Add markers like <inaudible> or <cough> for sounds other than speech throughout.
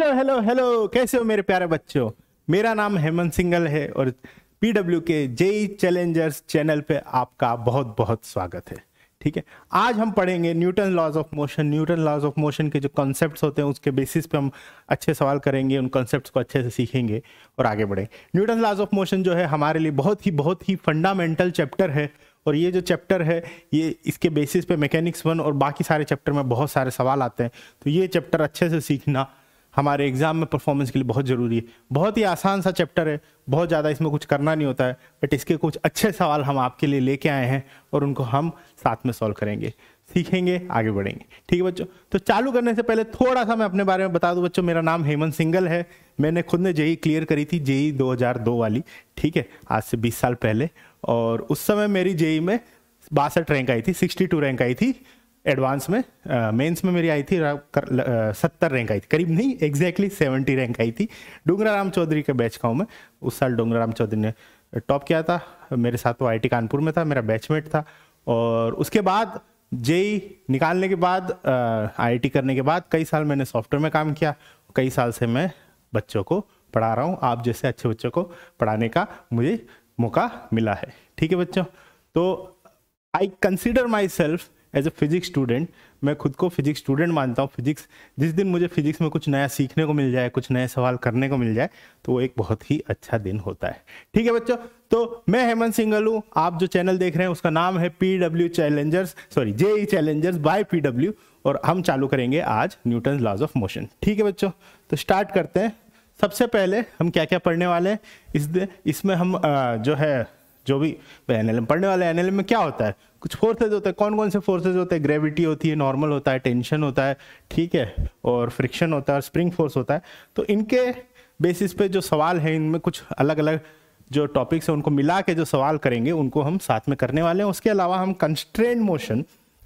Hello hello hello कैसे हो मेरे प्यारे बच्चों मेरा नाम हेमंत सिंगल है और पीडब्ल्यू के जेई चैलेंजर्स चैनल पे आपका बहुत बहुत स्वागत है ठीक है आज हम पढ़ेंगे Newton laws of motion Newton laws of motion के जो कॉन्सेप्ट होते हैं उसके बेसिस पे हम अच्छे सवाल करेंगे उन कॉन्सेप्ट को अच्छे से सीखेंगे और आगे बढ़ेंगे न्यूटन लॉज ऑफ मोशन जो है हमारे लिए बहुत ही बहुत ही फंडामेंटल चैप्टर है और ये जो चैप्टर है ये इसके बेसिस पे मैकेनिक्स वन और बाकी सारे चैप्टर में बहुत सारे सवाल आते हैं तो ये चैप्टर अच्छे से सीखना हमारे एग्जाम में परफॉर्मेंस के लिए बहुत ज़रूरी है बहुत ही आसान सा चैप्टर है बहुत ज़्यादा इसमें कुछ करना नहीं होता है बट इसके कुछ अच्छे सवाल हम आपके लिए लेके आए हैं और उनको हम साथ में सॉल्व करेंगे सीखेंगे आगे बढ़ेंगे ठीक है बच्चों तो चालू करने से पहले थोड़ा सा मैं अपने बारे में बता दूं बच्चों मेरा नाम हेमंत सिंगल है मैंने खुद ने जेई क्लियर करी थी जेई 2002 वाली ठीक है आज से 20 साल पहले और उस समय मेरी जेई में बासठ रैंक आई थी 62 रैंक आई थी एडवांस में मेंस में मेरी आई थी सत्तर रैंक आई थी करीब नहीं एग्जैक्टली सेवेंटी रैंक आई थी डोंगरा राम चौधरी के बैच का हूँ मैं उस साल डोंगरा राम चौधरी ने टॉप किया था मेरे साथ वो आईटी कानपुर में था मेरा बैचमेट था और उसके बाद जेई निकालने के बाद आईआईटी करने के बाद कई साल मैंने सॉफ्टवेयर में काम किया कई साल से मैं बच्चों को पढ़ा रहा हूँ आप जैसे अच्छे बच्चों को पढ़ाने का मुझे मौका मिला है ठीक है बच्चों तो I consider myself as a physics student मैं खुद को फिजिक्स स्टूडेंट मानता हूँ फिजिक्स जिस दिन मुझे फिजिक्स में कुछ नया सीखने को मिल जाए कुछ नए सवाल करने को मिल जाए तो वो एक बहुत ही अच्छा दिन होता है ठीक है बच्चों तो मैं हेमंत सिंगल हूँ आप जो चैनल देख रहे हैं उसका नाम है P W challengers sorry J E challengers by P W और हम चालू करेंगे आज न्यूटन लॉज ऑफ मोशन ठीक है बच्चों तो स्टार्ट करते हैं सबसे पहले हम क्या क्या पढ़ने वाले हैं इस इसमें हम जो है जो भी एन पढ़ने वाले एन में क्या होता है कुछ फोर्सेज होते हैं कौन कौन से फोर्सेज होते हैं ग्रेविटी होती है नॉर्मल होता है टेंशन होता है ठीक है और फ्रिक्शन होता है और स्प्रिंग फोर्स होता है तो इनके बेसिस पे जो सवाल है इनमें कुछ अलग अलग जो टॉपिक्स हैं उनको मिला के जो सवाल करेंगे उनको हम साथ में करने वाले हैं उसके अलावा हम कंस्ट्रेंड मोशन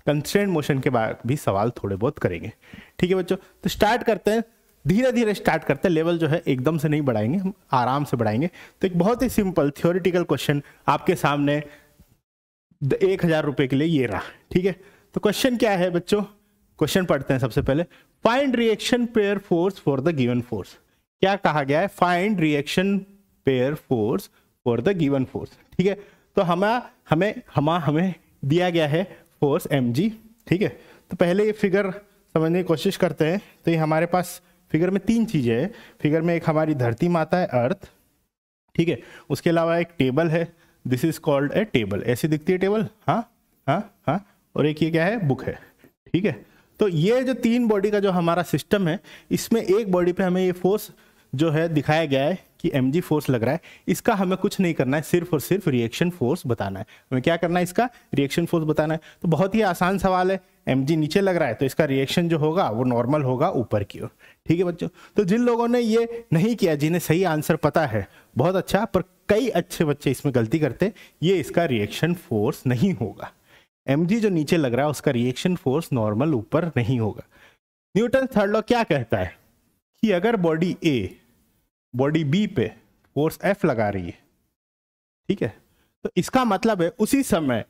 कंस्ट्रेंड मोशन के बाद भी सवाल थोड़े बहुत करेंगे ठीक है बच्चों तो स्टार्ट करते हैं धीरे धीरे स्टार्ट करते हैं लेवल जो है एकदम से नहीं बढ़ाएंगे हम आराम से बढ़ाएंगे तो एक बहुत ही सिंपल थियोरिटिकल क्वेश्चन आपके सामने एक हजार रुपये के लिए ये रहा ठीक है तो क्वेश्चन क्या है बच्चों क्वेश्चन पढ़ते हैं सबसे पहले find reaction pair force for the given force क्या कहा गया है find reaction pair force for the given force ठीक है तो हम हमें हम हमें दिया गया है फोर्स एम ठीक है तो पहले ये फिगर समझने की कोशिश करते हैं तो ये हमारे पास फिगर में तीन चीज़ें हैं फिगर में एक हमारी धरती माता है अर्थ ठीक है उसके अलावा एक टेबल है this is called a table ऐसी दिखती है टेबल हाँ हाँ हाँ और एक ये क्या है बुक है ठीक है तो ये जो तीन बॉडी का जो हमारा सिस्टम है इसमें एक बॉडी पे हमें ये फोर्स जो है दिखाया गया है कि एम फोर्स लग रहा है इसका हमें कुछ नहीं करना है सिर्फ और सिर्फ रिएक्शन फोर्स बताना है हमें क्या करना है इसका रिएक्शन फोर्स बताना है तो बहुत ही आसान सवाल है एम नीचे लग रहा है तो इसका रिएक्शन जो होगा वो नॉर्मल होगा ऊपर की ओर ठीक है बच्चों तो जिन लोगों ने ये नहीं किया जिन्हें सही आंसर पता है बहुत अच्छा पर कई अच्छे बच्चे इसमें गलती करते ये इसका रिएक्शन फोर्स नहीं होगा एम जो नीचे लग रहा है उसका रिएक्शन फोर्स नॉर्मल ऊपर नहीं होगा न्यूटन थर्ड लॉ क्या कहता है कि अगर बॉडी ए बॉडी बी पे फोर्स एफ लगा रही है ठीक है तो इसका मतलब है उसी समय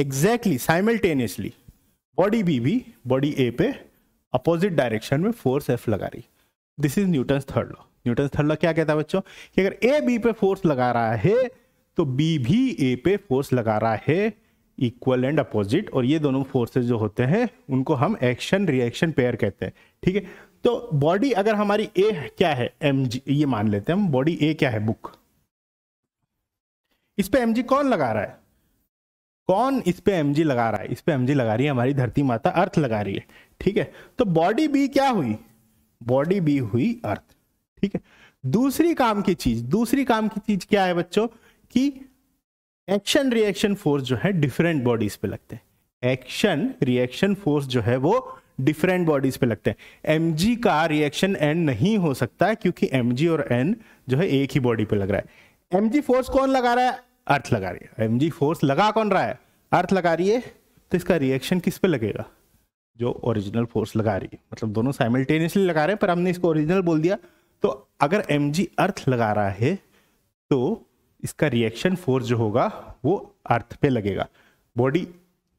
एग्जैक्टली साइमल्टेनियसली बॉडी बी भी बॉडी ए पे अपोजिट डायरेक्शन में फोर्स एफ लगा रही this is Newton third law Newton third law क्या कहता है बच्चों कि अगर ए बी पे फोर्स लगा रहा है तो बी भी ए पे फोर्स लगा रहा है इक्वल एंड अपोजिट और ये दोनों फोर्सेस जो होते हैं उनको हम एक्शन रिएक्शन पेयर कहते हैं ठीक है तो बॉडी अगर हमारी ए क्या है एम ये मान लेते हैं हम बॉडी ए क्या है बुक इस पे एम कौन लगा रहा है कौन इस पे एम लगा रहा है इस पे एम लगा रही है हमारी धरती माता अर्थ लगा रही है ठीक है तो बॉडी बी क्या हुई बॉडी बी हुई अर्थ ठीक है दूसरी काम की चीज दूसरी काम की चीज क्या है बच्चों कि एक्शन रिएक्शन फोर्स जो है डिफरेंट बॉडीज पे लगते हैं एक्शन रिएक्शन फोर्स जो है वो डिफरेंट बॉडीज पे लगते हैं एम का रिएक्शन एन नहीं हो सकता क्योंकि एम और एन जो है एक ही बॉडी पे लग रहा है एम फोर्स कौन लगा रहा है अर्थ लगा रही है एम फोर्स लगा कौन रहा है अर्थ लगा रही है तो इसका रिएक्शन किस पे लगेगा जो ओरिजिनल फोर्स लगा रही है मतलब दोनों साइमल्टेनियसली लगा रहे हैं पर हमने इसको ओरिजिनल बोल दिया तो अगर एम अर्थ लगा रहा है तो इसका रिएक्शन फोर्स जो होगा वो अर्थ पे लगेगा बॉडी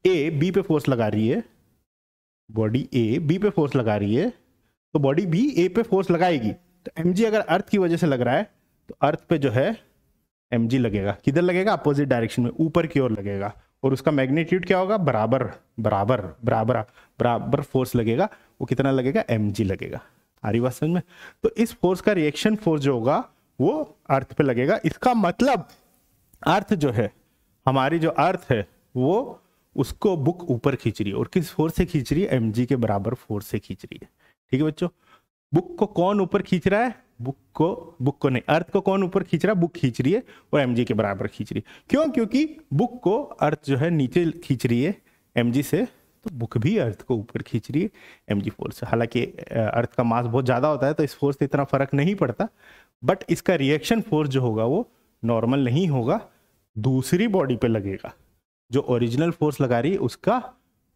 ए बी पे फोर्स लगा रही है बॉडी ए बी पे फोर्स लगा रही है तो बॉडी बी ए पे फोर्स लगाएगी तो एम अगर अर्थ की वजह से लग रहा है तो अर्थ पे जो है एम लगेगा किधर लगेगा अपोजिट डायरेक्शन में ऊपर की ओर लगेगा और उसका मैग्नीट्यूड क्या होगा बराबर बराबर बराबर बराबर फोर्स लगेगा वो कितना लगेगा एम लगेगा आ रही बात समझ में तो इस फोर्स का रिएक्शन फोर्स जो होगा वो अर्थ पे लगेगा इसका मतलब अर्थ जो है हमारी जो अर्थ है वो उसको बुक ऊपर खींच रही है और किस फोर्स से खींच रही है एम के बराबर फोर्स से खींच रही है ठीक है बच्चों बुक को कौन ऊपर खींच रहा है बुक को बुक को नहीं अर्थ को कौन ऊपर खींच रहा है बुक खींच रही है और एम के बराबर खींच रही है क्यों क्योंकि बुक को अर्थ जो है नीचे खींच रही है एम से तो बुक भी अर्थ को ऊपर खींच रही है एम फोर्स हालांकि अर्थ का मास बहुत ज़्यादा होता है तो इस फोर्स से इतना फर्क नहीं पड़ता बट इसका रिएक्शन फोर्स जो होगा वो नॉर्मल नहीं होगा दूसरी बॉडी पे लगेगा जो ओरिजिनल फोर्स लगा रही है उसका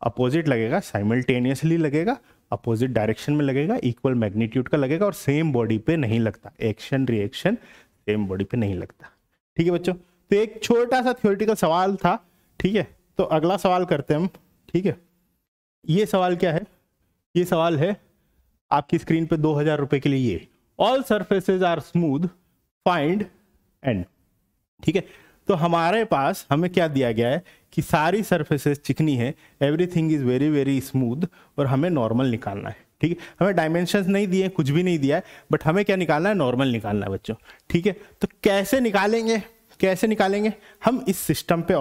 अपोजिट लगेगा साइमल्टेनियसली लगेगा अपोजिट डायरेक्शन में लगेगा इक्वल मैग्नीट्यूड का लगेगा और सेम बॉडी पे नहीं लगता एक्शन रिएक्शन सेम बॉडी पे नहीं लगता ठीक है बच्चों तो एक छोटा सा थियोरिटिकल सवाल था ठीक है तो अगला सवाल करते हैं हम ठीक है ये सवाल क्या है ये सवाल है आपकी स्क्रीन पे दो हजार रुपए के लिए ये all surfaces are smooth find and ठीक है तो हमारे पास हमें क्या दिया गया है कि सारी सर्फेसेस चिकनी है everything is very very smooth और हमें नॉर्मल निकालना है ठीक है हमें डायमेंशन नहीं दिए कुछ भी नहीं दिया है बट हमें क्या निकालना है नॉर्मल निकालना है बच्चों ठीक है तो कैसे निकालेंगे कैसे निकालेंगे हम इस सिस्टम पे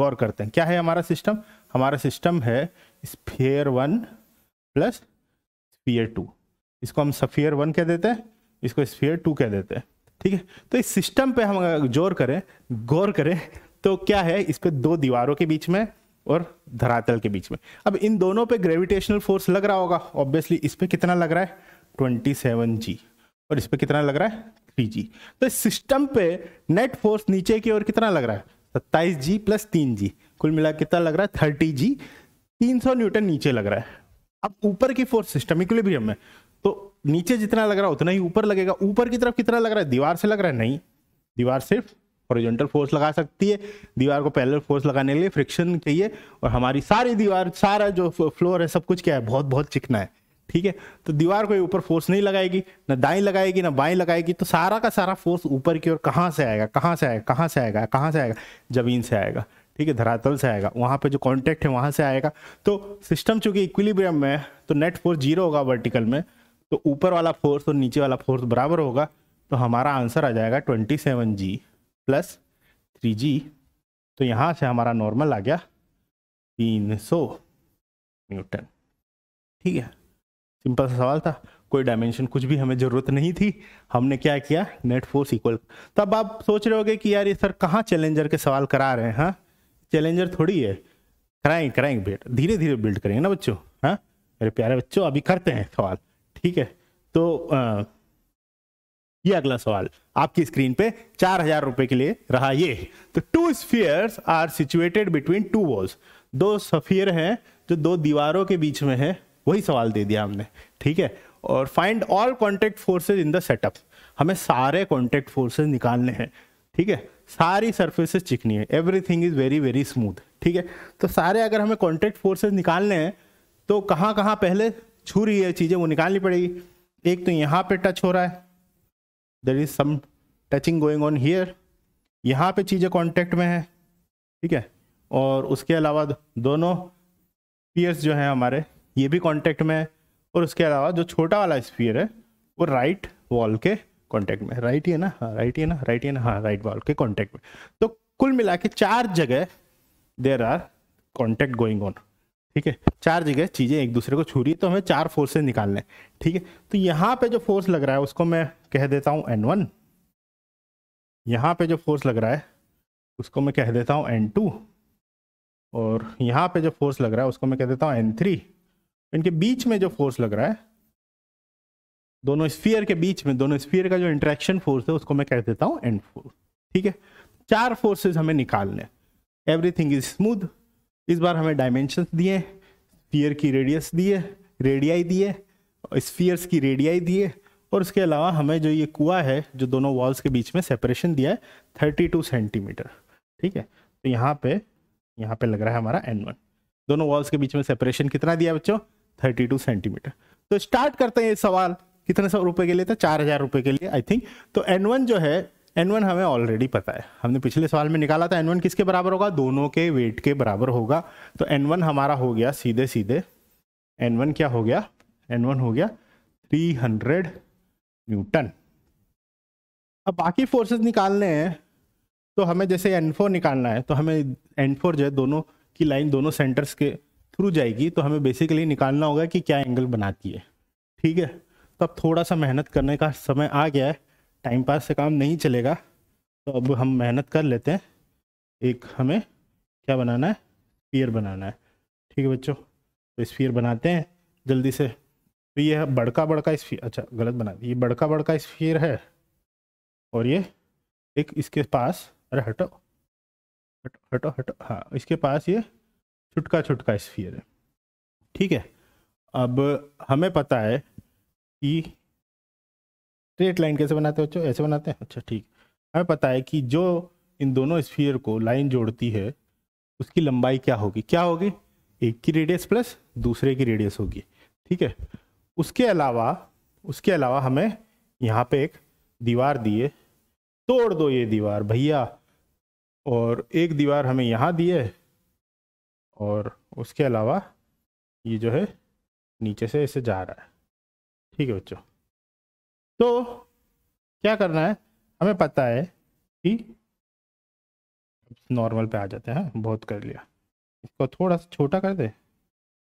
गौर करते हैं क्या है हमारा सिस्टम हमारा सिस्टम है sphere one plus sphere two इसको हम सफियर वन कह देते हैं इसको स्फीयर टू कह देते हैं ठीक है तो इस सिस्टम पे हम जोर करें गौर करें तो क्या है इस पर दो दीवारों के बीच में और धरातल के बीच में अब इन दोनों पे ग्रेविटेशनल फोर्स लग रहा होगा ऑब्वियसली इस पर कितना लग रहा है ट्वेंटी सेवन जी और इस पर कितना लग रहा है थ्री जी तो इस सिस्टम पे नेट फोर्स नीचे की ओर कितना लग रहा है सत्ताईस जी प्लस तीन जी कुल मिला कितना लग रहा है थर्टी जी तीन सौ न्यूटन नीचे लग रहा है अब ऊपर की फोर्स सिस्टम इक्विलिब्रियम में तो नीचे जितना लग रहा है उतना ही ऊपर लगेगा ऊपर की तरफ कितना लग रहा है दीवार से लग रहा है नहीं दीवार सिर्फ हॉरिजॉन्टल फोर्स लगा सकती है दीवार को पैरेलल फोर्स लगाने के लिए फ्रिक्शन चाहिए और हमारी सारी दीवार सारा जो फ्लोर है सब कुछ क्या है बहुत बहुत चिकना है ठीक है तो दीवार कोई ऊपर फोर्स नहीं लगाएगी ना दाई लगाएगी ना बाई लगाएगी तो सारा का सारा फोर्स ऊपर की ओर कहाँ से आएगा कहाँ से आएगा कहाँ से आएगा कहाँ से आएगा जमीन से आएगा ठीक है धरातल से आएगा वहाँ पे जो कॉन्टेक्ट है वहाँ से आएगा तो सिस्टम चूंकि इक्विलिब्रियम में है तो नेट फोर्स जीरो होगा वर्टिकल में तो ऊपर वाला फोर्स और नीचे वाला फोर्स बराबर होगा तो हमारा आंसर आ जाएगा twenty seven G plus three G तो यहाँ से हमारा नॉर्मल आ गया तीन सौ न्यूटन ठीक है सिंपल सा सवाल था कोई डायमेंशन कुछ भी हमें ज़रूरत नहीं थी हमने क्या किया नेट फोर्स इक्वल तब आप सोच रहे होगे कि यार ये सर कहाँ चैलेंजर के सवाल करा रहे हैं हाँ चैलेंजर थोड़ी है कराएंगे कराएंगे बेट धीरे धीरे बिल्ड करेंगे ना बच्चों हाँ मेरे प्यारे बच्चों अभी करते हैं सवाल ठीक है तो आ, ये अगला सवाल आपकी स्क्रीन पे चार हजार रुपए के लिए रहा ये तो two spheres are situated between two walls दो सफियर हैं जो दो दीवारों के बीच में है वही सवाल दे दिया हमने ठीक है और find all contact forces in the setup हमें सारे कॉन्टेक्ट फोर्सेज निकालने हैं ठीक है सारी सर्फेसेस चिकनी है everything is very very smooth ठीक है तो सारे अगर हमें कॉन्टेक्ट फोर्सेज निकालने हैं तो कहाँ कहाँ पहले छू रही है चीज़ें वो निकालनी पड़ेगी एक तो यहाँ पे टच हो रहा है there is some touching going on here यहाँ पे चीज़ें कॉन्टेक्ट में है ठीक है और उसके अलावा दोनों स्पीयर्स जो हैं हमारे ये भी कॉन्टेक्ट में है और उसके अलावा जो छोटा वाला स्पीयर है वो राइट वॉल के कॉन्टेक्ट में राइट ही है ना हाँ राइट ही है ना राइट ही है ना हाँ राइट वॉल के कॉन्टेक्ट में तो कुल मिला के चार जगह there are contact going on ठीक है चार जगह चीज़ें एक दूसरे को छू रही है तो हमें चार फोर्सेस निकालने ठीक है तो यहाँ पे जो फोर्स लग रहा है उसको मैं कह देता हूँ एन वन यहाँ पे जो फोर्स लग रहा है उसको मैं कह देता हूँ एन टू और यहाँ पे जो फोर्स लग रहा है उसको मैं कह देता हूँ एन थ्री इनके बीच में जो फोर्स लग रहा है दोनों स्फीयर के बीच में दोनों स्फीयर का जो इंट्रैक्शन फोर्स है उसको मैं कह देता हूँ एन फोर ठीक है चार फोर्सेज हमें निकालने एवरीथिंग इज स्मूथ इस बार हमें डायमेंशन दिए स्पीयर की रेडियस दिए रेडियाई दिए स्फीयर्स की रेडियाई दिए और उसके अलावा हमें जो ये कुआ है जो दोनों वॉल्स के बीच में सेपरेशन दिया है थर्टी टू सेंटीमीटर ठीक है तो यहाँ पे यहाँ पे लग रहा है हमारा एन वन दोनों वॉल्स के बीच में सेपरेशन कितना दिया बच्चों थर्टी टू सेंटीमीटर तो स्टार्ट करते हैं ये सवाल कितने सौ रुपए के लिए था चार हजार रुपए के लिए आई थिंक तो एन वन जो है एन वन हमें ऑलरेडी पता है हमने पिछले सवाल में निकाला था एन वन किसके बराबर होगा दोनों के वेट के बराबर होगा तो एन वन हमारा हो गया सीधे सीधे एन वन क्या हो गया एन वन हो गया थ्री हंड्रेड न्यूटन अब बाकी फोर्सेस निकालने हैं तो हमें जैसे एन फोर निकालना है तो हमें एन फोर जो है दोनों की लाइन दोनों सेंटर्स के थ्रू जाएगी तो हमें बेसिकली निकालना होगा कि क्या एंगल बनाती है ठीक है तो अब थोड़ा सा मेहनत करने का समय आ गया है टाइम पास से काम नहीं चलेगा तो अब हम मेहनत कर लेते हैं एक हमें क्या बनाना है स्पीयर बनाना है ठीक है बच्चों तो स्पीयर बनाते हैं जल्दी से तो ये है बड़का बड़का स्पीयर अच्छा गलत बना ये बड़का बड़का स्पीयर है और ये एक इसके पास अरे हटो हटो हटो हटो हाँ इसके पास ये छुटका छुटका स्पीयर है ठीक है अब हमें पता है कि स्ट्रेट लाइन कैसे बनाते हैं बच्चों ऐसे बनाते हैं अच्छा ठीक हमें पता है कि जो इन दोनों स्फीयर को लाइन जोड़ती है उसकी लंबाई क्या होगी क्या होगी एक की रेडियस प्लस दूसरे की रेडियस होगी ठीक है उसके अलावा उसके अलावा हमें यहाँ पे एक दीवार दिए तोड़ दो ये दीवार भैया और एक दीवार हमें यहाँ दिए और उसके अलावा ये जो है नीचे से ऐसे जा रहा है ठीक है बच्चों तो क्या करना है हमें पता है कि नॉर्मल पे आ जाते हैं हाँ, बहुत कर लिया इसको थोड़ा सा छोटा कर दे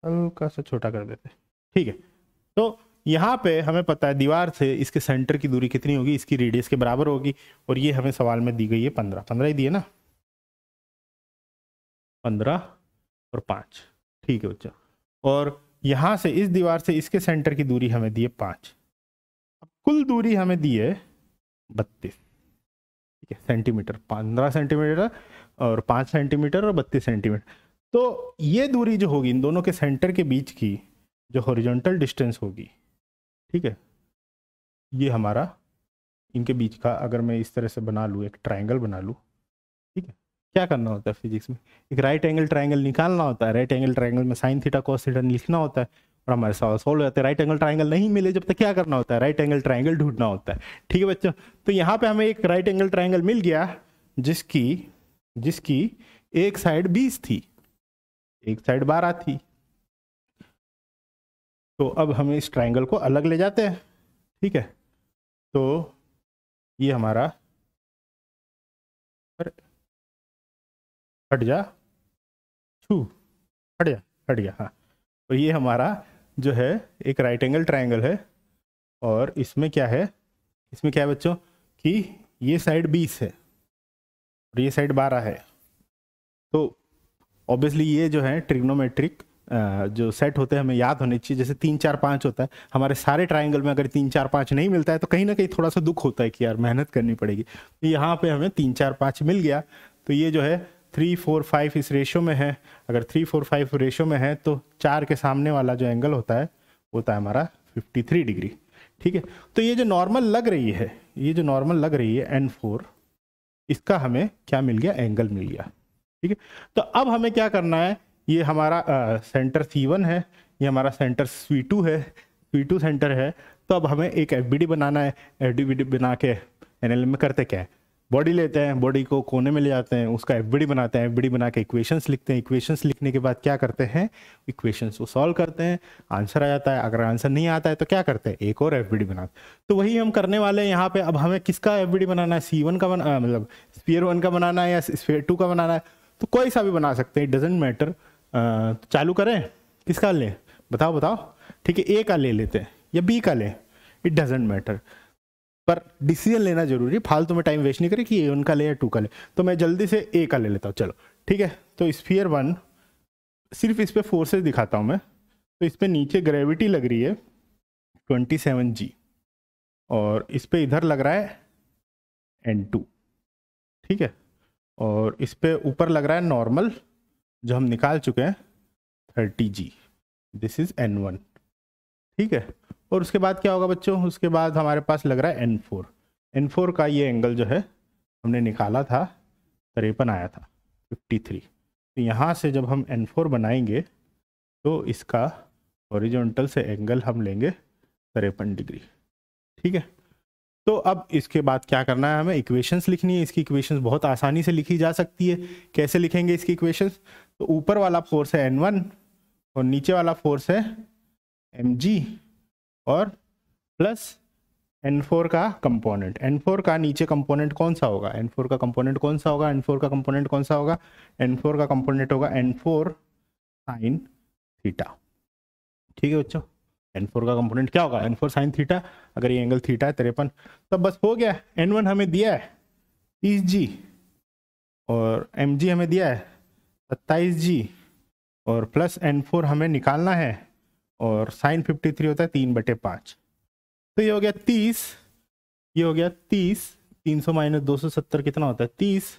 हल्का सा छोटा कर देते ठीक है तो यहाँ पे हमें पता है दीवार से इसके सेंटर की दूरी कितनी होगी इसकी रेडियस के बराबर होगी और ये हमें सवाल में दी गई है पंद्रह पंद्रह ही दिए ना पंद्रह और पाँच ठीक है बच्चा और यहाँ से इस दीवार से इसके सेंटर की दूरी हमें दी है पाँच कुल दूरी हमें दी है बत्तीस ठीक है सेंटीमीटर पंद्रह सेंटीमीटर और पाँच सेंटीमीटर और बत्तीस सेंटीमीटर तो ये दूरी जो होगी इन दोनों के सेंटर के बीच की जो हॉरिजॉन्टल डिस्टेंस होगी ठीक है ये हमारा इनके बीच का अगर मैं इस तरह से बना लूँ एक ट्राइंगल बना लूँ ठीक है क्या करना होता है फिजिक्स में एक राइट एंगल ट्राइंगल निकालना होता है राइट एंगल ट्राइंगल में साइन थीटा कॉस थीटा लिखना होता है और हमारे सवाल सोल्व हो जाते हैं राइट एंगल ट्राइंगल नहीं मिले जब तक क्या करना होता है राइट एंगल ट्राइंगल ढूंढना होता है ठीक है बच्चों तो यहाँ पे हमें एक राइट एंगल ट्राइंगल मिल गया जिसकी जिसकी एक साइड बीस थी एक साइड बारह थी तो अब हम इस ट्राइंगल को अलग ले जाते हैं ठीक है तो ये हमारा हट जा छू हट जा हट गया हाँ तो ये हमारा जो है एक राइट एंगल ट्राइंगल है और इसमें क्या है इसमें क्या है बच्चों कि ये साइड बीस है और ये साइड बारह है तो ऑब्वियसली ये जो है ट्रिग्नोमेट्रिक जो सेट होते हैं हमें याद होने चाहिए जैसे तीन चार पाँच होता है हमारे सारे ट्राइंगल में अगर तीन चार पाँच नहीं मिलता है तो कहीं ना कहीं थोड़ा सा दुख होता है कि यार मेहनत करनी पड़ेगी तो यहाँ पे हमें तीन चार पाँच मिल गया तो ये जो है थ्री फोर फाइव इस रेशो में है अगर थ्री फोर फाइव रेशो में है तो चार के सामने वाला जो एंगल होता है वो होता है हमारा फिफ्टी थ्री डिग्री ठीक है तो ये जो नॉर्मल लग रही है ये जो नॉर्मल लग रही है एन फोर इसका हमें क्या मिल गया एंगल मिल गया ठीक है तो अब हमें क्या करना है ये हमारा आ, सेंटर सी वन है ये हमारा सेंटर सी टू है सी टू सेंटर है तो अब हमें एक एफ बनाना है एफ बना के एन में करते क्या है बॉडी लेते हैं बॉडी को कोने में ले जाते हैं उसका एफ बनाते हैं एफ बी बना के इक्वेशंस लिखते हैं इक्वेशंस लिखने के बाद क्या करते हैं इक्वेशंस को सॉल्व करते हैं आंसर आ जाता है अगर आंसर नहीं आता है तो क्या करते हैं एक और एफ बनाते तो वही हम करने वाले हैं यहाँ पे अब हमें किसका एफ बनाना है सी का बना मतलब स्पेयर वन का बनाना है या स्पेयर टू का बनाना है तो कोई सा भी बना सकते हैं डजेंट मैटर तो चालू करें किसका लें बताओ बताओ ठीक है ए का ले लेते हैं या बी का लें इट डजेंट मैटर पर डिसीजन लेना जरूरी फालतू में टाइम वेस्ट नहीं करें कि ए वन का ले या टू का ले तो मैं जल्दी से ए का ले लेता हूँ चलो ठीक है तो स्फीयर वन सिर्फ इस पर फोर्सेज दिखाता हूँ मैं तो इस पर नीचे ग्रेविटी लग रही है ट्वेंटी सेवन जी और इस पर इधर लग रहा है एन टू ठीक है और इस पर ऊपर लग रहा है नॉर्मल जो हम निकाल चुके हैं thirty G this is N one ठीक है और उसके बाद क्या होगा बच्चों उसके बाद हमारे पास लग रहा है एन फोर एन फोर का ये एंगल जो है हमने निकाला था तिरपन आया था फिफ्टी थ्री तो यहाँ से जब हम एन फोर बनाएंगे तो इसका ओरिजेंटल से एंगल हम लेंगे तिरपन डिग्री ठीक है तो अब इसके बाद क्या करना है हमें इक्वेशंस लिखनी है इसकी इक्वेशंस बहुत आसानी से लिखी जा सकती है कैसे लिखेंगे इसकी इक्वेशंस तो ऊपर वाला फोर्स है एन वन और नीचे वाला फोर्स है एम जी और प्लस N4 का कंपोनेंट N4 का नीचे कंपोनेंट कौन सा होगा N4 का कंपोनेंट कौन सा होगा N4 का कंपोनेंट कौन सा होगा N4 का कंपोनेंट होगा N4 साइन थीटा ठीक है बच्चों N4 का कंपोनेंट क्या होगा N4 साइन थीटा अगर ये एंगल थीटा है तिरपन तो बस हो गया N1 हमें दिया है तीस जी और एम जी हमें दिया है सत्ताईस जी और प्लस एन फोर हमें निकालना है और साइन फिफ्टी थ्री होता है तीन बटे पाँच तो ये हो गया तीस ये हो गया तीस तीन सौ माइनस दो सौ सत्तर कितना होता है तीस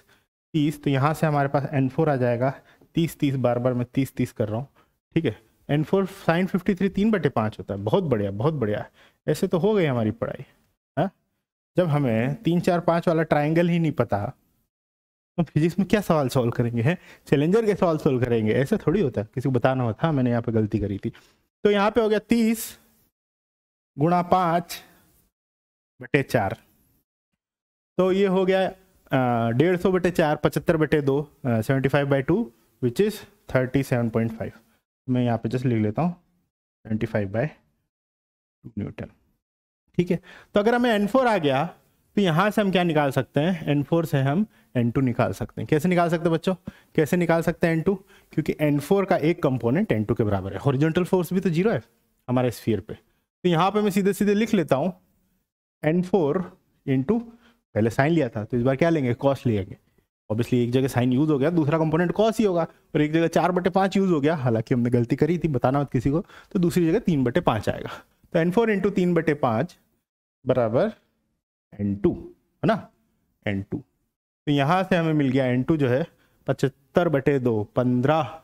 तीस तो यहाँ से हमारे पास एन फोर आ जाएगा तीस तीस बार बार मैं तीस तीस कर रहा हूँ ठीक है N four sine fifty three तीन बटे पाँच होता है बहुत बढ़िया बहुत बढ़िया ऐसे तो हो गई हमारी पढ़ाई है हाँ? जब हमें तीन चार पाँच वाला ट्राइंगल ही नहीं पता तो फिजिक्स में क्या सवाल सॉल्व करेंगे हैं चैलेंजर के सवाल सॉल्व करेंगे ऐसे थोड़ी होता है किसी को बताना होता हाँ, मैंने यहाँ पे गलती करी थी तो यहाँ पे हो गया तीस गुणा पाँच बटे चार तो ये हो गया डेढ़ सौ बटे चार पचहत्तर बटे दो seventy five by two which is thirty seven point five मैं यहाँ पे जस्ट लिख लेता हूँ seventy five by two Newton ठीक है तो अगर हमें एन फोर आ गया तो यहाँ से हम क्या निकाल सकते हैं एन फोर से हम एन टू निकाल सकते हैं कैसे निकाल सकते हैं बच्चों कैसे निकाल सकते हैं एन टू क्योंकि एन फोर का एक कंपोनेंट एन टू के बराबर है हॉरिजॉन्टल फोर्स भी तो जीरो है हमारे स्फीयर पे तो यहाँ पे मैं सीधे सीधे लिख लेता हूँ एन फोर टू पहले साइन लिया था तो इस बार क्या लेंगे कॉस्ट लेंगे ऑब्वियसली एक जगह साइन यूज हो गया दूसरा कंपोनेंट कॉस ही होगा और एक जगह चार बटे पाँच यूज हो गया हालांकि हमने गलती करी थी बताना किसी को तो दूसरी जगह तीन बटे पाँच आएगा तो एन फोर इंटू तीन बटे पाँच बराबर एन टू है ना एन टू तो यहाँ से हमें मिल गया एन टू जो है पचहत्तर बटे दो पंद्रह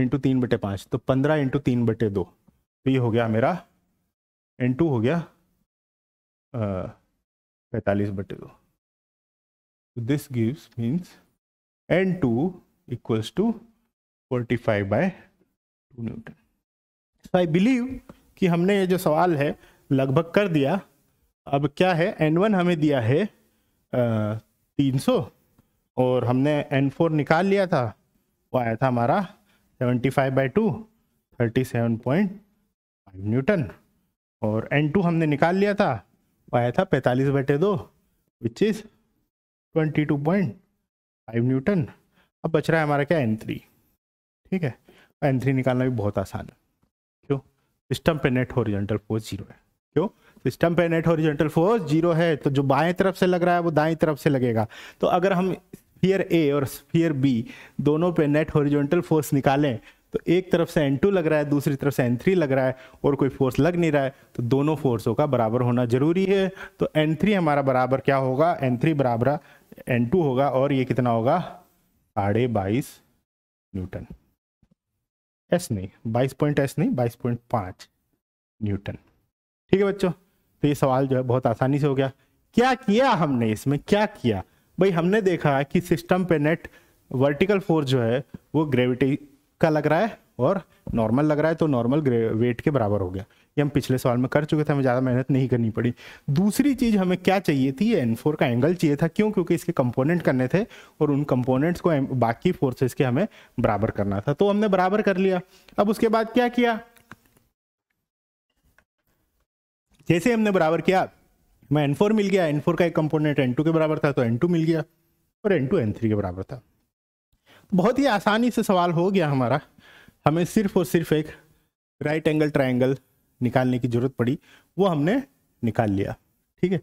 इंटू तीन बटे पाँच तो पंद्रह इंटू तीन बटे दो तो ये हो गया मेरा एन टू हो गया पैंतालीस बटे दो तो this gives means N two equals to forty five by two Newton so I believe कि हमने ये जो सवाल है लगभग कर दिया अब क्या है एन वन हमें दिया है तीन सौ और हमने एन फोर निकाल लिया था वो आया था हमारा seventy five by two thirty seven point five Newton और एन टू हमने निकाल लिया था वो आया था पैंतालीस बटे दो which is twenty two point five Newton अब बच रहा है हमारा क्या एन थ्री ठीक है एन थ्री निकालना भी बहुत आसान है क्यों सिस्टम पे नेट हॉरिजॉन्टल फोर्स जीरो है क्यों सिस्टम पे नेट ओरिजेंटल फोर्स जीरो है तो जो बाएं तरफ से लग रहा है वो दाएं तरफ से लगेगा तो अगर हम फियर ए और फियर बी दोनों पे नेट ओरिजेंटल फोर्स निकालें तो एक तरफ से N2 लग रहा है दूसरी तरफ से N3 लग रहा है और कोई फोर्स लग नहीं रहा है तो दोनों फोर्सों का बराबर होना जरूरी है तो N3 हमारा बराबर क्या होगा N3 बराबर N2 होगा और ये कितना होगा साढ़े बाईस न्यूटन एस नहीं बाईस पॉइंट एस नहीं बाईस पॉइंट पाँच न्यूटन ठीक है बच्चों तो ये सवाल जो है बहुत आसानी से हो गया क्या किया हमने इसमें क्या किया भाई हमने देखा कि सिस्टम पे नेट वर्टिकल फोर्स जो है वो ग्रेविटी का लग रहा है और नॉर्मल लग रहा है तो नॉर्मल वेट के बराबर हो गया ये हम पिछले सवाल में कर चुके थे हमें ज़्यादा मेहनत नहीं करनी पड़ी दूसरी चीज़ हमें क्या चाहिए थी एन फोर का एंगल चाहिए था क्यों क्योंकि इसके कंपोनेंट करने थे और उन कंपोनेंट्स को बाकी फोर्सेस के हमें बराबर करना था तो हमने बराबर कर लिया अब उसके बाद क्या किया जैसे हमने बराबर किया मैं एन फोर मिल गया एन फोर का एक कंपोनेंट एन टू के बराबर था तो एन टू मिल गया और एन टू एन थ्री के बराबर था बहुत ही आसानी से सवाल हो गया हमारा हमें सिर्फ और सिर्फ एक राइट एंगल ट्राइंगल निकालने की ज़रूरत पड़ी वो हमने निकाल लिया ठीक है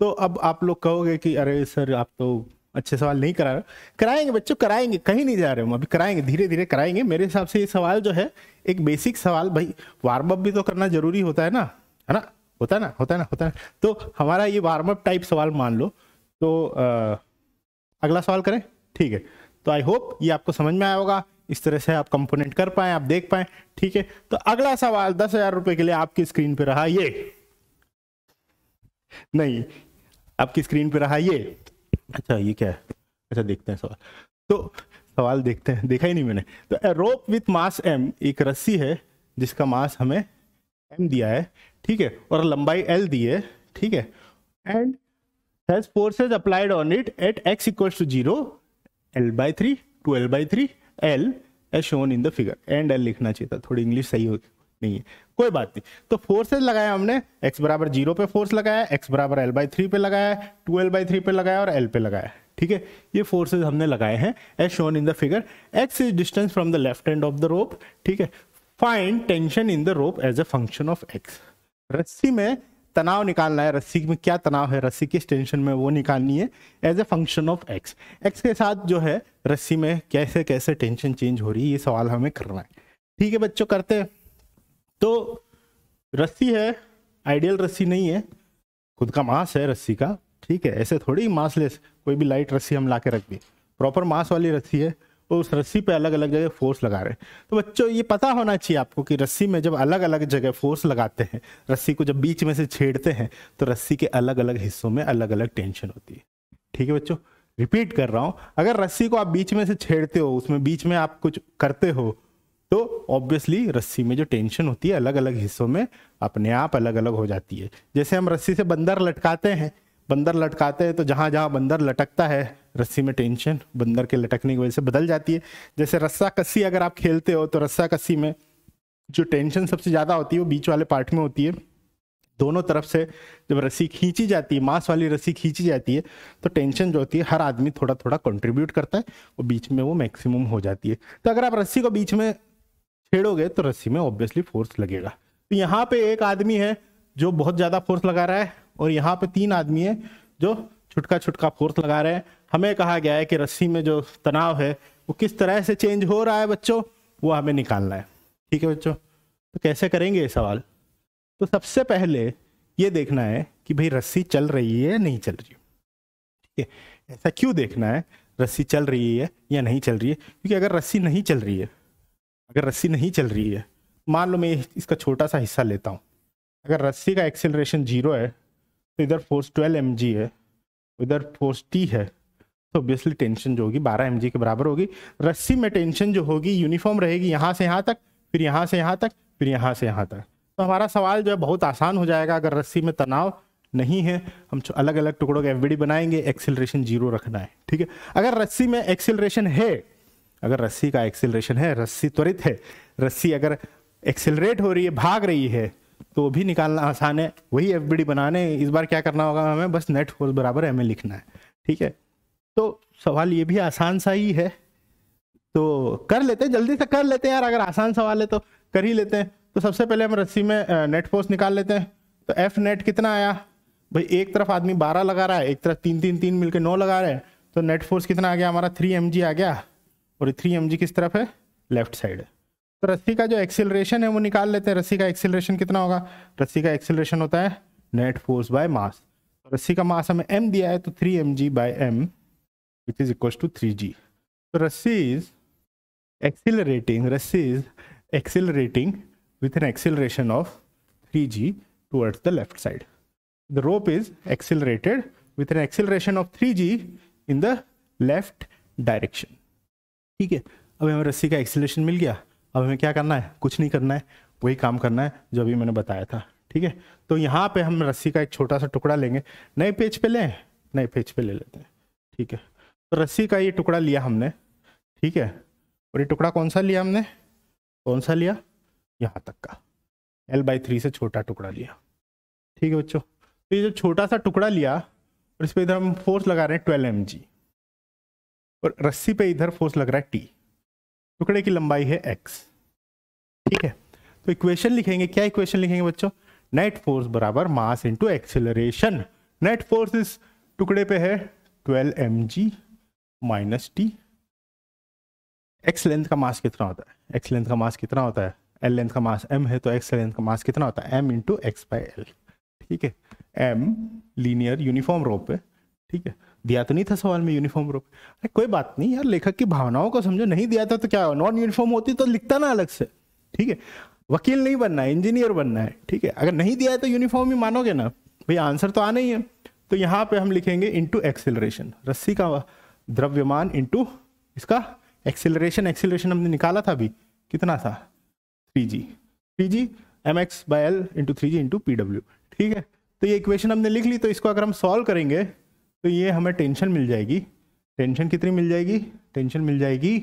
तो अब आप लोग कहोगे कि अरे सर आप तो अच्छे सवाल नहीं करा रहे कराएंगे बच्चों कराएंगे कहीं नहीं जा रहे हम अभी कराएंगे धीरे धीरे कराएंगे मेरे हिसाब से ये सवाल जो है एक बेसिक सवाल भाई वार्म अप भी तो करना जरूरी होता है ना है ना होता है ना होता है ना होता है ना तो हमारा ये वार्म अप टाइप सवाल मान लो तो आ, अगला सवाल करें ठीक है तो आई होप ये आपको समझ में आया होगा इस तरह से आप कंपोनेंट कर पाए आप देख पाए ठीक है तो अगला सवाल दस हजार रुपए के लिए आपकी स्क्रीन पे रहा ये नहीं आपकी स्क्रीन पे रहा ये अच्छा ये क्या है अच्छा देखते हैं सवाल तो सवाल देखते हैं देखा ही नहीं मैंने तो रोप विथ मास एम एक रस्सी है जिसका मास हमें एम दिया है ठीक है और लंबाई एल दी है ठीक है and has forces applied on it at X equal to zero L by three two L by three L as shown in the figure and L लिखना चाहिए था थोड़ी इंग्लिश सही हो नहीं है कोई बात नहीं तो फोर्सेज लगाया हमने x बराबर जीरो पे फोर्स लगाया x बराबर एल बाई थ्री पे लगाया टू एल बाई थ्री पे लगाया और l पे लगाया ठीक है ये फोर्सेज हमने लगाए हैं as shown in the figure x is distance from the left end of the rope ठीक है find tension in the rope as a function of x रस्सी में तनाव निकालना है रस्सी में क्या तनाव है रस्सी किस टेंशन में वो निकालनी है as a function of X X के साथ जो है रस्सी में कैसे कैसे टेंशन चेंज हो रही है ये सवाल हमें करना है ठीक है बच्चों करते हैं तो रस्सी है आइडियल रस्सी नहीं है खुद का मास है रस्सी का ठीक है ऐसे थोड़ी मासलेस कोई भी लाइट रस्सी हम ला रख दी प्रॉपर मास वाली रस्सी है तो उस रस्सी पे अलग अलग जगह फोर्स लगा रहे हैं तो बच्चों ये पता होना चाहिए आपको कि रस्सी में जब अलग अलग जगह फोर्स लगाते हैं रस्सी को जब बीच में से छेड़ते हैं तो रस्सी के अलग अलग हिस्सों में अलग अलग टेंशन होती है ठीक है बच्चों रिपीट कर रहा हूँ अगर रस्सी को आप बीच में से छेड़ते हो उसमें बीच में आप कुछ करते हो तो ऑब्वियसली रस्सी में जो टेंशन होती है अलग अलग हिस्सों में अपने आप अलग अलग हो जाती है जैसे हम रस्सी से बंदर लटकाते हैं बंदर लटकाते हैं तो जहाँ जहाँ बंदर लटकता है रस्सी में टेंशन बंदर के लटकने की वजह से बदल जाती है जैसे रस्सा कस्सी अगर आप खेलते हो तो रस्सा कस्सी में जो टेंशन सबसे ज़्यादा होती है वो बीच वाले पार्ट में होती है दोनों तरफ से जब रस्सी खींची जाती है मांस वाली रस्सी खींची जाती है तो टेंशन जो होती है हर आदमी थोड़ा थोड़ा कंट्रीब्यूट करता है और बीच में वो मैक्सिमम हो जाती है तो अगर आप रस्सी को बीच में छेड़ोगे तो रस्सी में ऑब्वियसली फोर्स लगेगा तो यहाँ पे एक आदमी है जो बहुत ज़्यादा फोर्स लगा रहा है और यहाँ पे तीन आदमी है जो छुटका छुटका फोर्स लगा रहे हैं हमें कहा गया है कि रस्सी में जो तनाव है वो किस तरह से चेंज हो रहा है बच्चों वो हमें निकालना है ठीक है बच्चों तो कैसे करेंगे ये सवाल तो सबसे पहले ये देखना है कि भाई रस्सी चल रही है या नहीं चल रही ठीक है ऐसा क्यों देखना है रस्सी चल रही है या नहीं चल रही है क्योंकि अगर रस्सी नहीं चल रही है अगर रस्सी नहीं चल रही है मान लो मैं इसका छोटा सा हिस्सा लेता हूँ अगर रस्सी का एक्सेलरेशन जीरो है तो इधर फोर्स ट्वेल्व एम है इधर फोर्स टी है तो ऑब्वियसली टेंशन जो होगी बारह एम के बराबर होगी रस्सी में टेंशन जो होगी यूनिफॉर्म रहेगी यहाँ से यहाँ तक फिर यहाँ से यहाँ तक फिर यहाँ से यहाँ तक तो हमारा सवाल जो है बहुत आसान हो जाएगा अगर रस्सी में तनाव नहीं है हम अलग अलग टुकड़ों का एफ बनाएंगे एक्सेलरेशन जीरो रखना है ठीक है अगर रस्सी में एक्सेलरेशन है अगर रस्सी का एक्सेलरेशन है रस्सी त्वरित है रस्सी अगर एक्सेलरेट हो रही है भाग रही है तो वो भी निकालना आसान है वही एफ बी डी बनाने इस बार क्या करना होगा हमें बस नेट फोर्स बराबर एम लिखना है ठीक है तो सवाल ये भी आसान सा ही है तो कर लेते हैं जल्दी से कर लेते हैं यार अगर आसान सवाल है तो कर ही लेते हैं तो सबसे पहले हम रस्सी में नेट फोर्स निकाल लेते हैं तो एफ नेट कितना आया भाई एक तरफ आदमी बारह लगा रहा है एक तरफ तीन तीन तीन मिलकर नौ लगा रहे हैं तो नेट फोर्स कितना आ गया हमारा थ्री एम आ गया और थ्री एम किस तरफ है लेफ्ट साइड है रस्सी का जो एक्सिलरेशन है वो निकाल लेते हैं रस्सी का एक्सिलरेशन कितना होगा रस्सी का एक्सिलरेशन होता है नेट फोर्स बाय मास रस्सी का मास हमें एम दिया है तो three M G by M which is equal to three G तो रस्सी इज एक्सिलरेटिंग रस्सी is with an with of three G towards the left side the rope is is with an an of three G in the left direction ठीक है अब हमें रस्सी का acceleration मिल गया अब हमें क्या करना है कुछ नहीं करना है वही काम करना है जो अभी मैंने बताया था ठीक है तो यहाँ पे हम रस्सी का एक छोटा सा टुकड़ा लेंगे नए पेज पे लें नए पेज पे ले लेते हैं ठीक है तो रस्सी का ये टुकड़ा लिया हमने ठीक है और ये टुकड़ा कौन सा लिया हमने कौन सा लिया यहाँ तक का एल बाई थ्री से छोटा टुकड़ा लिया ठीक है बच्चों तो ये जो छोटा सा टुकड़ा लिया और इस पर इधर हम फोर्स लगा रहे हैं ट्वेल्व एम और रस्सी पर इधर फोर्स लग रहा है टी टुकड़े की लंबाई है एक्स ठीक है तो इक्वेशन लिखेंगे क्या इक्वेशन लिखेंगे बच्चों नेट फोर्स बराबर mass into acceleration net force इस टुकड़े पे है 12 M G minus T X length का मास कितना होता है एक्स लेंथ का मास कितना होता है एल लेंथ का मास एम है तो एक्स लेंथ का मास कितना होता है M into X by L ठीक है एम लीनियर यूनिफॉर्म रोप है ठीक है दिया तो नहीं था सवाल में यूनिफॉर्म रूप अरे कोई बात नहीं यार लेखक की भावनाओं को समझो नहीं दिया था तो क्या नॉन यूनिफॉर्म होती तो लिखता ना अलग से ठीक है वकील नहीं बनना है इंजीनियर बनना है ठीक है अगर नहीं दिया है तो यूनिफॉर्म ही मानोगे ना भाई आंसर तो आना ही है तो यहाँ पे हम लिखेंगे इंटू एक्सेलरेशन रस्सी का द्रव्यमान इंटू इसका एक्सेलरेशन एक्सेलरेशन हमने निकाला था अभी कितना था three G three G M X by L into three G into P W ठीक है तो ये इक्वेशन हमने लिख ली तो इसको अगर हम सॉल्व करेंगे तो ये हमें टेंशन मिल जाएगी टेंशन कितनी मिल जाएगी टेंशन मिल जाएगी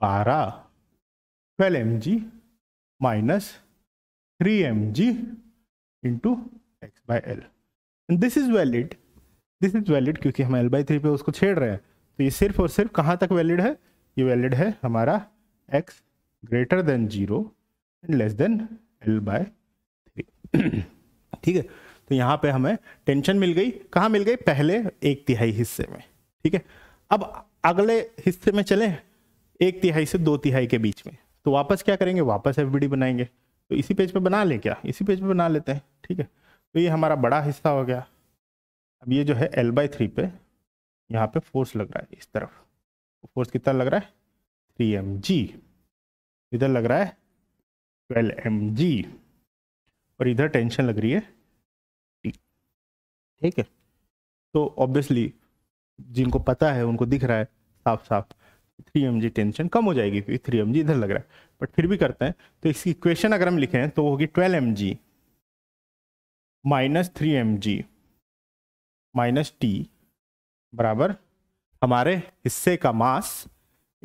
बारह twelve M G minus three M G into X by L this is valid this is valid क्योंकि हम एल बाई थ्री पे उसको छेड़ रहे हैं तो ये सिर्फ और सिर्फ कहाँ तक वैलिड है ये वैलिड है हमारा X greater than zero and less than L by three ठीक है तो यहाँ पे हमें टेंशन मिल गई कहाँ मिल गई पहले एक तिहाई हिस्से में ठीक है अब अगले हिस्से में चले एक तिहाई से दो तिहाई के बीच में तो वापस क्या करेंगे वापस एफ बनाएंगे तो इसी पेज पे बना ले क्या इसी पेज पे बना लेते हैं ठीक है तो ये हमारा बड़ा हिस्सा हो गया अब ये जो है एल बाई थ्री पे यहाँ पे फोर्स लग रहा है इस तरफ फोर्स तो कितना लग रहा है थ्री एम जी इधर लग रहा है ट्वेल्व एम जी और इधर टेंशन लग रही है ठीक है तो ऑब्वियसली जिनको पता है उनको दिख रहा है साफ साफ थ्री एम जी टेंशन कम हो जाएगी क्योंकि थ्री एम जी इधर लग रहा है बट फिर भी करते हैं तो इसकी इक्वेशन अगर हम लिखें तो होगी twelve M G minus three M G minus T बराबर हमारे हिस्से का मास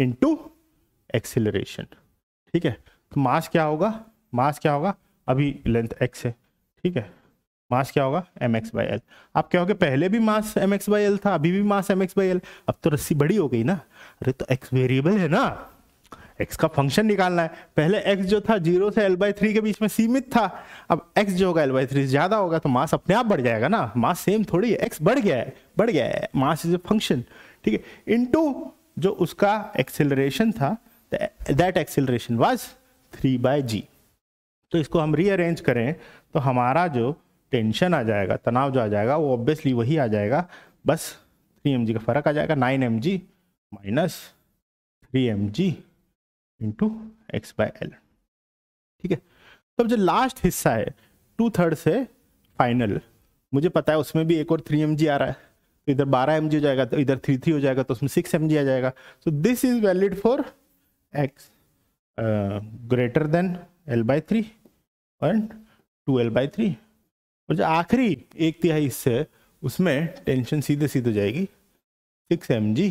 इंटू एक्सिलरेशन ठीक है तो मास क्या होगा मास क्या होगा अभी लेंथ एक्स है ठीक है मास क्या होगा एम एक्स बाई एल आप क्या कहोगे पहले भी mass M X by L था अभी भी mass M X by L अब तो रस्सी बड़ी हो गई ना अरे तो एक्स वेरिएबल है ना एक्स का फंक्शन निकालना है पहले एक्स जो था जीरो से एल बाई थ्री के बीच में सीमित था अब एक्स जो होगा एल बाई थ्री ज़्यादा होगा तो मास अपने आप बढ़ जाएगा ना मास सेम थोड़ी है एक्स बढ़ गया है बढ़ गया है मास इज ए फंक्शन ठीक है इनटू जो उसका एक्सेलरेशन था that acceleration was three by G तो इसको हम रीअरेंज करें तो हमारा जो टेंशन आ जाएगा तनाव जो आ जाएगा वो ऑब्वियसली वही आ जाएगा बस थ्री एम का फ़र्क आ जाएगा nine M G minus three M G into X by L ठीक है तो जो लास्ट हिस्सा है टू थर्ड से फाइनल मुझे पता है उसमें भी एक और थ्री एम जी आ रहा है तो इधर बारह एम जी हो जाएगा तो इधर थ्री थ्री हो जाएगा तो उसमें सिक्स एम जी आ जाएगा so this is valid for X greater than L by three and two L by three और जो आखिरी एक तिहाई हिस्से है उसमें टेंशन सीधे सीधे जाएगी सिक्स एम जी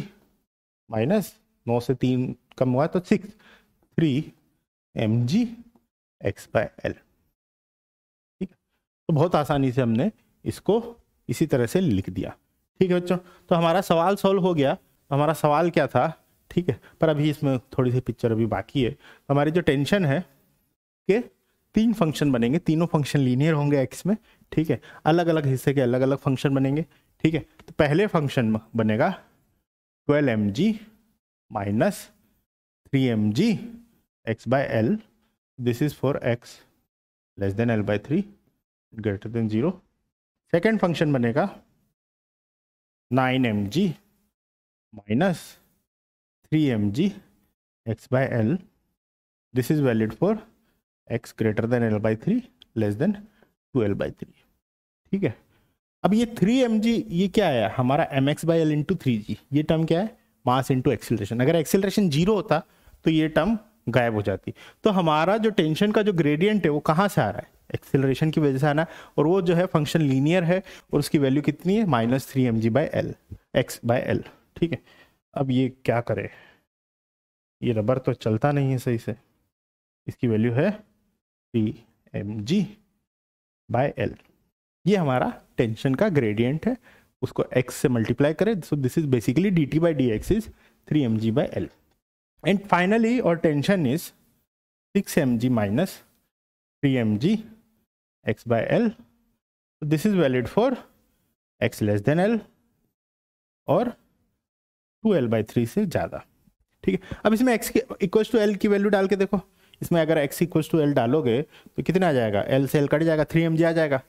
माइनस नौ से तीन कम हुआ तो six three M G X by L ठीक तो बहुत आसानी से हमने इसको इसी तरह से लिख दिया ठीक है बच्चों तो हमारा सवाल सॉल्व हो गया तो हमारा सवाल क्या था ठीक है पर अभी इसमें थोड़ी सी पिक्चर अभी बाकी है तो हमारी जो टेंशन है कि तीन फंक्शन बनेंगे तीनों फंक्शन लीनियर होंगे एक्स में ठीक है अलग अलग हिस्से के अलग अलग फंक्शन बनेंगे ठीक है तो पहले फंक्शन बनेगा twelve M G minus three M G X by L this is for X less than L by three greater than zero second function बनेगा nine M G minus three M G X by L this is valid for X greater than L by three less than two L by three ठीक है अब ये three M जी ये क्या है हमारा M X by L into three G ये term क्या है मास इंटू एक्सिलेशन अगर एक्सिलेशन जीरो होता तो ये टर्म गायब हो जाती तो हमारा जो टेंशन का जो ग्रेडियंट है वो कहाँ से आ रहा है एक्सेलरेशन की वजह से आना और वो जो है फंक्शन लीनियर है और उसकी वैल्यू कितनी है minus three M G by L X by L ठीक है अब ये क्या करे ये रबर तो चलता नहीं है सही से इसकी वैल्यू है P M G by L ये हमारा टेंशन का ग्रेडियंट है उसको एक्स से मल्टीप्लाई करें so this is basically D T by D X is three M G by L and finally और tension is six M G minus three M G X by L this is valid for X less than L और two L by three से ज़्यादा ठीक है अब इसमें X के equals to L की वैल्यू डाल के देखो इसमें अगर एक्स इक्व टू एल डालोगे तो कितना आ जाएगा एल से एल कट जाएगा थ्री एम जी आ जाएगा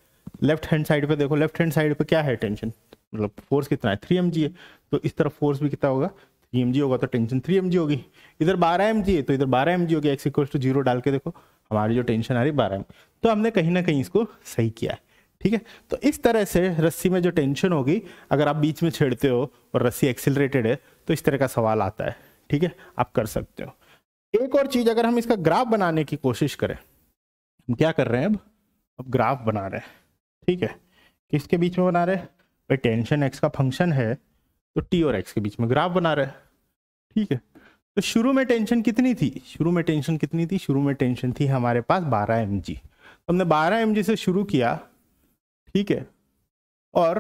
लेफ्ट हैंड साइड पे देखो लेफ्ट हैंड साइड पे क्या है टेंशन मतलब फोर्स कितना है थ्री एम जी है तो इस तरफ फोर्स भी कितना होगा थ्री एम जी होगा तो टेंशन थ्री एम जी होगी इधर बारह एम जी है तो इधर बारह एम जी होगी एक्स इक्वल टू जीरो डाल के देखो हमारी जो टेंशन आ रही बारह एम तो हमने कहीं ना कहीं इसको सही किया है ठीक है तो इस तरह से रस्सी में जो टेंशन होगी अगर आप बीच में छेड़ते हो और रस्सी एक्सिलरेटेड है तो इस तरह का सवाल आता है ठीक है आप कर सकते हो एक और चीज अगर हम इसका ग्राफ बनाने की कोशिश करें हम क्या कर रहे हैं अब अब ग्राफ बना रहे हैं ठीक है किसके बीच में बना रहे हैं भाई टेंशन एक्स का फंक्शन है तो टी और एक्स के बीच में ग्राफ बना रहे हैं ठीक है तो शुरू में टेंशन कितनी थी शुरू में टेंशन कितनी थी शुरू में टेंशन थी हमारे पास बारह एम हमने बारह एम से शुरू किया ठीक है और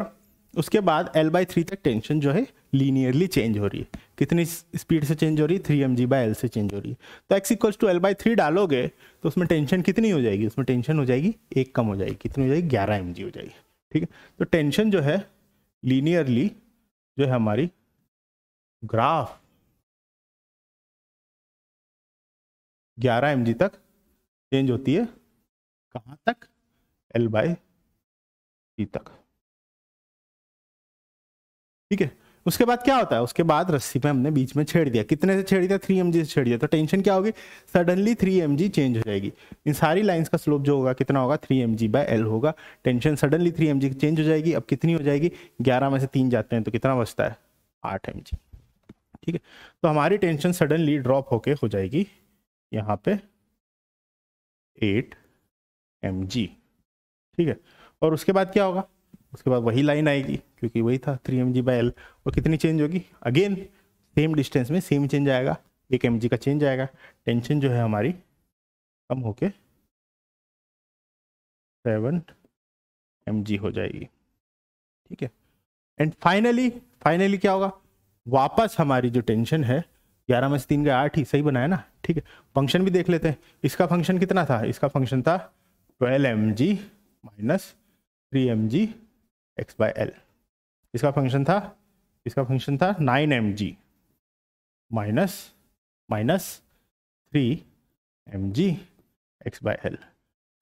उसके बाद एल बाई थ्री तक टेंशन जो है लीनियरली चेंज हो रही है कितनी स्पीड से चेंज हो रही है three M G by L से चेंज हो रही है तो X equals to L by three डालोगे तो उसमें टेंशन कितनी हो जाएगी उसमें टेंशन हो जाएगी एक कम हो जाएगी कितनी हो जाएगी ग्यारह एम जी हो जाएगी ठीक है तो टेंशन जो है लीनियरली जो है हमारी ग्राफ ग्यारह एम जी तक चेंज होती है कहाँ तक एल बाई थ्री तक ठीक है उसके बाद क्या होता है उसके बाद रस्सी पे हमने बीच में छेड़ दिया कितने से छेड़ दिया थ्री एम से छेड़ दिया तो टेंशन क्या होगी सडनली थ्री एम चेंज हो जाएगी इन सारी लाइंस का स्लोप जो होगा कितना होगा three M G by L होगा tension suddenly three M change हो जाएगी अब कितनी हो जाएगी ग्यारह में से तीन जाते हैं तो कितना बचता है आठ एम ठीक है तो हमारी टेंशन सडनली ड्रॉप होके हो जाएगी यहाँ पे एट एम ठीक है और उसके बाद क्या होगा उसके बाद वही लाइन आएगी क्योंकि वही था three M G by L और कितनी चेंज होगी अगेन सेम डिस्टेंस में सेम चेंज आएगा एक एम जी का चेंज आएगा टेंशन जो है हमारी कम होके सेवन एम जी हो जाएगी ठीक है एंड फाइनली फाइनली क्या होगा वापस हमारी जो टेंशन है ग्यारह में से तीन का आठ ही सही बनाया ना ठीक है फंक्शन भी देख लेते हैं इसका फंक्शन कितना था इसका फंक्शन था twelve M G minus three M G X by L इसका फंक्शन था इसका फंक्शन था nine M G minus minus three M G X by L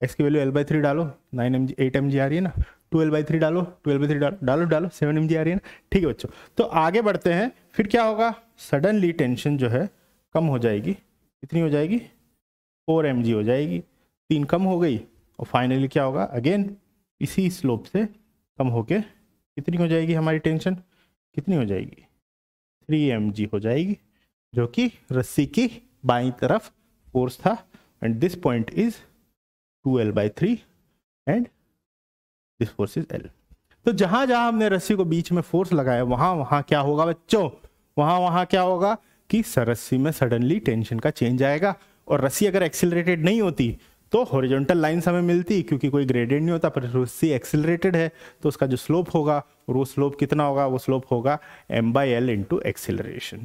X की वैल्यू एल बाई थ्री डालो nine M G eight M G आ रही है ना टू एल बाई थ्री डालो ट्वेल्व बाई थ्री डालो डालो डालो सेवन एम जी आ रही है ना ठीक है बच्चों तो आगे बढ़ते हैं फिर क्या होगा सडनली टेंशन जो है कम हो जाएगी कितनी हो जाएगी फोर एम जी हो जाएगी तीन कम हो गई और फाइनली क्या होगा अगेन इसी स्लोप से कम होके कितनी हो जाएगी हमारी टेंशन कितनी हो जाएगी थ्री एम हो जाएगी जो कि रस्सी की बाई तरफ फोर्स था and this point is two L by three and this force is L तो जहां जहां हमने रस्सी को बीच में फोर्स लगाया वहां वहां क्या होगा बच्चों वहां वहां क्या होगा कि रस्सी में सडनली टेंशन का चेंज आएगा और रस्सी अगर एक्सिलरेटेड नहीं होती तो हॉरिजॉन्टल लाइन्स हमें मिलती क्योंकि कोई ग्रेडियंट नहीं होता पर सी एक्सिलरेटेड है तो उसका जो स्लोप होगा और वो स्लोप कितना होगा वो स्लोप होगा M by L into acceleration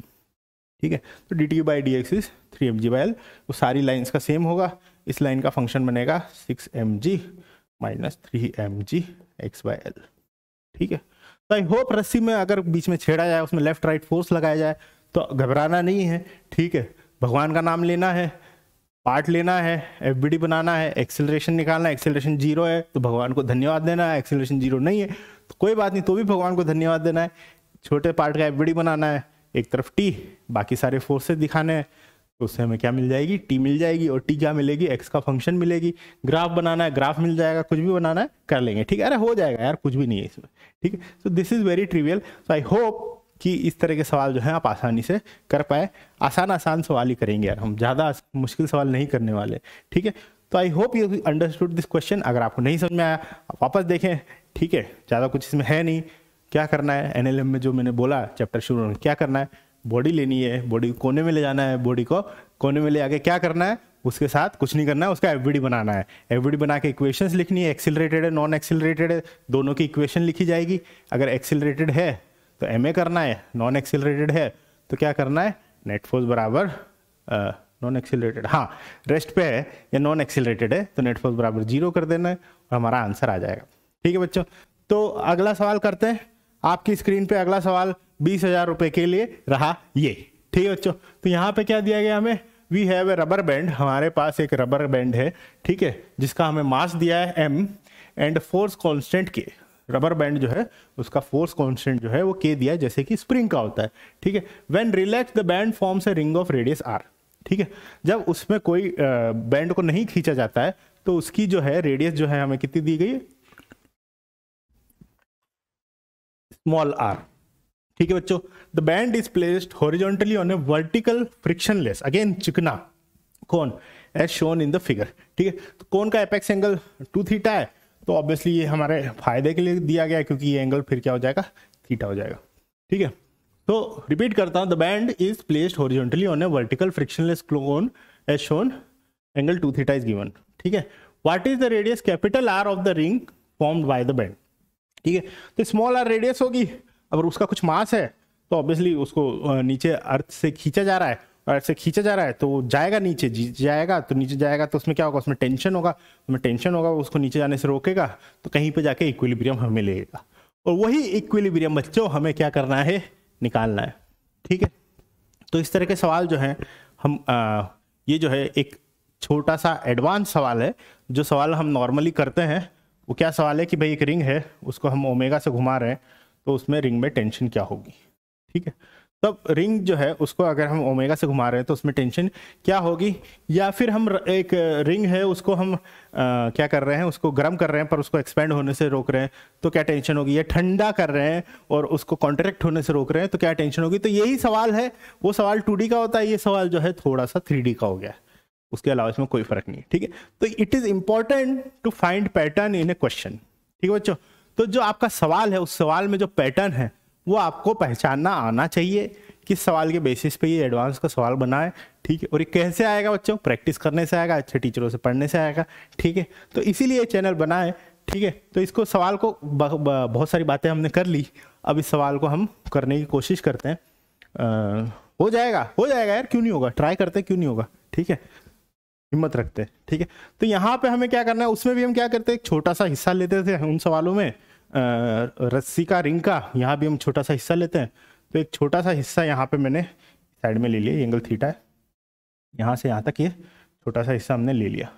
ठीक है तो D T by D X is three M G by L वो सारी लाइन्स का सेम होगा इस लाइन का फंक्शन बनेगा six M G minus three M G X by L ठीक है तो आई होप रस्सी में अगर बीच में छेड़ा जाए उसमें लेफ्ट राइट फोर्स लगाया जाए तो घबराना नहीं है ठीक है भगवान का नाम लेना है पार्ट लेना है एफ बनाना है एक्सेलरेशन निकालना है एक्सेलरेशन जीरो है तो भगवान को धन्यवाद देना है एक्सेलरेशन जीरो नहीं है तो कोई बात नहीं तो भी भगवान को धन्यवाद देना है छोटे पार्ट का एफ बनाना है एक तरफ टी बाकी सारे फोर्सेस दिखाने हैं तो उससे हमें क्या मिल जाएगी टी मिल जाएगी और टी क्या मिलेगी एक्स का फंक्शन मिलेगी ग्राफ बनाना है ग्राफ मिल जाएगा कुछ भी बनाना है कर लेंगे ठीक है अरे हो जाएगा यार कुछ भी नहीं है इसमें ठीक है so this is very trivial so I hope कि इस तरह के सवाल जो है आप आसानी से कर पाए आसान आसान सवाल ही करेंगे यार हम ज़्यादा मुश्किल सवाल नहीं करने वाले ठीक है तो I hope you understood this question अगर आपको नहीं समझ में आया आप वापस देखें ठीक है ज़्यादा कुछ इसमें है नहीं क्या करना है एन में जो मैंने बोला चैप्टर शुरू में क्या करना है बॉडी लेनी है बॉडी को कोने में ले जाना है बॉडी को कोने में ले आके क्या करना है उसके साथ कुछ नहीं करना है उसका एफ बनाना है डी बना के इक्वेशंस लिखनी है एक्सिलरेटेड है नॉन एक्सिलरेटेड है दोनों की इक्वेशन लिखी जाएगी अगर एक्सिलरेटेड है तो एम करना है नॉन एक्सिलरेटेड है तो क्या करना है नेट फोर्स बराबर नॉन एक्सिलरेटेड हाँ रेस्ट पे है या नॉन एक्सिलरेटेड है तो नेट फोर्स बराबर जीरो कर देना है और हमारा आंसर आ जाएगा ठीक है बच्चों तो अगला सवाल करते हैं आपकी स्क्रीन पे अगला सवाल बीस हजार रुपये के लिए रहा ये ठीक है बच्चों तो यहाँ पे क्या दिया गया हमें we have a rubber band हमारे पास एक रबर बैंड है ठीक है जिसका हमें मास दिया है M and force constant K rubber band जो है उसका फोर्स कॉन्स्टेंट जो है वो के दिया है जैसे कि स्प्रिंग का होता है ठीक है when relax the band forms a ring of radius R ठीक है जब उसमें कोई बैंड को नहीं खींचा जाता है तो उसकी जो है रेडियस जो है हमें कितनी दी गई है स्मॉल आर ठीक है बच्चों the band is placed horizontally on a vertical frictionless again चिकना cone as shown in the figure ठीक है तो कौन का एपेक्स एंगल टू थीटा है तो ऑब्वियसली ये हमारे फायदे के लिए दिया गया क्योंकि ये एंगल फिर क्या हो जाएगा थीटा हो जाएगा ठीक है तो रिपीट करता हूँ the band is placed horizontally on a vertical frictionless cone as shown angle two theta is given ठीक है what is the radius capital R of the ring formed by the band ठीक है तो small are radius होगी अगर उसका कुछ मास है तो ऑब्वियसली उसको नीचे अर्थ से खींचा जा रहा है और ऐसे खींचा जा रहा है तो जाएगा नीचे जाएगा तो नीचे जाएगा तो उसमें क्या होगा उसमें टेंशन होगा उसमें टेंशन होगा उसको नीचे जाने से रोकेगा तो कहीं पर जाके इक्विलिब्रियम हमें लेगा और वही इक्विलिब्रियम बच्चों हमें क्या करना है निकालना है ठीक है तो इस तरह के सवाल जो हैं हम आ, ये जो है एक छोटा सा एडवांस सवाल है जो सवाल हम नॉर्मली करते हैं वो क्या सवाल है कि भाई एक रिंग है उसको हम ओमेगा से घुमा रहे हैं तो उसमें रिंग में टेंशन क्या होगी ठीक है तब रिंग जो है उसको अगर हम ओमेगा से घुमा रहे हैं तो उसमें टेंशन क्या होगी या फिर हम एक रिंग है उसको हम आ, क्या कर रहे हैं उसको गर्म कर रहे हैं पर उसको एक्सपेंड होने से रोक रहे हैं तो क्या टेंशन होगी या ठंडा कर रहे हैं और उसको कॉन्ट्रैक्ट होने से रोक रहे हैं तो क्या टेंशन होगी तो यही सवाल है वो सवाल टू का होता है ये सवाल जो है थोड़ा सा थ्री का हो गया उसके अलावा इसमें कोई फर्क नहीं ठीक है तो it is important to find pattern in a question ठीक है बच्चों तो जो आपका सवाल है उस सवाल में जो पैटर्न है वो आपको पहचानना आना चाहिए किस सवाल के बेसिस पे ये एडवांस का सवाल बना है ठीक है और ये कैसे आएगा बच्चों प्रैक्टिस करने से आएगा अच्छे टीचरों से पढ़ने से आएगा ठीक है तो इसीलिए चैनल बना है ठीक है तो इसको सवाल को बहुत सारी बातें हमने कर ली अब इस सवाल को हम करने की कोशिश करते हैं आ, हो जाएगा हो जाएगा यार क्यों नहीं होगा ट्राई करते क्यों नहीं होगा ठीक है हिम्मत रखते हैं ठीक है तो यहाँ पे हमें क्या करना है उसमें भी हम क्या करते हैं एक छोटा सा हिस्सा लेते थे उन सवालों में रस्सी का रिंग का यहाँ भी हम छोटा सा हिस्सा लेते हैं तो एक छोटा सा हिस्सा यहाँ पे मैंने साइड में ले लिया एंगल थीटा है यहाँ से यहाँ तक ये छोटा सा हिस्सा हमने ले लिया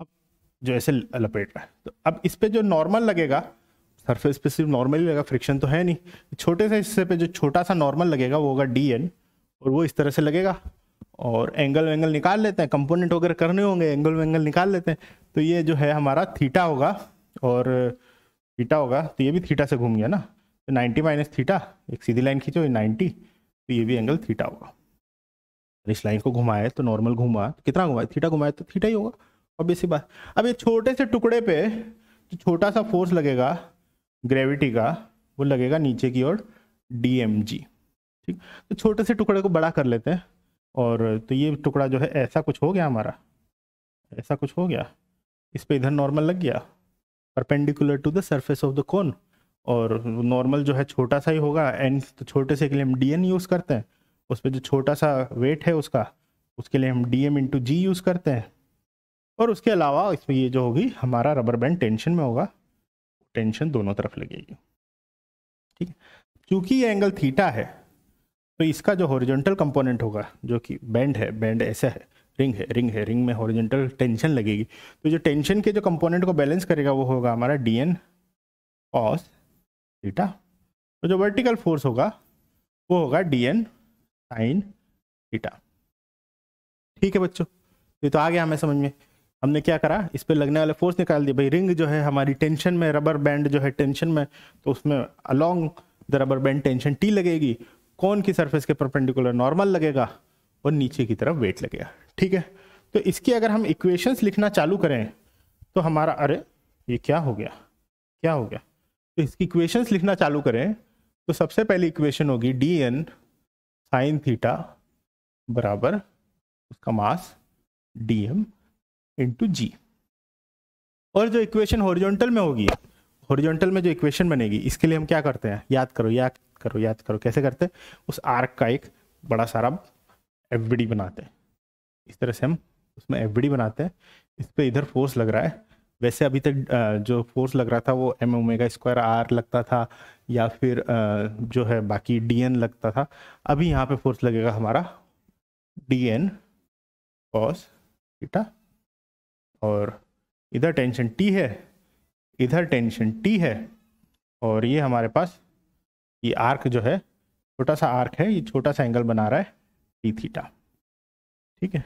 अब जो ऐसे लपेट रहा है तो अब इस पर जो नॉर्मल लगेगा सरफेस पे सिर्फ नॉर्मल ही लगेगा फ्रिक्शन तो है नहीं छोटे से हिस्से पे जो छोटा सा नॉर्मल लगेगा वो होगा डी एन और वो इस तरह से लगेगा और एंगल वेंगल निकाल लेते हैं कंपोनेंट वगैरह करने होंगे एंगल वेंगल निकाल लेते हैं तो ये जो है हमारा थीटा होगा और थीटा होगा तो ये भी थीटा से घूम गया ना तो 90 माइनस थीटा एक सीधी लाइन खींचो ये 90 तो ये भी एंगल थीटा होगा इस लाइन को घुमाए तो नॉर्मल घुमा तो कितना घुमाए थीटा घुमाए तो थीटा ही होगा अब इसी बात अब ये छोटे से टुकड़े पे जो छोटा सा फोर्स लगेगा ग्रेविटी का वो लगेगा नीचे की ओर डी ठीक तो छोटे से टुकड़े को बड़ा कर लेते हैं और तो ये टुकड़ा जो है ऐसा कुछ हो गया हमारा ऐसा कुछ हो गया इस पर इधर नॉर्मल लग गया perpendicular to the surface of the cone और नॉर्मल जो है छोटा सा ही होगा एंड तो छोटे से के लिए हम डी एन यूज़ करते हैं उस पर जो छोटा सा वेट है उसका उसके लिए हम D M into G use करते हैं और उसके अलावा इसमें ये जो होगी हमारा रबर बैंड टेंशन में होगा टेंशन दोनों तरफ लगेगी ठीक है चूँकि ये एंगल थीटा है तो इसका जो हॉरिजॉन्टल कंपोनेंट होगा जो कि बैंड है बैंड ऐसा है रिंग है रिंग है रिंग में हॉरिजेंटल टेंशन लगेगी तो जो टेंशन के जो कंपोनेंट को बैलेंस करेगा वो होगा हमारा डी एन ऑस थीटा और जो वर्टिकल फोर्स होगा वो होगा डी एन साइन थीटा ठीक है बच्चों ये तो आ गया हमें समझ में हमने क्या करा इस पर लगने वाले फोर्स निकाल दिए भाई रिंग जो है हमारी टेंशन में रबर बैंड जो है टेंशन में तो उसमें along the rubber band tension T लगेगी कौन की सरफेस के परपेंडिकुलर नॉर्मल लगेगा और नीचे की तरफ वेट लगेगा ठीक है तो इसकी अगर हम इक्वेशंस लिखना चालू करें तो हमारा अरे ये क्या हो गया क्या हो गया तो इसकी इक्वेशंस लिखना चालू करें तो सबसे पहली इक्वेशन होगी डी एन साइन थीटा बराबर उसका mass D M into G और जो इक्वेशन हॉरिजॉन्टल में होगी हॉरिजॉन्टल में जो इक्वेशन बनेगी इसके लिए हम क्या करते हैं याद करो याद करो याद करो कैसे करते हैं उस आर्क का एक बड़ा सारा एफ बनाते हैं इस तरह से हम उसमें एफ बनाते हैं इस पर इधर फोर्स लग रहा है वैसे अभी तक जो फोर्स लग रहा था वो एम ओमेगा स्क्वायर आर लगता था या फिर जो है बाकी डी एन लगता था अभी यहाँ पे फोर्स लगेगा हमारा डी एन कॉस थीटा और इधर टेंशन टी है इधर टेंशन टी है और ये हमारे पास ये आर्क जो है छोटा सा आर्क है ये छोटा सा एंगल बना रहा है टी थीटा ठीक है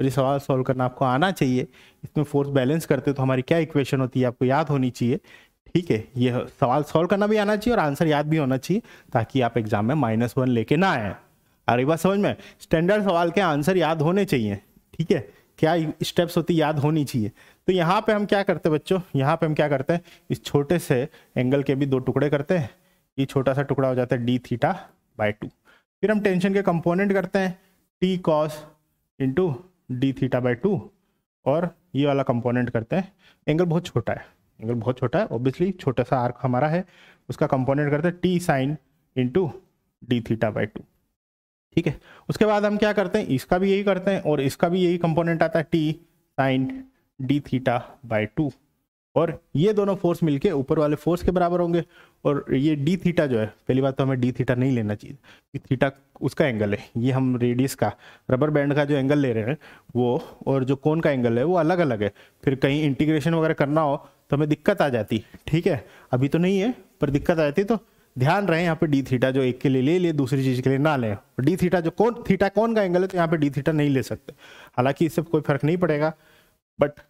और ये सवाल सॉल्व करना आपको आना चाहिए इसमें फोर्स बैलेंस करते हो तो हमारी क्या इक्वेशन होती है आपको याद होनी चाहिए ठीक है ये सवाल सॉल्व करना भी आना चाहिए और आंसर याद भी होना चाहिए ताकि आप एग्जाम में माइनस वन लेके ना आए अरे बात समझ में स्टैंडर्ड सवाल के आंसर याद होने चाहिए ठीक है क्या स्टेप्स होती याद होनी चाहिए तो यहाँ पे हम क्या करते हैं बच्चों यहाँ पे हम क्या करते हैं इस छोटे से एंगल के भी दो टुकड़े करते हैं ये छोटा सा टुकड़ा हो जाता है डी थीटा बाई टू फिर हम टेंशन के कंपोनेंट करते हैं T cos into D theta by two और ये वाला कंपोनेंट करते हैं एंगल बहुत छोटा है एंगल बहुत छोटा है ऑब्वियसली छोटा सा आर्क हमारा है उसका कंपोनेंट करते हैं T sine into D theta by two ठीक है उसके बाद हम क्या करते हैं इसका भी यही करते हैं और इसका भी यही कंपोनेंट आता है T sine D theta by two और ये दोनों फोर्स मिलके ऊपर वाले फोर्स के बराबर होंगे और ये डी थीटा जो है पहली बात तो हमें डी थीटा नहीं लेना चाहिए कि थीटा उसका एंगल है ये हम रेडियस का रबर बैंड का जो एंगल ले रहे हैं वो और जो कोन का एंगल है वो अलग अलग है फिर कहीं इंटीग्रेशन वगैरह करना हो तो हमें दिक्कत आ जाती ठीक है अभी तो नहीं है पर दिक्कत आ जाती तो ध्यान रहे यहाँ पे डी थीटा जो एक के लिए ले लिए दूसरी चीज के लिए ना लें डी थीटा जो कौन थीटा कौन का एंगल है तो यहाँ पे डी थीटा नहीं ले सकते हालांकि इससे कोई फर्क नहीं पड़ेगा but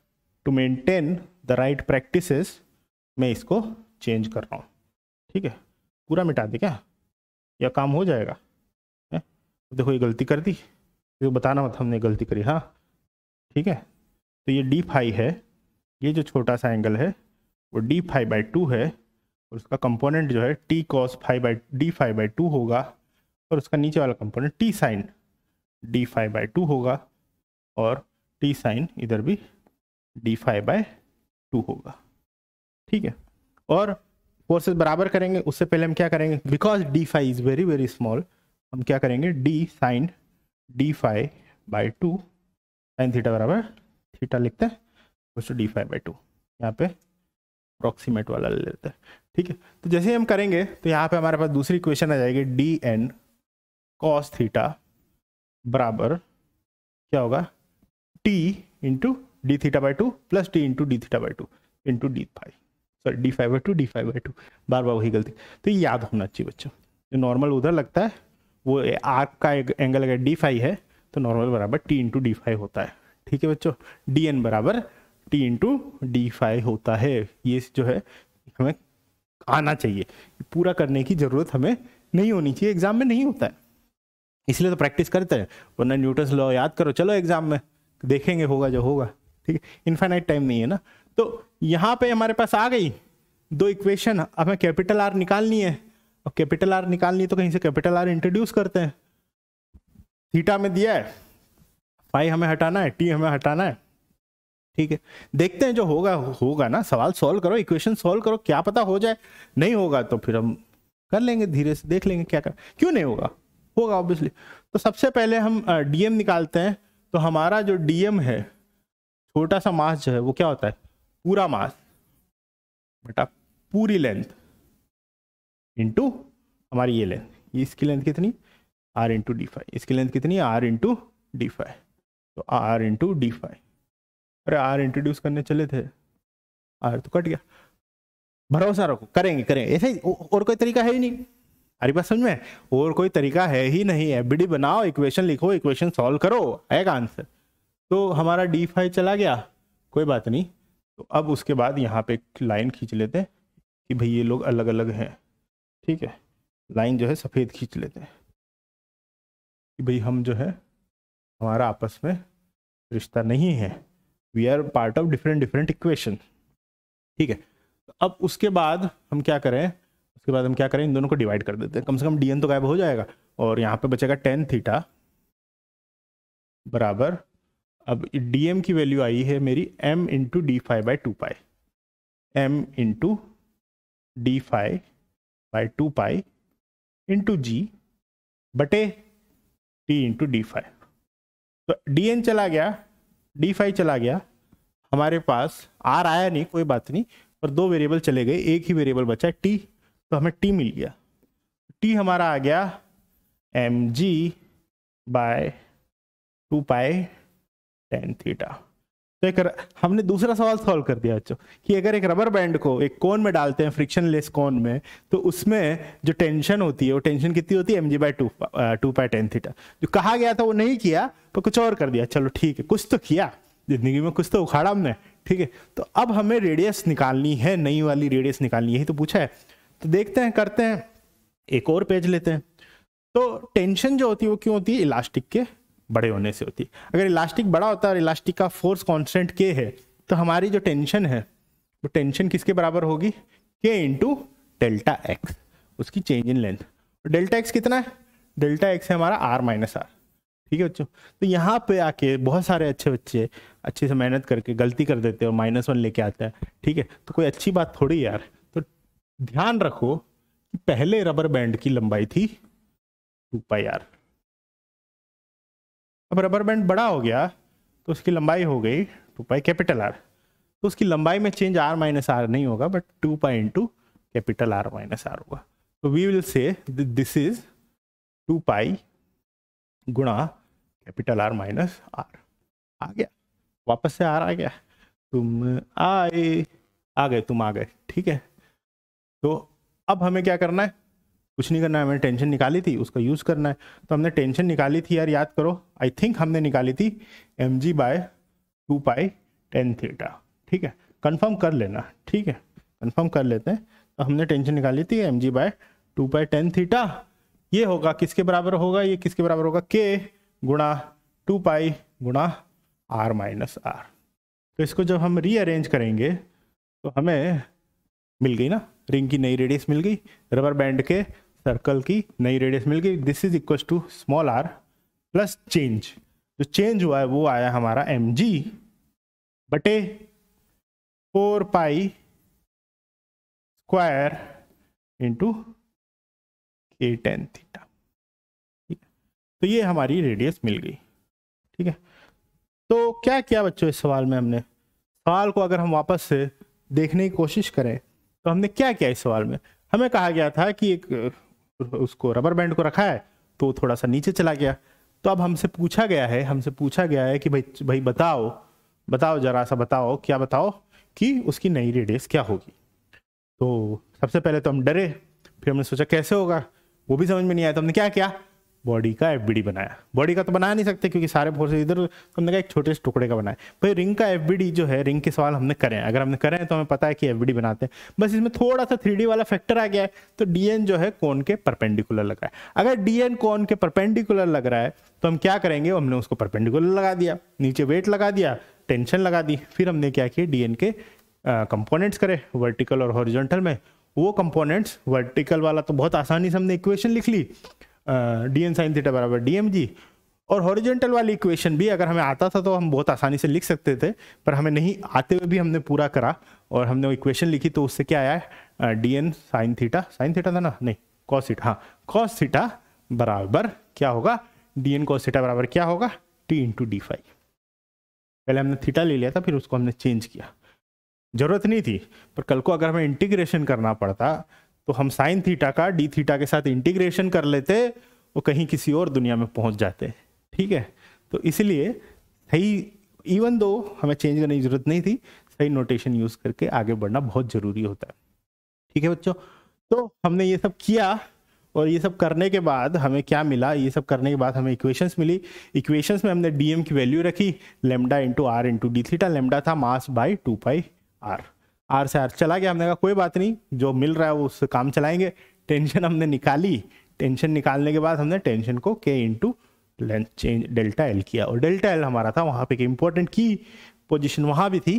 to maintain the right practices मैं इसको चेंज कर रहा हूँ ठीक है पूरा मिटा दे क्या या काम हो जाएगा है? देखो ये गलती कर दी तो बताना मत हमने गलती करी हाँ ठीक है तो ये डी फाइव है ये जो छोटा सा एंगल है वो डी फाइव बाई टू है और उसका कंपोनेंट जो है T cos five by D five by two होगा और उसका नीचे वाला component T sine D five by two होगा और टी साइन इधर भी डी फाइव बाई टू होगा ठीक है और फोर्सेस बराबर करेंगे उससे पहले हम क्या करेंगे because D five is very very small हम क्या करेंगे D sine D five by two sine theta बराबर थीटा लिखते हैं तो डी फाइव बाई टू यहाँ पे अप्रॉक्सीमेट वाला ले लेते हैं ठीक है तो जैसे हम करेंगे तो यहाँ पे हमारे पास दूसरी क्वेश्चन आ जाएगी डी एन कॉस थीटा बराबर क्या होगा T into D theta by two plus T into D theta by two into D five sorry D five by two D five by two बार बार वही गलती तो ये याद होना चाहिए बच्चों जो नॉर्मल उधर लगता है वो आर्क का एंगल अगर डी फाइव है तो नॉर्मल बराबर टी इंटू डी फाइव होता है ठीक है बच्चों डी एन बराबर टी इंटू डी फाइव होता है ये जो है हमें आना चाहिए पूरा करने की ज़रूरत हमें नहीं होनी चाहिए एग्जाम में नहीं होता है इसलिए तो प्रैक्टिस करते हैं वरना न्यूटन्स लॉ याद करो चलो एग्जाम में देखेंगे होगा जो होगा ठीक है इन्फाइनाइट टाइम नहीं है ना तो यहाँ पे हमारे पास आ गई दो इक्वेशन अब हमें कैपिटल आर निकालनी है और कैपिटल आर निकालनी है तो कहीं से कैपिटल आर इंट्रोड्यूस करते हैं थीटा में दिया है फाई हमें हटाना है टी हमें हटाना है ठीक है देखते हैं जो होगा होगा ना सवाल सॉल्व करो इक्वेशन सॉल्व करो क्या पता हो जाए नहीं होगा तो फिर हम कर लेंगे धीरे से देख लेंगे क्या कर क्यों नहीं होगा होगा ऑब्वियसली तो सबसे पहले हम डीएम निकालते हैं तो हमारा जो डीएम है छोटा सा मास जो है वो क्या होता है पूरा मास बेटा पूरी लेंथ इंटू हमारी ये लेंथ इसकी लेंथ कितनी आर इंटू डी फाइव इसकी लेंथ कितनी आर इंटू डी फाइव तो आर इंटू डी फाइव अरे आर इंट्रोड्यूस करने चले थे आर तो कट गया भरोसा रखो करेंगे करेंगे ऐसे ही और कोई तरीका है ही नहीं अरे बात समझ में और कोई तरीका है ही नहीं एफबीडी बनाओ इक्वेशन लिखो इक्वेशन सॉल्व करो आएगा आंसर तो हमारा डी फाइव चला गया कोई बात नहीं तो अब उसके बाद यहाँ पे एक लाइन खींच लेते हैं कि भाई ये लोग अलग अलग हैं ठीक है लाइन जो है सफ़ेद खींच लेते हैं कि भाई हम जो है हमारा आपस में रिश्ता नहीं है we are part of different different equation ठीक है तो अब उसके बाद हम क्या करें उसके बाद हम क्या करें इन दोनों को डिवाइड कर देते हैं कम से कम डी तो गायब हो जाएगा और यहाँ पर बचेगा टेन थीटा बराबर अब डीएम की वैल्यू आई है मेरी M into D five by two pi M into D five by two pi into G बटे टी इंटू डी फाइव तो डी एन चला गया डी फाइव चला गया हमारे पास आर आया नहीं कोई बात नहीं पर दो वेरिएबल चले गए एक ही वेरिएबल बचा टी तो हमें टी मिल गया टी हमारा आ गया M G by two pi tan theta तो एक हमने दूसरा सवाल सॉल्व कर दिया बच्चों कि अगर एक रबर बैंड को एक कोन में डालते हैं फ्रिक्शन लेस कोन में तो उसमें जो टेंशन होती है वो टेंशन कितनी होती है M G by two two pi tan theta जो कहा गया था वो नहीं किया पर कुछ और कर दिया चलो ठीक है कुछ तो किया जिंदगी में कुछ तो उखाड़ा हमने ठीक है तो अब हमें रेडियस निकालनी है नई वाली रेडियस निकालनी यही तो पूछा है तो देखते हैं करते हैं एक और पेज लेते हैं तो टेंशन जो होती है वो क्यों होती है इलास्टिक के बड़े होने से होती है अगर इलास्टिक बड़ा होता है और इलास्टिक का फोर्स कॉन्स्टेंट के है तो हमारी जो टेंशन है वो टेंशन किसके बराबर होगी के इंटू डेल्टा एक्स उसकी change in length delta X कितना है डेल्टा एक्स है हमारा आर माइनस आर ठीक है बच्चों तो यहाँ पे आके बहुत सारे अच्छे बच्चे अच्छे से मेहनत करके गलती कर देते और माइनस वन लेके आता है ठीक है तो कोई अच्छी बात थोड़ी यार तो ध्यान रखो कि पहले रबर बैंड की लंबाई थी टू पाई आर अब रबर बैंड बड़ा हो गया तो उसकी लंबाई हो गई टू पाई कैपिटल आर तो उसकी लंबाई में चेंज आर माइनस आर नहीं होगा but two pi into capital R minus R होगा तो we will say this is two pi गुणा कैपिटल आर माइनस आर आ गया वापस से आर आ गया तुम आए आ गए तुम आ गए ठीक है तो अब हमें क्या करना है कुछ नहीं करना है हमने टेंशन निकाली थी उसका यूज़ करना है तो हमने टेंशन निकाली थी यार याद करो आई थिंक हमने निकाली थी M G by two pi tan theta ठीक है कंफर्म कर लेना ठीक है कंफर्म कर लेते हैं तो हमने टेंशन निकाली थी M G by two pi tan theta ये होगा किसके बराबर होगा ये किसके बराबर होगा के गुणा टू पाई गुणा आर माइनस आर तो इसको जब हम रीअरेंज करेंगे तो हमें मिल गई ना रिंग की नई रेडियस मिल गई रबर बैंड के सर्कल की नई रेडियस मिल गई this is equal to small R plus change जो चेंज हुआ है वो आया हमारा एम जी बटे four pi square into K tan theta तो ये हमारी रेडियस मिल गई ठीक है तो क्या किया बच्चों इस सवाल में हमने सवाल को अगर हम वापस से देखने की कोशिश करें तो हमने क्या किया इस सवाल में हमें कहा गया था कि एक उसको रबर बैंड को रखा है तो थोड़ा सा नीचे चला गया तो अब हमसे पूछा गया है हमसे पूछा गया है कि भाई भाई बताओ बताओ जरा सा बताओ क्या बताओ कि उसकी नई रेडियस क्या होगी तो सबसे पहले तो हम डरे फिर हमने सोचा कैसे होगा वो भी समझ में नहीं आया तो हमने क्या किया बॉडी का एफ बनाया बॉडी का तो बना नहीं सकते क्योंकि सारे फोर्सेज इधर हमने कहा एक छोटे से टुकड़े का बनाया भाई रिंग का एफ जो है रिंग के सवाल हमने करें अगर हमने करें तो हमें पता है कि एफ बनाते हैं बस इसमें थोड़ा सा थ्री वाला फैक्टर आ गया है तो डी जो है कौन के परपेंडिकुलर लग रहा है अगर डी कौन के परपेंडिकुलर लग रहा है तो हम क्या करेंगे हमने उसको परपेंडिकुलर लगा दिया नीचे वेट लगा दिया टेंशन लगा दी फिर हमने क्या किया डी के कंपोनेंट्स करे वर्टिकल और हॉरिजेंटल में वो कंपोनेंट्स वर्टिकल वाला तो बहुत आसानी से हमने इक्वेशन लिख ली डी एन साइन थीटा बराबर डी एम जी और हॉरिजेंटल वाली इक्वेशन भी अगर हमें आता था तो हम बहुत आसानी से लिख सकते थे पर हमें नहीं आते हुए भी हमने पूरा करा और हमने वो इक्वेशन लिखी तो उससे क्या आया D N sine theta sine theta था ना नहीं कॉस थीटा हाँ कॉस थीटा बराबर क्या होगा डी एन कॉस थीटा बराबर क्या होगा टी इंटू डी फाइव पहले हमने थीटा ले लिया था फिर उसको हमने चेंज किया जरूरत नहीं थी पर कल को अगर हमें इंटीग्रेशन करना पड़ता तो हम साइन थीटा का डी थीटा के साथ इंटीग्रेशन कर लेते वो कहीं किसी और दुनिया में पहुंच जाते ठीक है तो इसलिए सही इवन दो हमें चेंज करने की जरूरत नहीं थी सही नोटेशन यूज करके आगे बढ़ना बहुत जरूरी होता है ठीक है बच्चों तो हमने ये सब किया और ये सब करने के बाद हमें क्या मिला ये सब करने के बाद हमें इक्वेशंस मिली इक्वेशंस में हमने डीएम की वैल्यू रखी lambda into R into D theta lambda था mass by two pi R R से आर चला गया हमने कहा कोई बात नहीं जो मिल रहा है वो उससे काम चलाएंगे टेंशन हमने निकाली टेंशन निकालने के बाद हमने टेंशन को के इंटू चेंज डेल्टा एल किया और डेल्टा एल हमारा था वहाँ पे एक इम्पोर्टेंट की पोजिशन वहाँ भी थी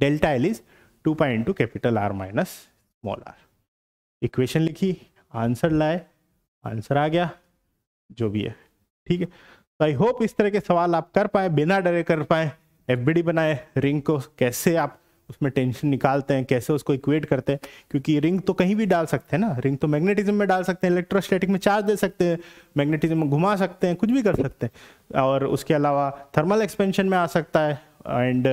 delta L is two pi into capital R minus small R equation लिखी आंसर लाए आंसर आ गया जो भी है ठीक है तो आई होप इस तरह के सवाल आप कर पाए बिना डरे कर पाए एफ बनाए रिंग को कैसे आप उसमें टेंशन निकालते हैं कैसे उसको इक्वेट करते हैं क्योंकि रिंग तो कहीं भी डाल सकते हैं ना रिंग तो मैग्नेटिज्म में डाल सकते हैं इलेक्ट्रोस्टैटिक में चार्ज दे सकते हैं मैग्नेटिज्म में घुमा सकते हैं कुछ भी कर सकते हैं और उसके अलावा थर्मल एक्सपेंशन में आ सकता है एंड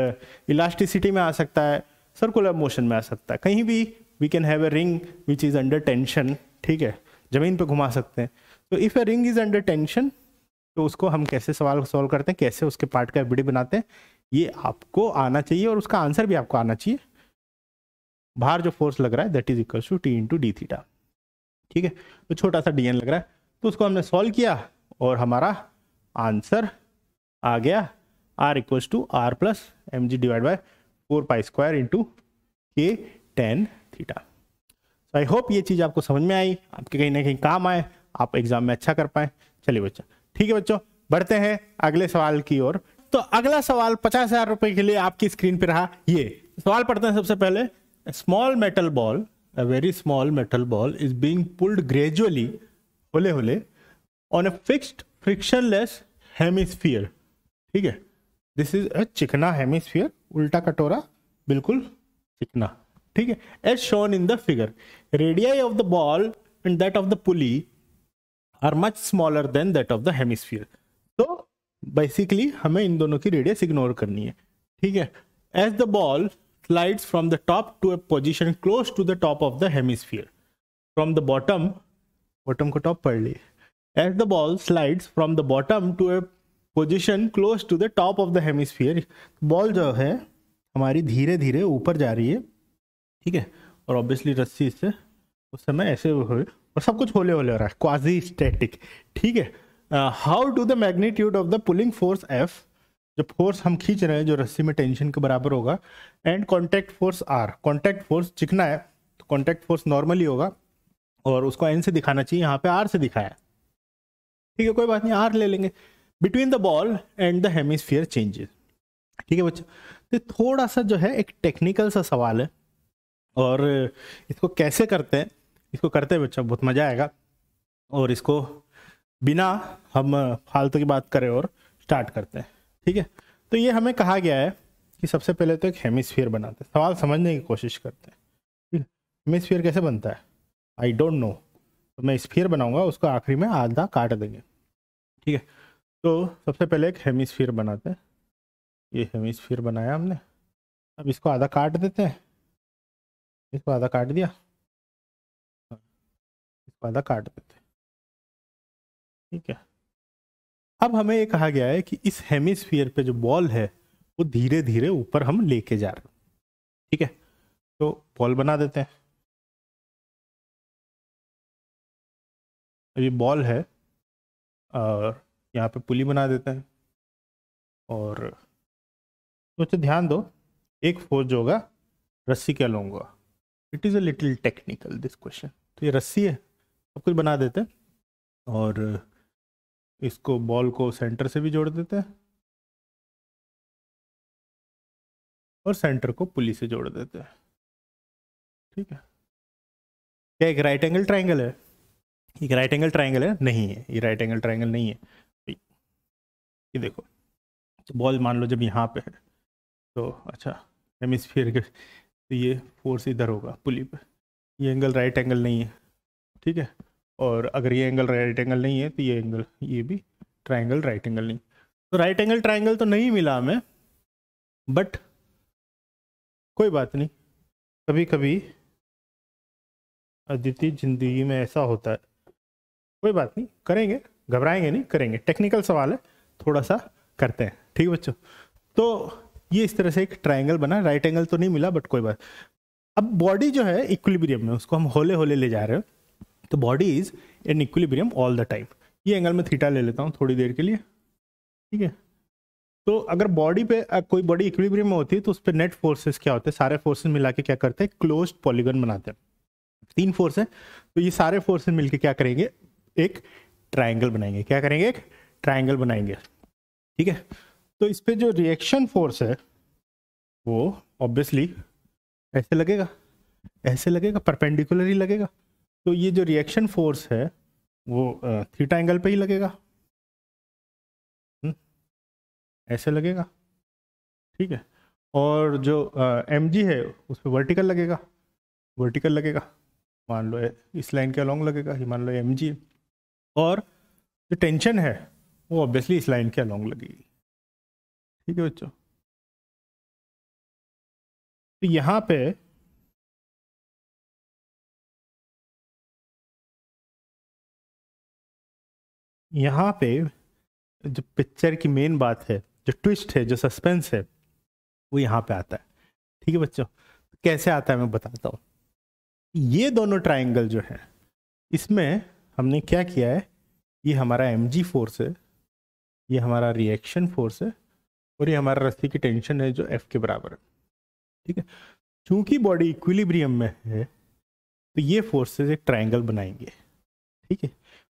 इलास्टिसिटी में आ सकता है सर्कुलर मोशन में आ सकता है कहीं भी we can have a ring which is under tension ठीक है ज़मीन पर घुमा सकते हैं तो if a ring is under tension तो उसको हम कैसे सवाल सॉल्व करते हैं कैसे उसके पार्ट का एफ बनाते हैं ये आपको आना चाहिए और उसका आंसर भी आपको आना चाहिए बाहर जो फोर्स लग रहा है that is equal to T into D theta ठीक है तो छोटा सा डी लग रहा है तो उसको हमने सॉल्व किया और हमारा आंसर आ गया R equals to R plus M G divide by four pi square into K tan theta so I hope ये चीज़ आपको समझ में आई आपके कहीं ना कहीं काम आए आप एग्जाम में अच्छा कर पाए चलिए बच्चा ठीक है बच्चों बढ़ते हैं अगले सवाल की ओर तो अगला सवाल पचास हजार रुपए के लिए आपकी स्क्रीन पे रहा ये सवाल पढ़ते हैं सबसे पहले small metal ball a very small metal ball is being pulled gradually होले होले on a fixed frictionless hemisphere ठीक है दिस इज अ चिकना हेमिस्फीयर उल्टा कटोरा बिल्कुल चिकना ठीक है as shown in the figure radii of the ball and that of the pulley are much smaller than that of the hemisphere basically हमें इन दोनों की रेडियस इग्नोर करनी है ठीक है as the ball slides from the top to a position close to the top of the hemisphere from the bottom bottom को top पढ़ लिए as the ball slides from the bottom to a position close to the top of the hemisphere ball जो है हमारी धीरे धीरे ऊपर जा रही है ठीक है और ऑब्वियसली रस्सी से उस समय ऐसे हो और सब कुछ होले होले हो रहा है क्वाजी स्टैटिक ठीक है how do the magnitude of the pulling force F जो फोर्स हम खींच रहे हैं जो रस्सी में टेंशन के बराबर होगा and contact force R contact force चिकना है तो कॉन्टैक्ट फोर्स नॉर्मली होगा और उसको एन से दिखाना चाहिए यहाँ पे आर से दिखाया ठीक है कोई बात नहीं आर ले लेंगे between the ball and the hemisphere changes ठीक है बच्चों तो थोड़ा सा जो है एक टेक्निकल सा सवाल है और इसको कैसे करते हैं इसको करते हैं बच्चा बहुत मज़ा आएगा और इसको बिना हम फालतू की बात करें और स्टार्ट करते हैं ठीक है तो ये हमें कहा गया है कि सबसे पहले तो एक हेमिसफियर बनाते हैं सवाल समझने की कोशिश करते हैं ठीक है हेमिसफियर कैसे बनता है आई डोंट नो तो मैं स्फियर बनाऊंगा उसको आखिरी में आधा काट देंगे ठीक है तो सबसे पहले एक हेमिसफियर बनाते हैं ये हेमिसफियर बनाया हमने अब इसको आधा काट देते हैं इसको आधा काट दिया हाँ। इसको आधा काट देते हैं ठीक है अब हमें ये कहा गया है कि इस हेमिस्फीयर पे जो बॉल है वो धीरे धीरे ऊपर हम लेके जा रहे हैं ठीक है तो बॉल बना देते हैं ये बॉल है और यहाँ पे पुली बना देते हैं और तो ध्यान दो एक फोर्ज होगा रस्सी क्या लूँगा it is a little technical this question तो ये रस्सी है सब कुछ बना देते हैं और इसको बॉल को सेंटर से भी जोड़ देते हैं और सेंटर को पुली से जोड़ देते हैं ठीक है क्या एक राइट एंगल ट्राइंगल है एक राइट एंगल ट्राइंगल है नहीं है ये राइट एंगल ट्राइंगल नहीं है ये देखो तो बॉल मान लो जब यहाँ पे है तो अच्छा हेमिसफीयर के तो ये फोर्स इधर होगा पुली पे ये एंगल राइट एंगल नहीं है ठीक है और अगर ये एंगल राइट एंगल नहीं है तो ये एंगल ये भी ट्राइंगल राइट एंगल नहीं तो राइट एंगल ट्राइंगल तो नहीं मिला हमें बट कोई बात नहीं कभी कभी अदिति जिंदगी में ऐसा होता है कोई बात नहीं करेंगे घबराएंगे नहीं करेंगे टेक्निकल सवाल है थोड़ा सा करते हैं ठीक है बच्चों तो ये इस तरह से एक ट्राइंगल बना राइट एंगल तो नहीं मिला बट कोई बात अब बॉडी जो है इक्विलिब्रियम में उसको हम होले होले ले जा रहे हैं तो body is in equilibrium all the time ये एंगल में थीटा ले लेता हूँ थोड़ी देर के लिए ठीक है तो अगर बॉडी पे कोई बॉडी इक्विलिब्रियम में होती है तो उस पर नेट फोर्सेस क्या होते हैं सारे फोर्सेस मिला के क्या करते हैं क्लोज पॉलीगन बनाते हैं तीन फोर्स हैं तो ये सारे फोर्सेस मिलकर क्या करेंगे एक ट्राइंगल बनाएंगे क्या करेंगे एक ट्राइंगल बनाएंगे ठीक है तो इस पर जो रिएक्शन फोर्स है वो ऑब्वियसली ऐसे लगेगा ऐसे लगेगा परपेंडिकुलर ही लगेगा तो ये जो रिएक्शन फोर्स है वो थीटा एंगल पे ही लगेगा हुँ? हम्म, ऐसे लगेगा ठीक है और जो एम जी है उस पर वर्टिकल लगेगा वर्टिकल लगेगा मान लो इस लाइन के अलॉन्ग लगेगा ये मान लो एम जी और जो टेंशन है वो ऑब्वियसली इस लाइन के अलॉन्ग लगेगी ठीक है बच्चों तो यहाँ पे यहाँ पे जो पिक्चर की मेन बात है जो ट्विस्ट है जो सस्पेंस है वो यहाँ पे आता है ठीक है बच्चों कैसे आता है मैं बताता हूँ ये दोनों ट्राइंगल जो है इसमें हमने क्या किया है ये हमारा एम जी फोर्स है ये हमारा रिएक्शन फोर्स है और ये हमारा रस्सी की टेंशन है जो एफ के बराबर है ठीक है चूंकि बॉडी इक्विलिब्रियम में है तो ये फोर्सेज एक ट्राइंगल बनाएंगे ठीक है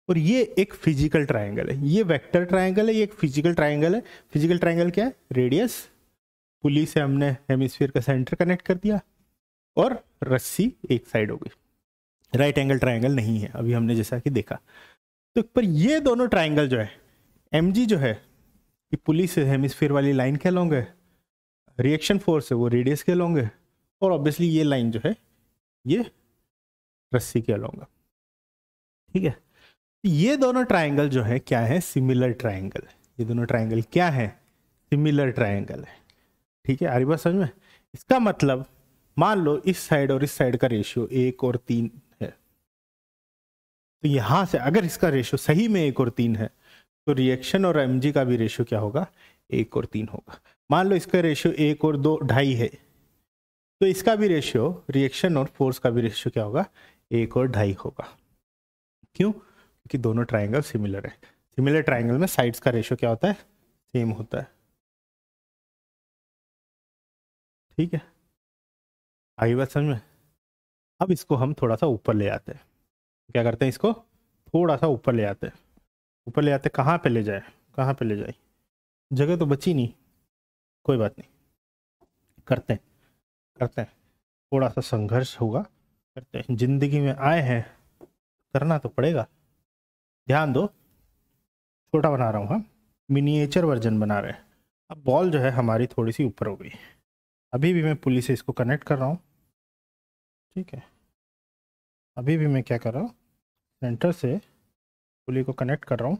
और ये एक फिजिकल ट्राइंगल है ये वेक्टर ट्राइंगल है ये एक फिजिकल ट्राइंगल है फिजिकल ट्राइंगल क्या है रेडियस पुली से हमने हेमिस्फीयर का सेंटर कनेक्ट कर दिया और रस्सी एक साइड हो गई राइट एंगल ट्राइंगल नहीं है अभी हमने जैसा कि देखा तो पर ये दोनों ट्राइंगल जो है एम जो है ये पुलिस से हेमिस्फीयर वाली लाइन लोंगे रिएक्शन फोर्स है वो रेडियस लोंगे और ऑब्वियसली ये लाइन जो है ये रस्सी कहलाऊंगा ठीक है तो ये दोनों ट्राइंगल जो है क्या है सिमिलर ट्राइंगल ये दोनों ट्राइंगल क्या है सिमिलर ट्राइंगल है ठीक है आरिबा समझ में इसका मतलब मान लो इस साइड और इस साइड का रेशियो एक और तीन है तो यहां से अगर इसका रेशियो सही में एक और तीन है तो रिएक्शन और एम का भी रेशियो क्या होगा एक और तीन होगा मान लो इसका रेशियो एक और दो ढाई है तो इसका भी रेशियो रिएक्शन और फोर्स का भी रेशियो क्या होगा एक और ढाई होगा क्यों क्योंकि दोनों ट्राइंगल सिमिलर है सिमिलर ट्राइंगल में साइड्स का रेशो क्या होता है सेम होता है ठीक है आई बात समझ में अब इसको हम थोड़ा सा ऊपर ले आते हैं क्या करते हैं इसको थोड़ा सा ऊपर ले आते हैं ऊपर ले आते कहाँ पे ले जाए कहाँ पे ले जाए जगह तो बची नहीं कोई बात नहीं करते हैं करते हैं थोड़ा सा संघर्ष होगा करते हैं जिंदगी में आए हैं करना तो पड़ेगा ध्यान दो छोटा बना रहा हूँ हम मिनिएचर वर्जन बना रहे हैं अब बॉल जो है हमारी थोड़ी सी ऊपर हो गई अभी भी मैं पुली से इसको कनेक्ट कर रहा हूँ ठीक है अभी भी मैं क्या कर रहा हूँ सेंटर से पुली को कनेक्ट कर रहा हूँ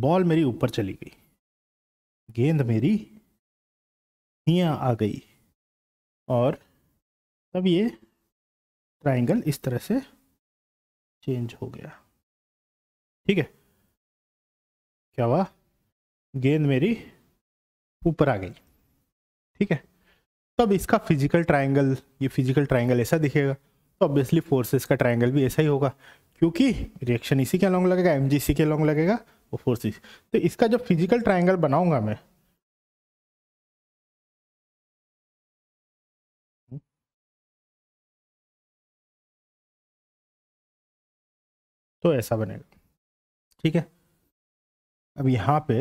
बॉल मेरी ऊपर चली गई गेंद मेरी हिया आ गई और तब ये ट्राइंगल इस तरह से चेंज हो गया ठीक है क्या हुआ गेंद मेरी ऊपर आ गई ठीक है तो अब इसका फिजिकल ट्रायंगल ये फिजिकल ट्रायंगल ऐसा दिखेगा तो ऑब्वियसली फोर्सेस का ट्रायंगल भी ऐसा ही होगा क्योंकि रिएक्शन इसी के अलॉन्ग लगेगा एम के अलॉन्ग लगेगा और फोर्सेस तो इसका जब फिजिकल ट्रायंगल बनाऊंगा मैं तो ऐसा बनेगा ठीक है अब यहाँ पे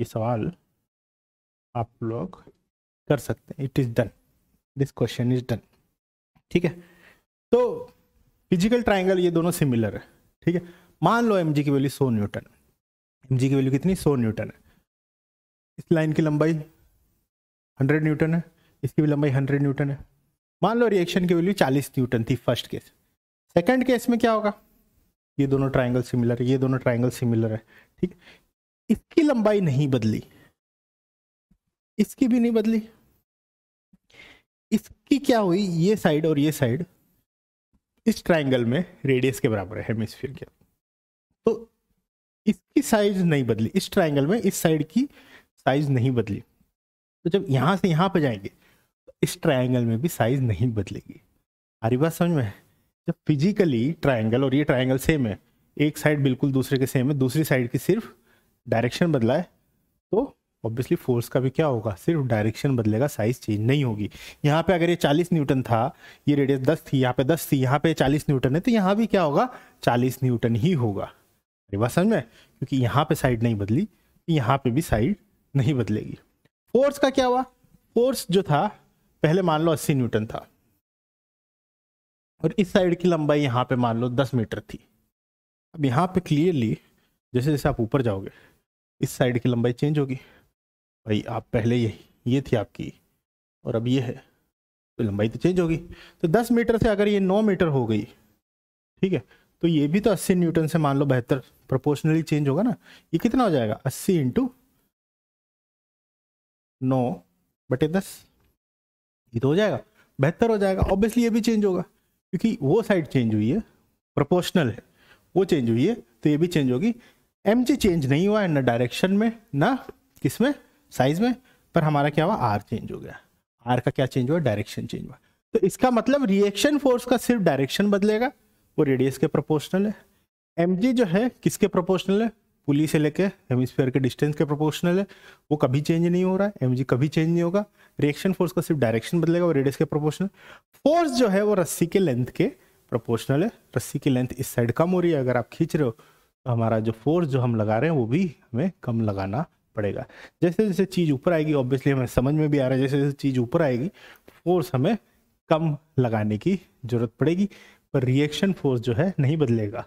ये सवाल आप लोग कर सकते हैं it is done this question is done ठीक है तो फिजिकल ट्राइंगल ये दोनों सिमिलर है ठीक है मान लो एम की वैल्यू सौ न्यूटन एम की वैल्यू कितनी सौ न्यूटन है इस लाइन की लंबाई हंड्रेड न्यूटन है इसकी भी लंबाई हंड्रेड न्यूटन है मान लो रिएक्शन की वैल्यू चालीस न्यूटन थी फर्स्ट केस सेकेंड केस में क्या होगा ये दोनों ट्राइंगल सिमिलर है ये दोनों ट्राइंगल सिमिलर है ठीक इसकी लंबाई नहीं बदली इसकी भी नहीं बदली इसकी क्या हुई ये साइड और ये साइड इस ट्राइंगल में रेडियस के बराबर है हेमिस्फीयर के तो इसकी साइज नहीं बदली इस ट्राइंगल में इस साइड की साइज नहीं बदली तो जब यहां से यहां पर जाएंगे तो इस ट्राइंगल में भी साइज नहीं बदलेगी हमारी बात समझ में है जब फिजिकली ट्राइंगल और ये ट्राइंगल सेम है एक साइड बिल्कुल दूसरे के सेम है दूसरी साइड की सिर्फ डायरेक्शन बदला है तो ऑब्वियसली फोर्स का भी क्या होगा सिर्फ डायरेक्शन बदलेगा साइज चेंज नहीं होगी यहाँ पे अगर ये 40 न्यूटन था ये रेडियस 10 थी यहाँ पे 10 थी यहाँ पे 40 न्यूटन है तो यहाँ भी क्या होगा 40 न्यूटन ही होगा अरे बात समझ में क्योंकि यहाँ पे साइड नहीं बदली यहाँ पे भी साइड नहीं बदलेगी फोर्स का क्या हुआ फोर्स जो था पहले मान लो अस्सी न्यूटन था और इस साइड की लंबाई यहाँ पे मान लो दस मीटर थी अब यहाँ पे क्लियरली जैसे जैसे आप ऊपर जाओगे इस साइड की लंबाई चेंज होगी भाई आप पहले यही ये थी आपकी और अब ये है तो लंबाई तो चेंज होगी तो दस मीटर से अगर ये नौ मीटर हो गई ठीक है तो ये भी तो अस्सी न्यूटन से मान लो बेहतर प्रोपोर्शनली चेंज होगा ना ये कितना हो जाएगा अस्सी इंटू नौ बटे दस ये तो हो जाएगा बेहतर हो जाएगा ऑब्वियसली ये भी चेंज होगा क्योंकि वो साइड चेंज हुई है प्रोपोर्शनल है वो चेंज हुई है तो ये भी चेंज होगी एम जी चेंज नहीं हुआ है ना डायरेक्शन में ना किस में साइज में पर हमारा क्या हुआ आर चेंज हो गया आर का क्या चेंज हुआ डायरेक्शन चेंज हुआ तो इसका मतलब रिएक्शन फोर्स का सिर्फ डायरेक्शन बदलेगा वो रेडियस के प्रोपोर्शनल है एम जो है किसके प्रोपोर्शनल है पुली से लेके हेमिस्फेयर के डिस्टेंस के प्रोपोर्शनल है वो कभी चेंज नहीं हो रहा है एम कभी चेंज नहीं होगा रिएक्शन फोर्स का सिर्फ डायरेक्शन बदलेगा और रेडियस के प्रोपोर्शनल फोर्स जो है वो रस्सी के लेंथ के प्रोपोर्शनल है रस्सी की लेंथ इस साइड कम हो रही है अगर आप खींच रहे हो तो हमारा जो फोर्स जो हम लगा रहे हैं वो भी हमें कम लगाना पड़ेगा जैसे जैसे चीज़ ऊपर आएगी ऑब्वियसली हमें समझ में भी आ रहा है जैसे जैसे चीज़ ऊपर आएगी फोर्स हमें कम लगाने की जरूरत पड़ेगी पर रिएक्शन फोर्स जो है नहीं बदलेगा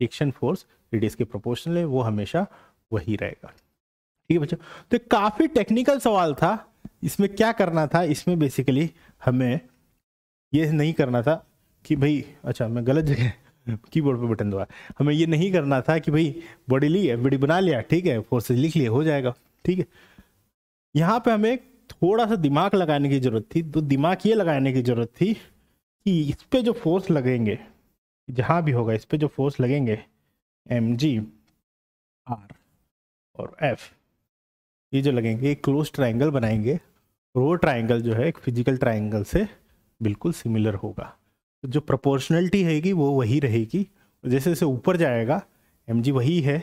रिएक्शन फोर्स रेडियस के प्रोपोर्शनल है वो हमेशा वही रहेगा ठीक है बच्चों तो काफ़ी टेक्निकल सवाल था इसमें क्या करना था इसमें बेसिकली हमें ये नहीं करना था कि भाई अच्छा मैं गलत जगह कीबोर्ड पे बटन दबा हमें ये नहीं करना था कि भाई बॉडी ली बॉडी बना लिया ठीक है फोर्सेज लिख लिया हो जाएगा ठीक है यहाँ पे हमें थोड़ा सा दिमाग लगाने की ज़रूरत थी तो दिमाग ये लगाने की ज़रूरत थी कि इस पर जो फोर्स लगेंगे जहाँ भी होगा इस पर जो फोर्स लगेंगे एम जी आर और एफ ये जो लगेंगे एक क्लोज ट्राइंगल बनाएंगे और वो ट्राइंगल जो है एक फिजिकल ट्राइंगल से बिल्कुल सिमिलर होगा तो जो प्रपोर्शनलिटी हैगी वो वही रहेगी जैसे जैसे ऊपर जाएगा एम जी वही है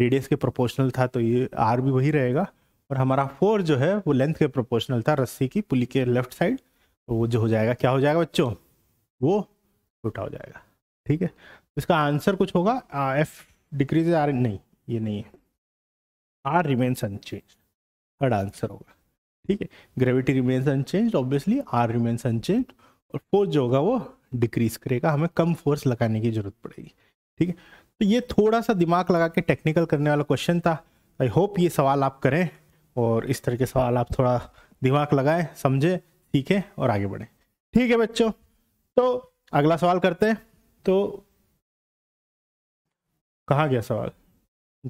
रेडियस के प्रोपोर्शनल था तो ये आर भी वही रहेगा और हमारा फोर जो है वो लेंथ के प्रोपोर्शनल था रस्सी की पुली के लेफ्ट साइड तो वो जो हो जाएगा क्या हो जाएगा बच्चों वो छोटा हो जाएगा ठीक है इसका आंसर कुछ होगा एफ डिक्रीज आर नहीं ये नहीं है R remains unchange third answer होगा ठीक है gravity remains unchange obviously R remains unchange और फोर्स जो होगा वो डिक्रीज करेगा हमें कम फोर्स लगाने की जरूरत पड़ेगी ठीक है तो ये थोड़ा सा दिमाग लगा के टेक्निकल करने वाला क्वेश्चन था आई होप ये सवाल आप करें और इस तरह के सवाल आप थोड़ा दिमाग लगाएं समझें सीखें और आगे बढ़ें ठीक है बच्चों तो अगला सवाल करते हैं तो कहा गया सवाल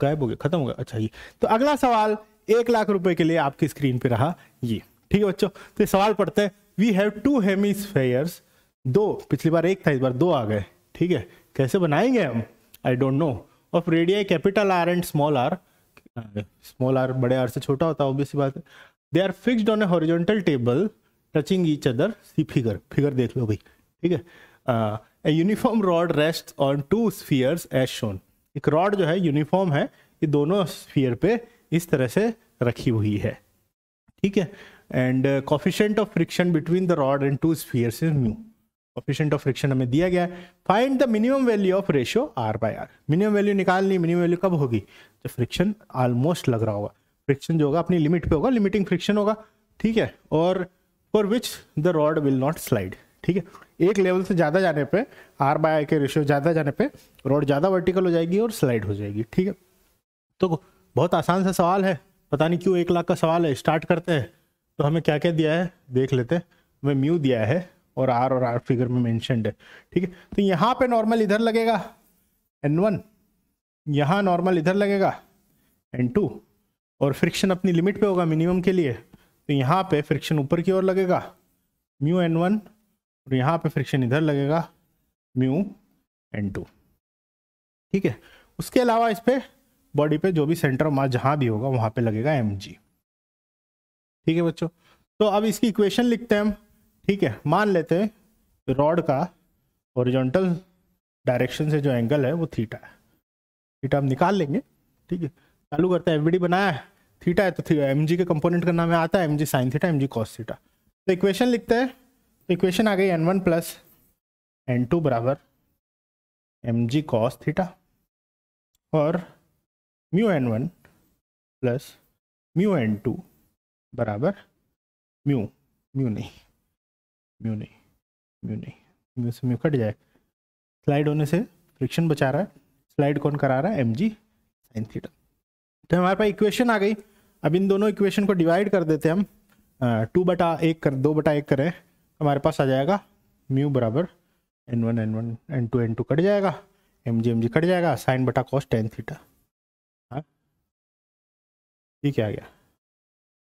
गायब हो गया खत्म हो गया अच्छा ये तो अगला सवाल एक लाख रुपए के लिए आपकी स्क्रीन पे रहा ये ठीक है बच्चों तो सवाल पढ़ते हैं वी हैव टू हेमिसफेयर्स दो पिछली बार एक था इस बार दो आ गए ठीक है कैसे बनाएंगे हम I don't know of radii capital R and small R small R बड़े आर से छोटा होता है ऑब्वियस बात है they are fixed on a horizontal table touching each other see figure figure देख लो भाई ठीक है a uniform rod rest on two spheres as shown एक रॉड जो है यूनिफॉर्म है ये दोनों स्फीयर पे इस तरह से रखी हुई है ठीक है and coefficient of friction between the rod and two sphere is mu coefficient of friction हमें दिया गया है find the minimum value of ratio R by R minimum value निकालनी मिनिमम वैल्यू कब होगी जब फ्रिक्शन ऑलमोस्ट लग रहा होगा फ्रिक्शन जो होगा अपनी लिमिट पे होगा लिमिटिंग फ्रिक्शन होगा ठीक है और for which the rod will not slide ठीक है एक लेवल से ज़्यादा जाने पे आर बाय आई के रेशियो ज़्यादा जाने पे रोड ज़्यादा वर्टिकल हो जाएगी और स्लाइड हो जाएगी ठीक है तो बहुत आसान सा सवाल है पता नहीं क्यों एक लाख का सवाल है स्टार्ट करते हैं तो हमें क्या क्या दिया है देख लेते हैं हमें म्यू दिया है और आर और आर फिगर में मैंशनड है ठीक है तो यहाँ पे नॉर्मल इधर लगेगा एन वन यहाँ नॉर्मल इधर लगेगा एन टू और फ्रिक्शन अपनी लिमिट पे होगा मिनिमम के लिए तो यहाँ पे फ्रिक्शन ऊपर की ओर लगेगा म्यू एन वन और यहाँ पे फ्रिक्शन इधर लगेगा म्यू एन टू ठीक है उसके अलावा इस पर बॉडी पे जो भी सेंटर मास जहाँ भी होगा वहाँ पे लगेगा एम जी ठीक है बच्चों तो अब इसकी इक्वेशन लिखते हैं हम ठीक है मान लेते हैं रॉड का ओरिजेंटल डायरेक्शन से जो एंगल है वो थीटा है थीटा हम निकाल लेंगे ठीक है चालू करते हैं डी बनाया है थीटा है तो एम जी के कंपोनेंट का नाम आता है M G sine theta M G cos theta तो इक्वेशन लिखते हैं इक्वेशन आ गई N one plus N two बराबर एम जी कॉस थीटा और mu N one plus mu N two बराबर म्यू म्यू नहीं म्यू नहीं म्यू नहीं म्यू से म्यू कट जाए स्लाइड होने से फ्रिक्शन बचा रहा है स्लाइड कौन करा रहा है एम जी साइन थीटा तो हमारे पास इक्वेशन आ गई अब इन दोनों इक्वेशन को डिवाइड कर देते हैं हम टू बटा एक कर दो बटा एक करें हमारे पास आ जाएगा म्यू बराबर N one N one N two N two cut जाएगा M G M G cut जाएगा साइन बटा कॉस टेन थीटा हाँ ठीक है आ गया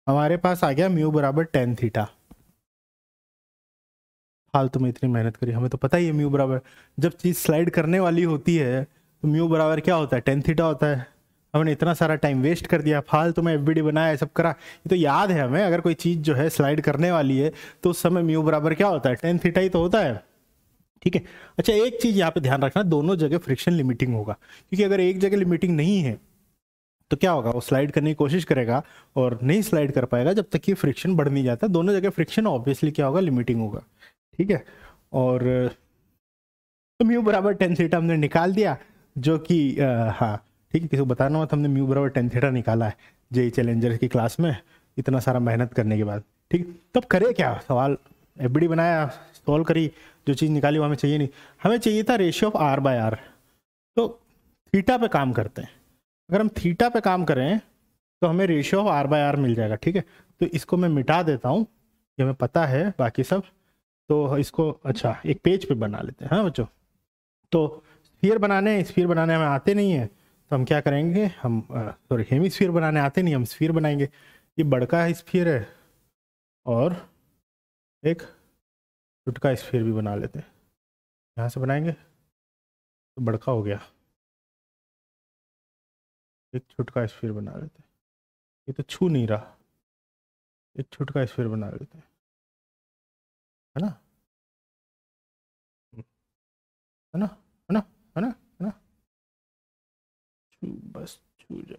हमारे पास आ गया म्यू बराबर टेन थीटा फालतू में इतनी मेहनत करी हमें तो पता ही है म्यू बराबर जब चीज़ स्लाइड करने वाली होती है तो म्यू बराबर क्या होता है टेन थीटा होता है हमने इतना सारा टाइम वेस्ट कर दिया फालतू में एफ बनाया सब करा ये तो याद है हमें अगर कोई चीज़ जो है स्लाइड करने वाली है तो उस समय म्यू बराबर क्या होता है टेन थीटा ही तो होता है ठीक है अच्छा एक चीज़ यहाँ पे ध्यान रखना दोनों जगह फ्रिक्शन लिमिटिंग होगा क्योंकि अगर एक जगह लिमिटिंग नहीं है तो क्या होगा वो स्लाइड करने की कोशिश करेगा और नहीं स्लाइड कर पाएगा जब तक कि फ्रिक्शन बढ़ नहीं जाता दोनों जगह फ्रिक्शन ऑब्वियसली क्या होगा लिमिटिंग होगा ठीक है और तो म्यू बराबर टेन सीटा हमने निकाल दिया जो कि हाँ ठीक है किसी को बताना हुआ तो हमने म्यू बराबर टेन थीटा निकाला है जे चैलेंजर की क्लास में इतना सारा मेहनत करने के बाद ठीक तब तो करे क्या सवाल एफ बनाया सॉल्व करी जो चीज़ निकाली वो हमें चाहिए नहीं हमें चाहिए था ratio of R by R तो थीटा पे काम करते हैं अगर हम थीटा पे काम करें तो हमें ratio of R by R मिल जाएगा ठीक है तो इसको मैं मिटा देता हूँ ये हमें पता है बाकी सब तो इसको अच्छा एक पेज पे बना लेते हैं हाँ बच्चों तो स्पीयर बनाने स्पीयर बनाने हमें आते नहीं हैं तो हम क्या करेंगे हम सॉरी हेमी स्फीयर बनाने आते नहीं हम स्फीयर बनाएंगे ये बड़का स्फीयर है और एक छुटका स्फीयर भी बना लेते हैं यहाँ से बनाएंगे तो बड़का हो गया एक छुटका स्फीयर बना लेते हैं ये तो छू नहीं रहा एक छुटका स्फीयर बना लेते हैं है ना है ना है ना है ना बस छू जा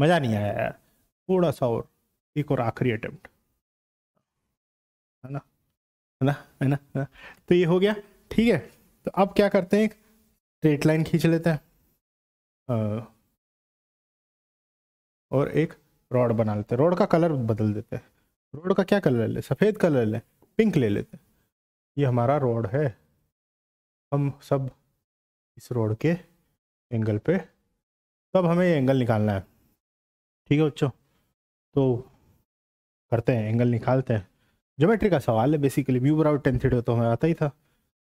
मज़ा नहीं आया यार थोड़ा सा और एक और आखिरी अटेम्प्ट है ना है ना है ना तो ये हो गया ठीक है तो अब क्या करते हैं स्ट्रेट लाइन खींच लेते हैं और एक रोड बना लेते हैं रोड का कलर बदल देते हैं रोड का क्या कलर ले सफ़ेद कलर ले पिंक ले लेते हैं ये हमारा रोड है हम सब इस रोड के एंगल पे तब तो हमें ये एंगल निकालना है ठीक है बच्चों तो करते हैं एंगल निकालते हैं ज्योमेट्री का सवाल है बेसिकली व्यू बराबर टेन थीटर तो हमें आता ही था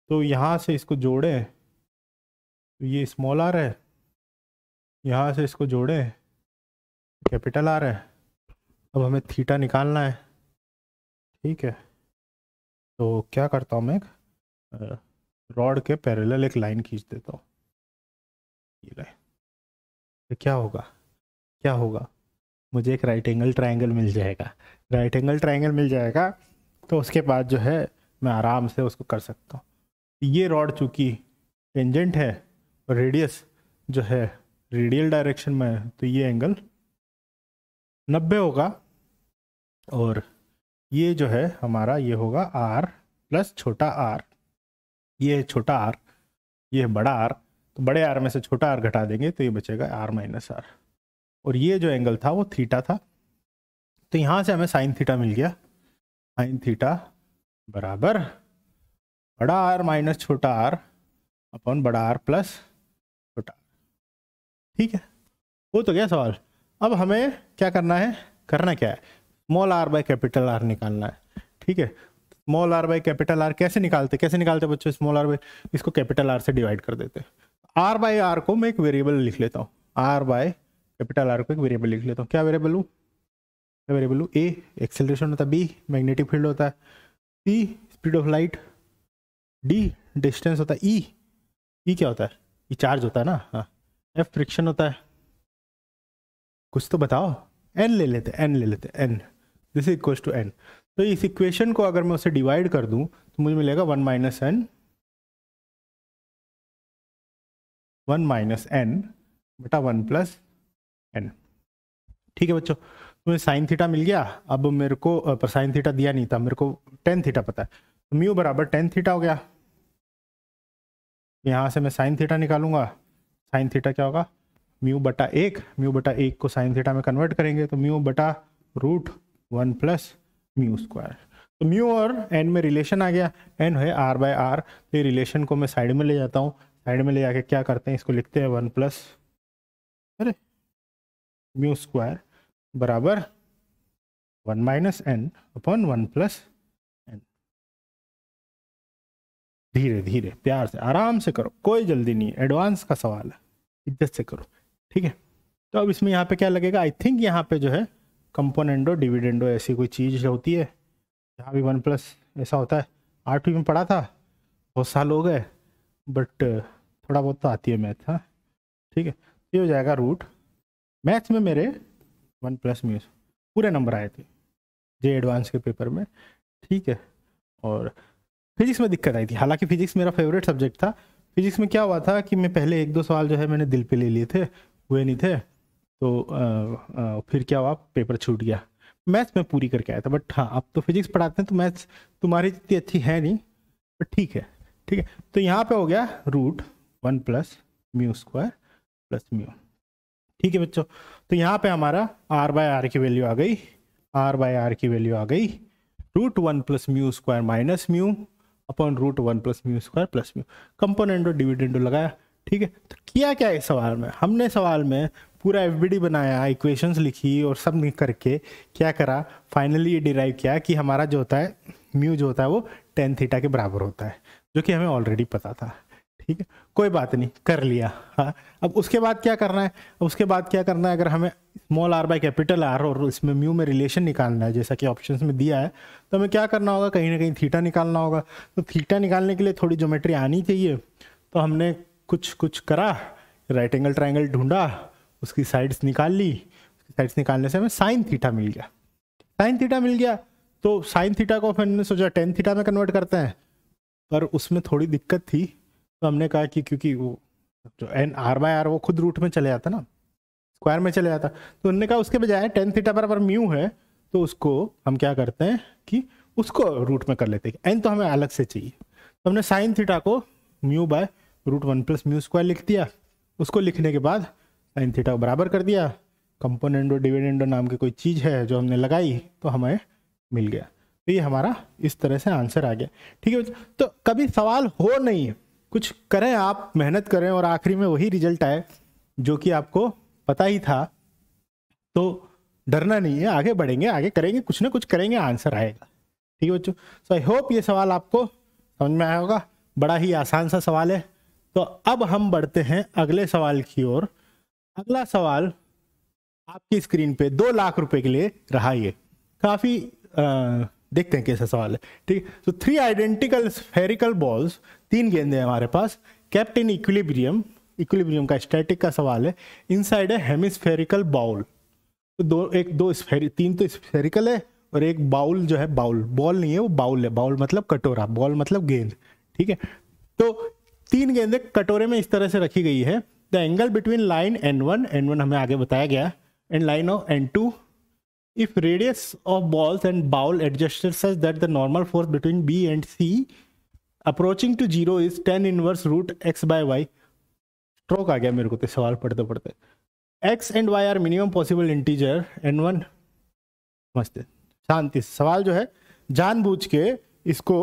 तो यहाँ से इसको जोड़ें तो ये स्मॉल आर है यहाँ से इसको जोड़ें कैपिटल आर है अब हमें थीटा निकालना है ठीक है तो क्या करता हूँ मैं रॉड के पैरेलल एक लाइन खींच देता हूँ ये लाइन तो क्या होगा क्या होगा मुझे एक राइट एंगल ट्राइंगल मिल जाएगा राइट एंगल ट्राइंगल मिल जाएगा तो उसके बाद जो है मैं आराम से उसको कर सकता हूँ ये रॉड चूँकि टेंजेंट है और रेडियस जो है रेडियल डायरेक्शन में है तो ये एंगल नब्बे होगा और ये जो है हमारा ये होगा आर प्लस छोटा आर ये छोटा आर ये बड़ा आर तो बड़े आर में से छोटा आर घटा देंगे तो ये बचेगा आर माइनस आर और ये जो एंगल था वो थीटा था तो यहाँ से हमें साइन थीटा मिल गया साइन थीटा बराबर बड़ा आर माइनस छोटा आर अपॉन बड़ा आर प्लस छोटा ठीक है वो तो गया सवाल अब हमें क्या करना है करना क्या है small R by capital R निकालना है ठीक है small R by capital R कैसे निकालते कैसे निकालते बच्चों स्मॉल आर बाई इसको कैपिटल आर से डिवाइड कर देते आर बाई आर को मैं एक वेरिएबल लिख लेता हूँ आर बाय कैपिटल आर को एक वेरिएबल लिख लेता हूँ क्या वेरिएबल हूँ क्या वेरिएबल हूँ ए एक्सेलरेशन होता है बी मैग्नेटिक फील्ड होता है C speed of light D distance होता है ई e, ई e क्या होता है ई e चार्ज होता है ना हाँ एफ फ्रिक्शन होता है कुछ तो बताओ एन ले लेते एन ले लेते N this is equals to N तो इस इक्वेशन को अगर मैं उसे डिवाइड कर दूं तो मुझे मिलेगा one minus N one minus N बटा वन प्लस एन ठीक है बच्चों तो मुझे साइन थीटा मिल गया अब मेरे को पर साइन थीटा दिया नहीं था मेरे को टेन थीटा पता है तो म्यू बराबर टेन थीटा हो गया यहाँ से मैं साइन थीटा निकालूंगा साइन थीटा क्या होगा म्यू बटा एक म्यू बटा एक को साइन थीटा में कन्वर्ट करेंगे तो म्यू बटा root one plus mu square तो म्यू और एन में रिलेशन आ गया एन है आर बाय आर तो ये रिलेशन को मैं साइड में ले जाता हूँ साइड में ले जाके क्या करते हैं इसको लिखते हैं वन प्लस अरे म्यू स्क्वायर बराबर one minus N upon one plus N धीरे धीरे प्यार से आराम से करो कोई जल्दी नहीं एडवांस का सवाल है इज्जत से करो ठीक है तो अब इसमें यहाँ पे क्या लगेगा आई थिंक यहाँ पे जो है कंपोनेंडो डिविडेंडो ऐसी कोई चीज़ होती है जहाँ भी वन प्लस ऐसा होता है आठवीं में पढ़ा था बहुत साल हो गए बट थोड़ा बहुत तो आती है मैथ हाँ ठीक है ये हो जाएगा रूट मैथ्स में मेरे वन प्लस म्यूज पूरे नंबर आए थे जे एडवांस के पेपर में ठीक है और फिजिक्स में दिक्कत आई थी हालांकि फिजिक्स मेरा फेवरेट सब्जेक्ट था फिजिक्स में क्या हुआ था कि मैं पहले एक दो सवाल जो है मैंने दिल पे ले लिए थे हुए नहीं थे तो आ, आ, फिर क्या हुआ पेपर छूट गया मैथ्स में पूरी करके आया था बट हाँ आप तो फिजिक्स पढ़ाते हैं तो मैथ्स तुम्हारी जितनी अच्छी है नहीं बट ठीक है ठीक है तो यहाँ पे हो गया root one plus mu square plus mu ठीक है बच्चों तो यहाँ पे हमारा आर बाय आर की वैल्यू आ गई आर बाय आर की वैल्यू आ गई root one plus mu square minus mu upon root one plus mu square plus mu componendo dividendo dividendo लगाया ठीक है तो किया क्या इस सवाल में हमने सवाल में पूरा एफ बनाया इक्वेशंस लिखी और सब करके क्या करा फाइनली ये डिराइव किया कि हमारा जो होता है म्यू जो होता है वो टेन थीटा के बराबर होता है जो कि हमें ऑलरेडी पता था ठीक है कोई बात नहीं कर लिया हाँ अब उसके बाद क्या करना है उसके बाद क्या करना है अगर हमें small R by capital R और इसमें म्यू में रिलेशन निकालना है जैसा कि ऑप्शंस में दिया है तो हमें क्या करना होगा कहीं ना कहीं थीटा निकालना होगा तो थीटा निकालने के लिए थोड़ी ज्योमेट्री आनी चाहिए तो हमने कुछ कुछ करा राइट एंगल ट्राइंगल ढूंढा उसकी साइड्स निकाल ली साइड्स निकालने से हमें साइन थीटा मिल गया साइन थीटा मिल गया तो साइन थीटा को हमने सोचा टेन थीटा में कन्वर्ट करते हैं पर उसमें थोड़ी दिक्कत थी तो हमने कहा कि क्योंकि वो जो एन आर बाय आर वो खुद रूट में चले जाता ना स्क्वायर में चले जाता तो उन्होंने कहा उसके बजाय टेन थीटा बराबर म्यू है तो उसको हम क्या करते हैं कि उसको रूट में कर लेते हैं एन तो हमें अलग से चाहिए तो हमने साइन थीटा को mu by root one plus mu square लिख दिया उसको लिखने के बाद साइन थीटा को बराबर कर दिया कंपोनेंडो डिविडेंडो नाम की कोई चीज़ है जो हमने लगाई तो हमें मिल गया तो ये हमारा इस तरह से आंसर आ गया ठीक है तो कभी सवाल हो नहीं कुछ करें आप मेहनत करें और आखिरी में वही रिजल्ट आए जो कि आपको पता ही था तो डरना नहीं है आगे बढ़ेंगे आगे करेंगे कुछ ना कुछ करेंगे आंसर आएगा ठीक है बच्चों सो आई होप ये सवाल आपको समझ में आया होगा बड़ा ही आसान सा सवाल है तो अब हम बढ़ते हैं अगले सवाल की ओर अगला सवाल आपकी स्क्रीन पे दो लाख रुपए के लिए रहा ये काफी आ, देखते हैं कैसा सवाल है ठीक तो थ्री आइडेंटिकल स्फेरिकल बॉल्स तीन गेंदे हैं हमारे पास कैप्ट इन इक्विलिब्रियम इक्विलिब्रियम का स्टैटिक का सवाल है इनसाइड है हेमिस्फेरिकल बाउल तो दो एक दो स्फेरिक तीन तो स्फेरिकल है और एक बाउल जो है बाउल बॉल नहीं है वो बाउल है बाउल मतलब कटोरा बॉल मतलब गेंद ठीक है तो तीन गेंदे कटोरे में इस तरह से रखी गई है the angle between line N one N one हमें आगे बताया गया and line of N two if radius of balls and bowl adjusted such that the normal force between B and C approaching to zero is tan inverse root X by Y stroke आ गया मेरे को तो सवाल पढ़ते पढ़ते X and Y are minimum possible integer N one समझते शांति सवाल जो है जानबूझ के इसको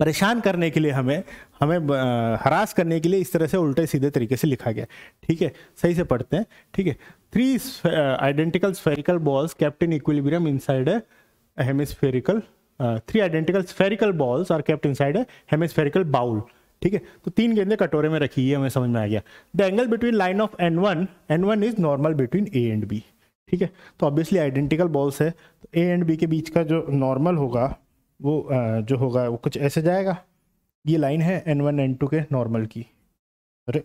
परेशान करने के लिए हमें हमें हरास करने के लिए इस तरह से उल्टे सीधे तरीके से लिखा गया ठीक है सही से पढ़ते हैं ठीक है three identical spherical balls kept in equilibrium inside a hemispherical three identical spherical balls are kept inside side hemispherical bowl ठीक है तो तीन गेंदे कटोरे में रखी है हमें समझ में आ गया the angle between line of N one N one is normal between A and B ठीक है तो ऑब्वियसली आइडेंटिकल बॉल्स है तो ए एंड बी के बीच का जो नॉर्मल होगा वो जो होगा वो कुछ ऐसे जाएगा ये लाइन है एन वन एन टू के नॉर्मल की अरे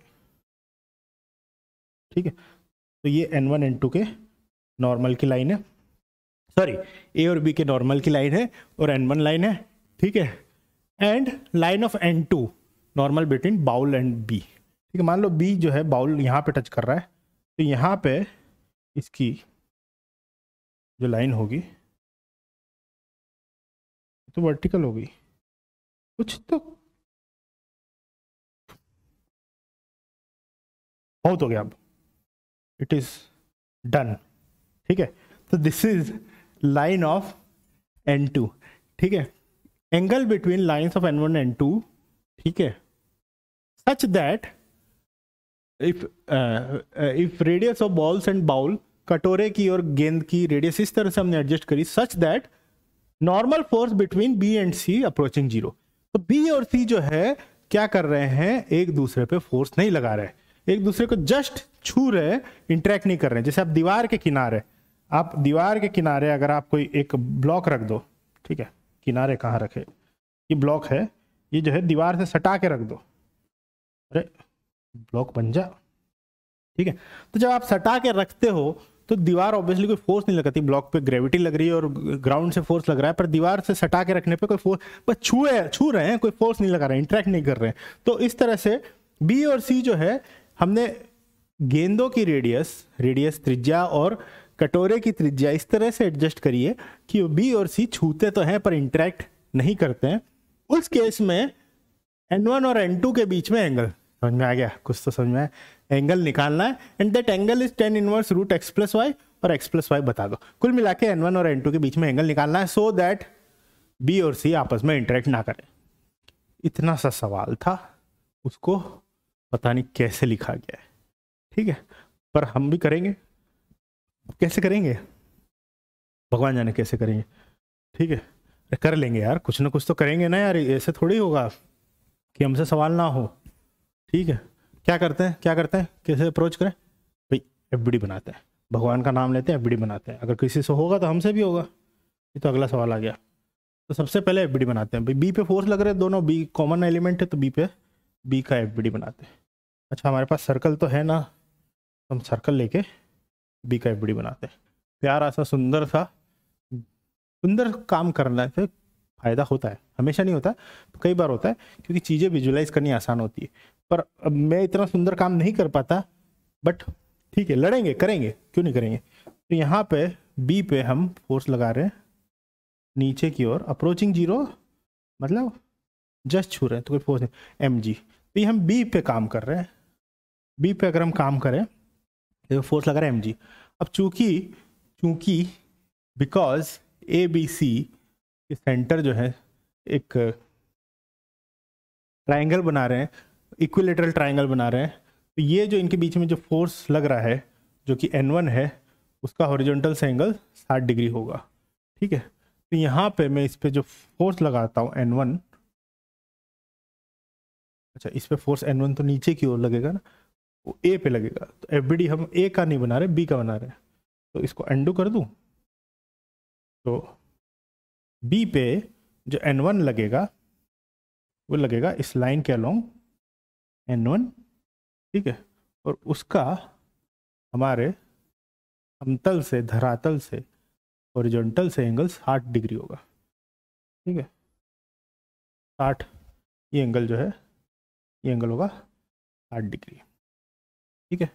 ठीक है तो ये एन वन एन टू के नॉर्मल की लाइन है सॉरी ए और बी के नॉर्मल की लाइन है और एन वन लाइन है ठीक है and line of N two normal between bowl and B ठीक है मान लो बी जो है बाउल यहाँ पे टच कर रहा है तो यहाँ पे इसकी जो लाइन होगी तो वर्टिकल हो गई कुछ तो बहुत हो गया अब इट इज डन ठीक है तो this is line of N two ठीक है angle between lines of N one N two ठीक है such that if if radius of balls and bowl कटोरे की और गेंद की रेडियस इस तरह से हमने एडजस्ट करी such that normal force between B and C approaching zero तो बी और सी जो है क्या कर रहे हैं एक दूसरे पे फोर्स नहीं लगा रहे एक दूसरे को जस्ट छू रहे इंटरेक्ट नहीं कर रहे जैसे आप दीवार के किनारे आप दीवार के किनारे अगर आप कोई एक ब्लॉक रख दो ठीक है किनारे कहाँ रखे ये ब्लॉक है ये जो है दीवार से सटा के रख दो अरे ब्लॉक बन जा ठीक है तो जब आप सटा के रखते हो तो दीवार ऑब्वियसली कोई फोर्स नहीं लगाती ब्लॉक पे ग्रेविटी लग रही है और ग्राउंड से फोर्स लग रहा है पर दीवार से सटा के रखने पे कोई फोर्स छू है छू रहे हैं कोई फोर्स नहीं लगा रहे हैं इंट्रैक्ट नहीं कर रहे हैं तो इस तरह से बी और सी जो है हमने गेंदों की रेडियस रेडियस त्रिज्या और कटोरे की त्रिज्या इस तरह से एडजस्ट करिए कि बी और सी छूते तो हैं पर इंट्रैक्ट नहीं करते हैं उस केस में एन वन और एन टू के बीच में एंगल समझ में आ गया कुछ तो समझ में आया एंगल निकालना है and that angle is tan inverse root X plus Y और एक्स प्लस वाई बता दो कुल मिला के एन वन और एन टू के बीच में एंगल निकालना है सो दैट बी और सी आपस में इंटरेक्ट ना करें इतना सा सवाल था उसको पता नहीं कैसे लिखा गया है ठीक है पर हम भी करेंगे कैसे करेंगे भगवान जाने कैसे करेंगे ठीक है कर लेंगे यार कुछ ना कुछ तो करेंगे ना यार ऐसे थोड़ी होगा कि हमसे सवाल ना हो ठीक है क्या करते हैं क्या करते हैं कैसे अप्रोच करें भाई एफ बनाते हैं भगवान का नाम लेते हैं एफ बनाते हैं अगर किसी से होगा तो हमसे भी होगा ये तो अगला सवाल आ गया तो सबसे पहले एफ बनाते हैं भाई बी पे फोर्स लग रहे हैं दोनों बी कॉमन एलिमेंट है तो बी पे बी का एफ बनाते हैं अच्छा हमारे पास सर्कल तो है ना तो हम सर्कल लेके बी का एफ बनाते हैं प्यारा सा सुंदर सा सुंदर काम करना से फ़ायदा होता है हमेशा नहीं होता कई बार होता है क्योंकि चीज़ें विजुलाइज करनी आसान होती है पर अब मैं इतना सुंदर काम नहीं कर पाता बट ठीक है लड़ेंगे करेंगे क्यों नहीं करेंगे तो यहाँ पे बी पे हम फोर्स लगा रहे हैं नीचे की ओर अप्रोचिंग जीरो मतलब जस्ट छू रहे हैं तो कोई फोर्स नहीं एम जी तो ये हम बी पे काम कर रहे हैं बी पे अगर हम काम करें तो फोर्स लगा रहे हैं एम जी अब चूंकि चूंकि बिकॉज ए बी सी के सेंटर जो है एक ट्राइंगल बना रहे हैं इक्विलेटरल ट्राइंगल बना रहे हैं तो ये जो इनके बीच में जो फोर्स लग रहा है जो कि एन है उसका हॉरिजेंटल से एंगल साठ डिग्री होगा ठीक है तो यहाँ पे मैं इस पर जो फोर्स लगाता हूँ एन अच्छा इस पर फोर्स एन तो नीचे की ओर लगेगा ना वो ए पे लगेगा तो एफ हम ए का नहीं बना रहे बी का बना रहे तो इसको एंडू कर दूँ तो बी पे जो एन वन लगेगा वो लगेगा इस लाइन के अलॉन्ग एन वन ठीक है और उसका हमारे समतल से धरातल से ओरिजेंटल से एंगल साठ डिग्री होगा ठीक है साठ ये एंगल जो है ये एंगल होगा साठ डिग्री ठीक है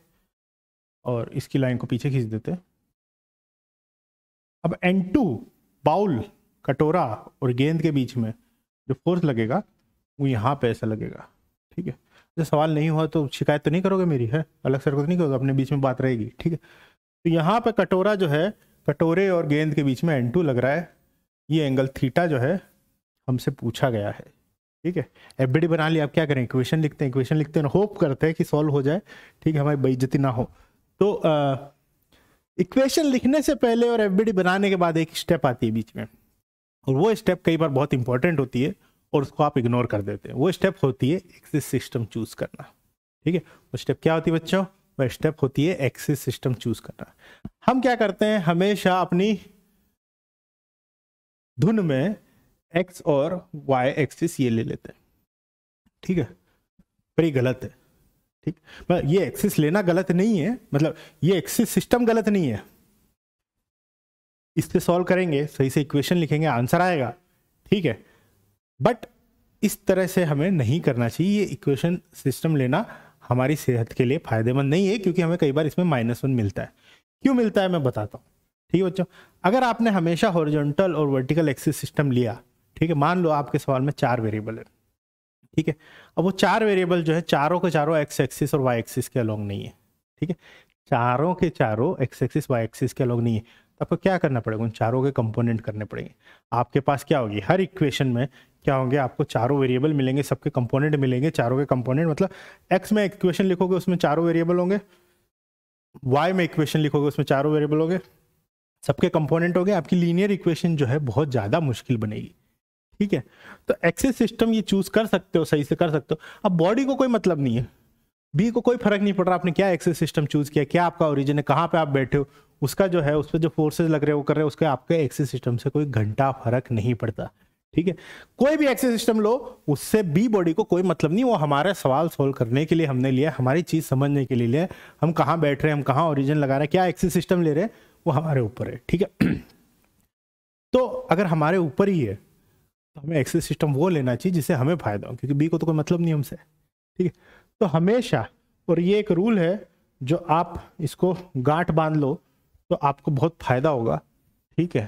और इसकी लाइन को पीछे खींच देते हैं अब एन टू बाउल कटोरा और गेंद के बीच में जो फोर्स लगेगा वो यहाँ पे ऐसा लगेगा ठीक है जो सवाल नहीं हुआ तो शिकायत तो नहीं करोगे मेरी है अलग सर को तो नहीं करोगे अपने बीच में बात रहेगी ठीक है तो यहाँ पर कटोरा जो है कटोरे और गेंद के बीच में एन टू लग रहा है ये एंगल थीटा जो है हमसे पूछा गया है ठीक है एफ बना लिया आप क्या करें इक्वेशन लिखते हैं इक्वेशन लिखते हैं होप करते हैं कि सॉल्व हो जाए ठीक है हमारी बेइज्जती ना हो तो इक्वेशन लिखने से पहले और एफ बनाने के बाद एक स्टेप आती है बीच में और वो स्टेप कई बार बहुत इंपॉर्टेंट होती है और उसको आप इग्नोर कर देते हैं वो स्टेप होती है एक्सिस सिस्टम चूज करना ठीक है वो स्टेप क्या होती है बच्चों वह स्टेप होती है एक्सिस सिस्टम चूज करना हम क्या करते हैं हमेशा अपनी धुन में एक्स और वाई एक्सिस ये ले लेते हैं ठीक है पर ये गलत है ठीक मतलब ये एक्सिस लेना गलत नहीं है मतलब ये एक्सिस सिस्टम गलत नहीं है इस पे सॉल्व करेंगे सही से इक्वेशन लिखेंगे आंसर आएगा ठीक है बट इस तरह से हमें नहीं करना चाहिए ये इक्वेशन सिस्टम लेना हमारी सेहत के लिए फायदेमंद नहीं है क्योंकि हमें कई बार इसमें माइनस वन मिलता है क्यों मिलता है मैं बताता हूँ ठीक है बच्चों अगर आपने हमेशा हॉरिजॉन्टल और वर्टिकल एक्सिस सिस्टम लिया ठीक है मान लो आपके सवाल में चार वेरिएबल है ठीक है अब वो चार वेरिएबल जो है चारों के चारों एक्स एक्सिस और वाई एक्सिस के अलॉन्ग नहीं है ठीक है चारों के चारों एक्स एक्सिस वाई एक्सिस के अलॉन्ग नहीं है आपको क्या करना पड़ेगा उन चारों के कंपोनेंट करने पड़ेंगे आपके पास क्या होगी हर इक्वेशन में क्या होंगे आपको चारों वेरिएबल मिलेंगे सबके कंपोनेंट मिलेंगे चारों के कंपोनेंट मतलब एक्स में इक्वेशन लिखोगे उसमें चारों वेरिएबल होंगे वाई में इक्वेशन लिखोगे उसमें चारों वेरिएबल होंगे सबके कंपोनेंट होंगे आपकी लीनियर इक्वेशन जो है बहुत ज़्यादा मुश्किल बनेगी ठीक है तो एक्सेस सिस्टम ये चूज कर सकते हो सही से कर सकते हो अब बॉडी को कोई मतलब नहीं है बी को कोई फर्क नहीं पड़ रहा आपने क्या एक्सेस सिस्टम चूज किया क्या आपका ओरिजिन है कहाँ पे आप बैठे हो उसका जो है उस पर जो फोर्सेज लग रहे हैं वो कर रहे हैं उसके आपके एक्सिस सिस्टम से कोई घंटा फर्क नहीं पड़ता ठीक है कोई भी एक्सिस सिस्टम लो उससे बी बॉडी को कोई मतलब नहीं वो हमारे सवाल सोल्व करने के लिए हमने लिया हमारी चीज़ समझने के लिए लिया हम कहाँ बैठ रहे हैं हम कहाँ ओरिजिन लगा रहे हैं क्या एक्सिस सिस्टम ले रहे हैं वो हमारे ऊपर है ठीक है <clears throat> तो अगर हमारे ऊपर ही है तो हमें एक्सिस सिस्टम वो लेना चाहिए जिससे हमें फायदा हो क्योंकि बी को तो कोई मतलब नहीं हमसे ठीक है तो हमेशा और ये एक रूल है जो आप इसको गांठ बांध लो तो आपको बहुत फ़ायदा होगा ठीक है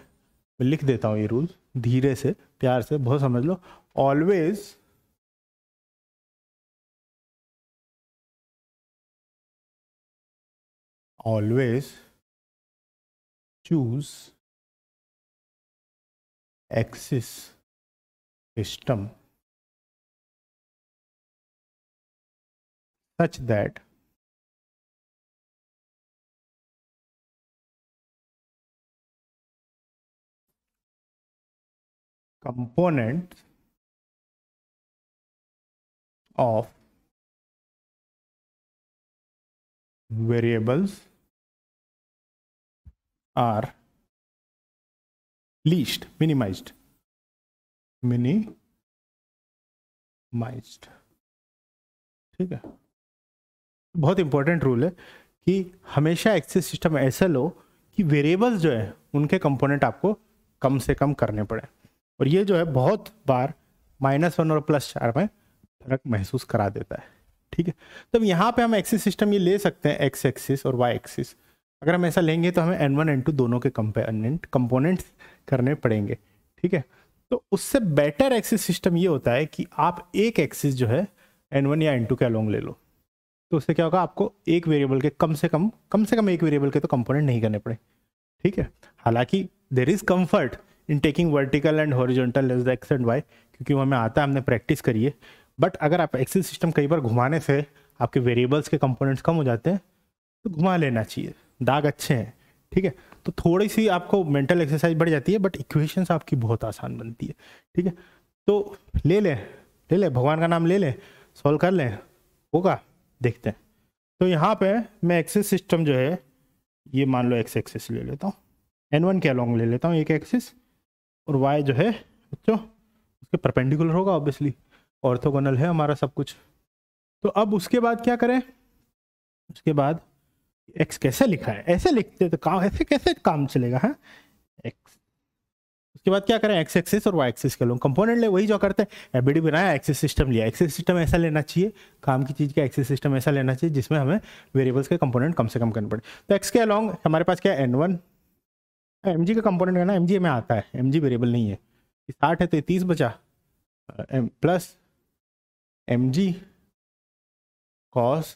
मैं लिख देता हूँ ये रूल्स धीरे से प्यार से बहुत समझ लो always always choose axis system such that component of variables are least minimized minimized ठीक है बहुत इंपॉर्टेंट रूल है कि हमेशा एक्सेस सिस्टम ऐसा लो कि वेरिएबल्स जो है उनके कंपोनेंट आपको कम से कम करने पड़े और ये जो है बहुत बार माइनस वन और प्लस चार में फर्क महसूस करा देता है ठीक है तब तो यहाँ पे हम एक्सिस सिस्टम ये ले सकते हैं एक्स एक्सिस और वाई एक्सिस अगर हम ऐसा लेंगे तो हमें एन वन एन टू दोनों के कंपोनेंट कंपोनेंट्स करने पड़ेंगे ठीक है तो उससे बेटर एक्सिस सिस्टम ये होता है कि आप एक एक्सिस जो है एन वन या एन टू के अलोंग ले लो तो उससे क्या होगा आपको एक वेरिएबल के कम से कम कम से कम एक वेरिएबल के तो कंपोनेंट नहीं करने पड़े ठीक है हालांकि there is comfort in taking vertical and horizontal is the X and Y क्योंकि वो हमें आता है हमने प्रैक्टिस करी है बट अगर आप एक्सिस सिस्टम कई बार घुमाने से आपके वेरिएबल्स के कंपोनेंट्स कम हो जाते हैं तो घुमा लेना चाहिए दाग अच्छे हैं ठीक है तो थोड़ी सी आपको मेंटल एक्सरसाइज बढ़ जाती है बट इक्वेशंस आपकी बहुत आसान बनती है ठीक है तो ले लें ले लें भगवान का नाम ले लें सॉल्व कर लें होगा देखते हैं तो यहाँ पर मैं एक्सेस सिस्टम जो है ये मान लो एक्स एक्सेस ले लेता हूँ एन वन के अलॉन्ग ले लेता हूँ एक एक्सेस और वाई जो है बच्चों उसके परपेंडिकुलर होगा ऑब्वियसली ऑर्थोगोनल है हमारा सब कुछ तो अब उसके बाद क्या करें उसके बाद एक्स कैसे लिखा है ऐसे लिखते तो काम ऐसे कैसे काम चलेगा हाँ एक्स उसके बाद क्या करें एक्स एक्सिस और वाई एक्सिस के लोग कंपोनेंट ले वही जो करते हैं एबीडी बनाया एक्सिस सिस्टम लिया एक्सिस सिस्टम ऐसा लेना चाहिए काम की चीज़ का एक्सिस सिस्टम ऐसा लेना चाहिए जिसमें हमें वेरिएबल्स के कंपोनेंट कम से कम करने पड़े तो एक्स के अलॉन्ग हमारे पास क्या एन वन एम का कंपोनेंट है ना एम में आता है एम वेरिएबल नहीं है साठ है तो तीस बचा M plus M G cos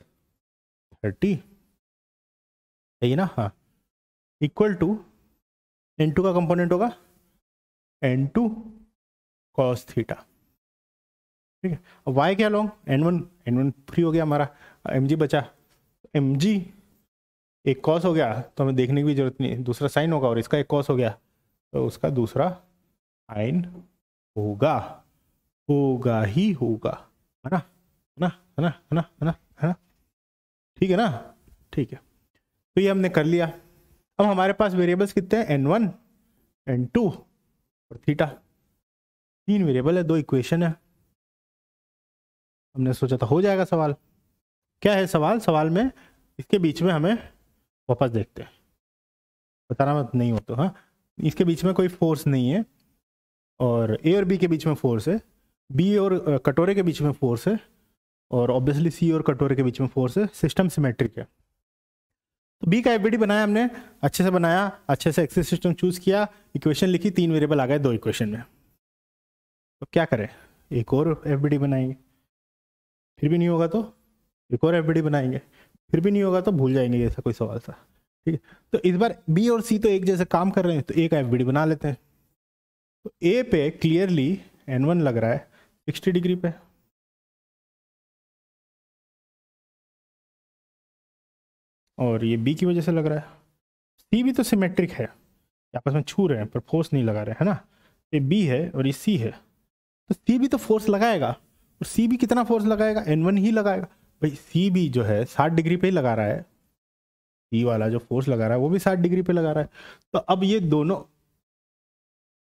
thirty सही ना हाँ इक्वल टू एन टू का कंपोनेंट होगा एन टू कॉस थीटा ठीक है वाई क्या long N one N one free हो गया हमारा एम जी बचा एम जी एक कॉस हो गया तो हमें देखने की भी जरूरत नहीं दूसरा साइन होगा और इसका एक कॉस हो गया तो उसका दूसरा साइन होगा होगा ही होगा है ना है ना है ना है ना है ना है ना ठीक है ना ठीक है तो ये हमने कर लिया अब हमारे पास वेरिएबल्स कितने हैं एन वन एन टू और थीटा तीन वेरिएबल है दो इक्वेशन है हमने सोचा था हो जाएगा सवाल क्या है सवाल सवाल में इसके बीच में हमें वापस देखते हैं बताना मत नहीं हो तो हाँ इसके बीच में कोई फोर्स नहीं है और ए और बी के बीच में फोर्स है बी और कटोरे के बीच में फोर्स है और ऑब्वियसली सी और कटोरे के बीच में फोर्स है सिस्टम सिमेट्रिक है तो बी का एफ बनाया हमने अच्छे से बनाया अच्छे से एक्सिस सिस्टम चूज़ किया इक्वेशन लिखी तीन वेरिएबल आ गए दो इक्वेशन में तो क्या करें एक और एफ बनाएंगे फिर भी नहीं होगा तो एक और एफ बनाएंगे फिर भी नहीं होगा तो भूल जाएंगे जैसा कोई सवाल था ठीक है तो इस बार बी और सी तो एक जैसे काम कर रहे हैं तो ए का एफ बी डी बना लेते हैं तो ए पे क्लियरली एन वन लग रहा है सिक्सटी डिग्री पे और ये बी की वजह से लग रहा है सी भी तो सिमेट्रिक है आपस में छू रहे हैं पर फोर्स नहीं लगा रहे हैं ना ये बी है और ये सी है तो सी भी तो फोर्स लगाएगा और सी भी कितना फोर्स लगाएगा एन वन ही लगाएगा भाई सी भी जो है साठ डिग्री पे ही लगा रहा है सी वाला जो फोर्स लगा रहा है वो भी साठ डिग्री पे लगा रहा है तो अब ये दोनों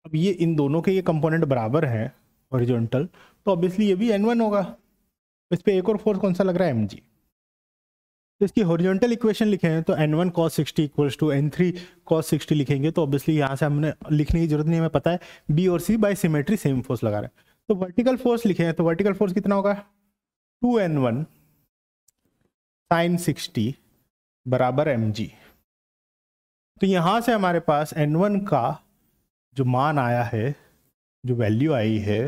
अब ये इन दोनों के ये कंपोनेंट बराबर हैं ओरिजेंटल तो ऑब्वियसली ये भी एन वन होगा इस पर एक और फोर्स कौन सा लग रहा है एम जी तो इसकी ओरिजेंटल इक्वेशन लिखे हैं तो N one cos sixty equals to N three cos sixty लिखेंगे तो ऑब्वियसली यहाँ से हमने लिखने की जरूरत नहीं हमें पता है बी और C by symmetry same force लगा रहा है तो वर्टिकल फोर्स लिखे हैं तो वर्टिकल फोर्स कितना होगा two N one sine sixty बराबर एम जी तो यहाँ से हमारे पास एन वन का जो मान आया है जो वैल्यू आई है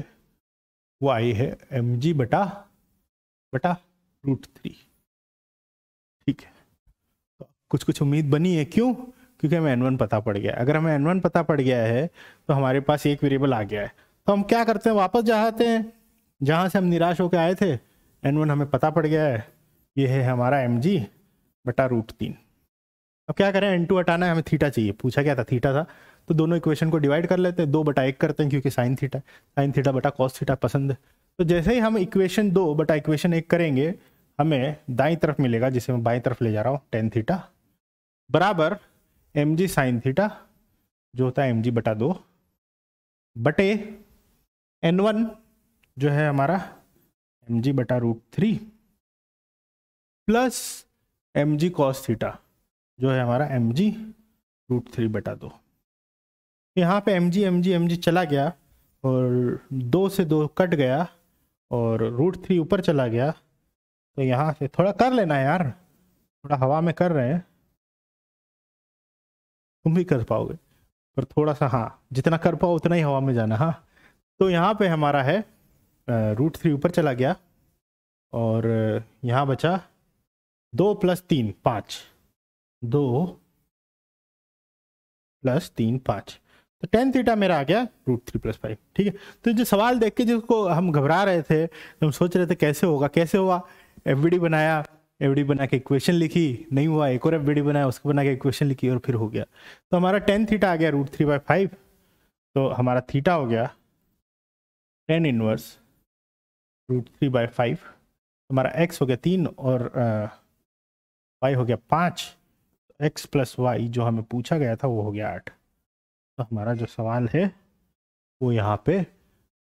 वो आई है एम जी बटा बटा रूट थ्री ठीक है तो कुछ कुछ उम्मीद बनी है क्यों क्योंकि हमें एन वन पता पड़ गया है अगर हमें एन वन पता पड़ गया है तो हमारे पास एक वेरिएबल आ गया है तो हम क्या करते हैं वापस जाते हैं जहाँ से हम निराश होकर आए थे एन वन हमें पता पड़ गया है ये है हमारा एम जी बटा रूट तीन अब क्या करें एन टू हटाना है हमें थीटा चाहिए पूछा क्या था थीटा था तो दोनों इक्वेशन को डिवाइड कर लेते हैं दो बटा एक करते हैं क्योंकि साइन थीटा साइन थीटा बटा कॉस थीटा पसंद है तो जैसे ही हम इक्वेशन दो बटा इक्वेशन एक करेंगे हमें दाई तरफ मिलेगा जिसे मैं बाई तरफ ले जा रहा हूँ टेन थीटा बराबर एम जी साइन थीटा जो होता है एम जी बटा दो बटे एन वन जो है हमारा एम जी बटा root three plus M G cos theta जो है हमारा एम जी रूट थ्री बटा दो यहाँ पे M G M G M G चला गया और दो से दो कट गया और रूट थ्री ऊपर चला गया तो यहाँ से थोड़ा कर लेना यार थोड़ा हवा में कर रहे हैं तुम भी कर पाओगे पर थोड़ा सा हाँ जितना कर पाओ उतना ही हवा में जाना हाँ तो यहाँ पे हमारा है रूट थ्री ऊपर चला गया और यहाँ बचा दो प्लस तीन पाँच दो प्लस तीन पाँच तो टेन थीटा मेरा आ गया रूट थ्री प्लस फाइव ठीक है तो जो सवाल देख के जिसको हम घबरा रहे थे तो हम सोच रहे थे कैसे होगा कैसे हुआ एफ बनाया एफ बना के इक्वेशन लिखी नहीं हुआ एक और एफ बनाया उसको बना के इक्वेशन लिखी और फिर हो गया तो हमारा टेन थीटा आ गया रूट थ्री बाई फाइव तो हमारा थीटा हो गया tan inverse root three by five हमारा एक्स हो गया तीन और आ, वाई हो गया पाँच एक्स प्लस वाई जो हमें पूछा गया था वो हो गया आठ तो हमारा जो सवाल है वो यहाँ पे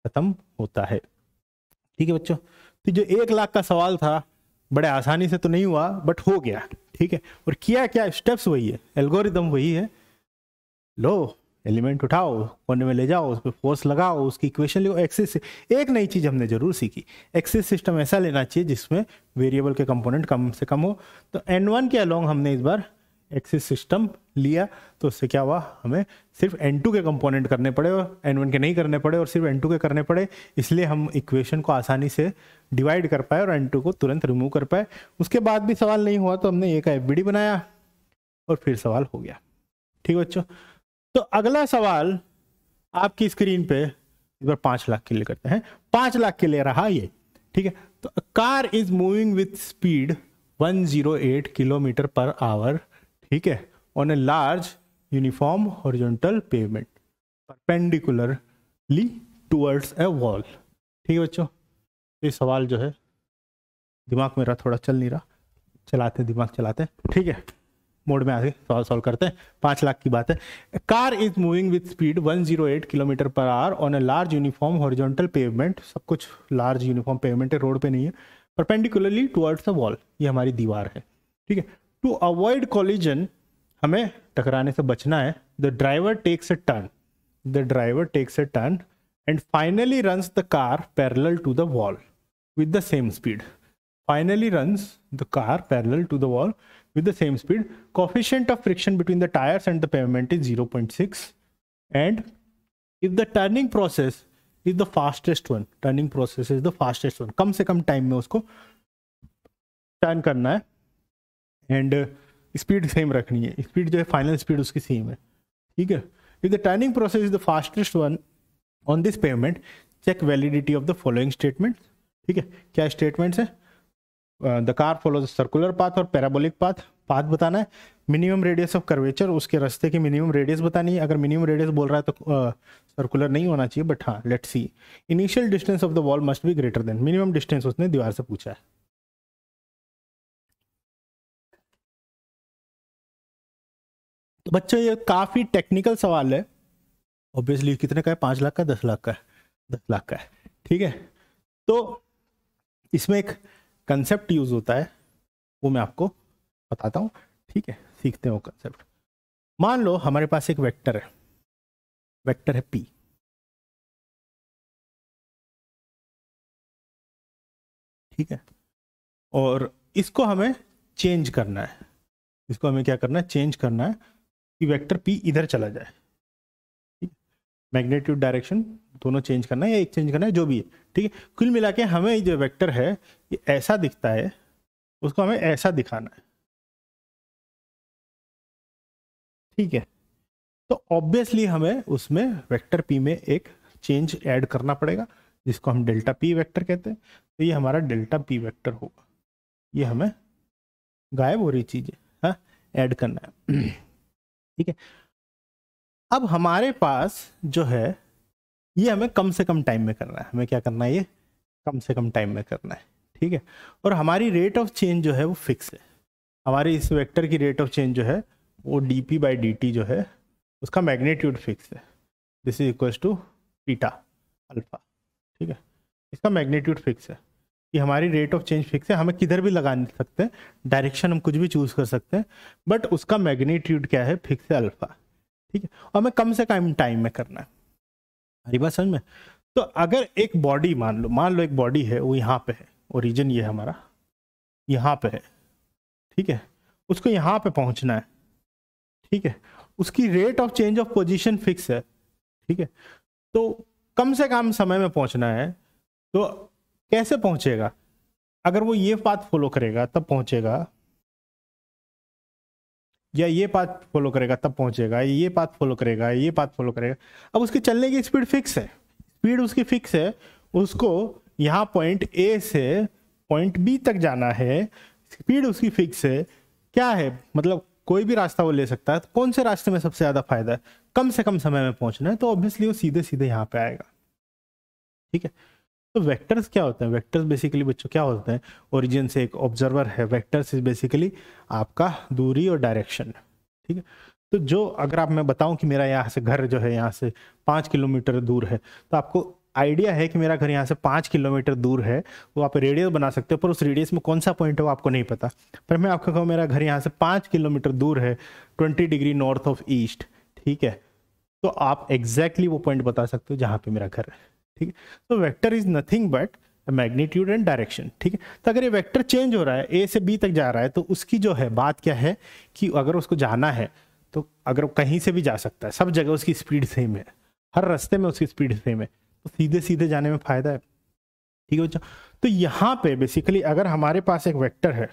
ख़त्म होता है ठीक है बच्चों तो जो एक लाख का सवाल था बड़े आसानी से तो नहीं हुआ बट हो गया ठीक है और किया क्या स्टेप्स वही है एल्गोरिदम वही है लो एलिमेंट उठाओ कोने में ले जाओ उस पर फोर्स लगाओ उसकी इक्वेशन लिखो एक्सिस एक नई चीज़ हमने जरूर सीखी एक्सिस सिस्टम ऐसा लेना चाहिए जिसमें वेरिएबल के कंपोनेंट कम से कम हो तो एन वन के अलोंग हमने इस बार एक्सिस सिस्टम लिया तो उससे क्या हुआ हमें सिर्फ एन टू के कंपोनेंट करने पड़े और एन वन के नहीं करने पड़े और सिर्फ एन टू के करने पड़े इसलिए हम इक्वेशन को आसानी से डिवाइड कर पाए और एन टू को तुरंत रिमूव कर पाए उसके बाद भी सवाल नहीं हुआ तो हमने ए का एफ बनाया और फिर सवाल हो गया ठीक है बच्चों तो अगला सवाल आपकी स्क्रीन पे इस बार पांच लाख के लिए करते हैं पांच लाख के लिए रहा ये ठीक है तो car is moving with speed 108 kilometre per hour ठीक है on a large uniform horizontal pavement perpendicularly towards a wall ठीक है बच्चों ये सवाल जो है दिमाग मेरा थोड़ा चल नहीं रहा चलाते दिमाग चलाते ठीक है मोड में आगे सॉल्व सॉल्व करते हैं पांच लाख की बात है car is moving with speed 108 kilometre per hour on a large uniform horizontal pavement सब कुछ लार्ज यूनिफॉर्म पेवमेंट है रोड पे नहीं है परपेंडिकुलरली टुवर्ड्स अ वॉल ये हमारी दीवार है ठीक है टू अवॉइड कॉलिजन हमें टकराने से बचना है the driver takes a turn the driver takes a turn and finally runs the car parallel to the wall with the same speed finally runs the car parallel to the wall with the same speed coefficient of friction between the tires and the pavement is 0.6 and if the turning process is the fastest one turning process is the fastest one kam se kam time mein usko turn karna hai and uh, speed same rakhni hai speed jo hai final speed uski same hai theek hai if the turning process is the fastest one on this pavement check validity of the following statements theek hai kya statements hai the car follow the circular path और parabolic path path बताना है minimum radius of curvature उसके रास्ते की minimum radius बतानी है अगर minimum radius बोल रहा है तो सर्कुलर uh, नहीं होना चाहिए बट हाँ let see initial distance of the wall must be greater than minimum distance उसने दीवार से पूछा है तो बच्चों ये काफ़ी टेक्निकल सवाल है ऑब्वियसली कितने का है पाँच लाख का दस लाख का है दस लाख का है ठीक है तो इसमें एक कंसेप्ट यूज होता है वो मैं आपको बताता हूँ ठीक है सीखते हैं वो कंसेप्ट मान लो हमारे पास एक वेक्टर है वेक्टर है पी ठीक है और इसको हमें चेंज करना है इसको हमें क्या करना है चेंज करना है कि वेक्टर पी इधर चला जाए मैग्नेट्यूड डायरेक्शन दोनों चेंज करना है या एक चेंज करना है जो भी है ठीक है कुल मिला के हमें जो वेक्टर है कि ऐसा दिखता है उसको हमें ऐसा दिखाना है ठीक है तो ऑब्वियसली हमें उसमें वेक्टर पी में एक चेंज ऐड करना पड़ेगा जिसको हम डेल्टा पी वेक्टर कहते हैं तो ये हमारा डेल्टा पी वेक्टर होगा ये हमें गायब हो रही चीज़ें हाँ ऐड करना है <clears throat> ठीक है अब हमारे पास जो है ये हमें कम से कम टाइम में करना है हमें क्या करना है ये कम से कम टाइम में करना है ठीक है और हमारी रेट ऑफ चेंज जो है वो फिक्स है हमारे इस वेक्टर की रेट ऑफ चेंज जो है वो D P by D T जो है उसका मैग्नीट्यूड फिक्स है दिस इज इक्वल्स टू पीटा अल्फा ठीक है इसका मैग्नीट्यूड फिक्स है कि हमारी रेट ऑफ चेंज फिक्स है हमें किधर भी लगा नहीं सकते हैं डायरेक्शन हम कुछ भी चूज़ कर सकते हैं बट उसका मैग्नीट्यूड क्या है फिक्स है अल्फ़ा ठीक है और हमें कम से कम टाइम में करना है हमारी बात समझ में तो अगर एक बॉडी मान लो मान लो एक बॉडी है वो यहाँ पे है ओरिजिन ये हमारा यहाँ पे है ठीक है उसको यहाँ पे पहुँचना है ठीक है उसकी rate of change of position fix है ठीक है तो कम से कम समय में पहुँचना है तो कैसे पहुँचेगा अगर वो ये बात फॉलो करेगा तब पहुँचेगा या ये पाथ फॉलो करेगा तब पहुंचेगा ये पाथ फॉलो करेगा ये पाथ फॉलो करेगा अब उसके चलने की स्पीड फिक्स है स्पीड उसकी फिक्स है उसको यहाँ पॉइंट ए से पॉइंट बी तक जाना है स्पीड उसकी फिक्स है क्या है मतलब कोई भी रास्ता वो ले सकता है तो कौन से रास्ते में सबसे ज़्यादा फायदा है कम से कम समय में पहुंचना है तो ऑब्वियसली वो सीधे सीधे यहाँ पे आएगा ठीक है तो वेक्टर्स क्या होते हैं वेक्टर्स बेसिकली बच्चों क्या होते हैं ओरिजिन से एक ऑब्जर्वर है वेक्टर्स इज बेसिकली आपका दूरी और डायरेक्शन ठीक है तो जो अगर आप मैं बताऊं कि मेरा यहाँ से घर जो है यहाँ से पाँच किलोमीटर दूर है तो आपको आइडिया है कि मेरा घर यहाँ से पाँच किलोमीटर दूर है वो आप रेडियस बना सकते हो पर उस रेडियस में कौन सा पॉइंट है वो आपको नहीं पता पर मैं आपको कहूँ मेरा घर यहाँ से पाँच किलोमीटर दूर है twenty degree north of east ठीक है तो आप एग्जैक्टली exactly वो पॉइंट बता सकते हो जहाँ पे मेरा घर है ठीक है तो vector is nothing but magnitude and direction ठीक है तो अगर ये वेक्टर चेंज हो रहा है ए से बी तक जा रहा है तो उसकी जो है बात क्या है कि अगर उसको जाना है तो अगर वो कहीं से भी जा सकता है सब जगह उसकी स्पीड सेम है हर रास्ते में उसकी स्पीड सेम है तो सीधे सीधे जाने में फ़ायदा है ठीक है बच्चा तो यहाँ पे बेसिकली अगर हमारे पास एक वेक्टर है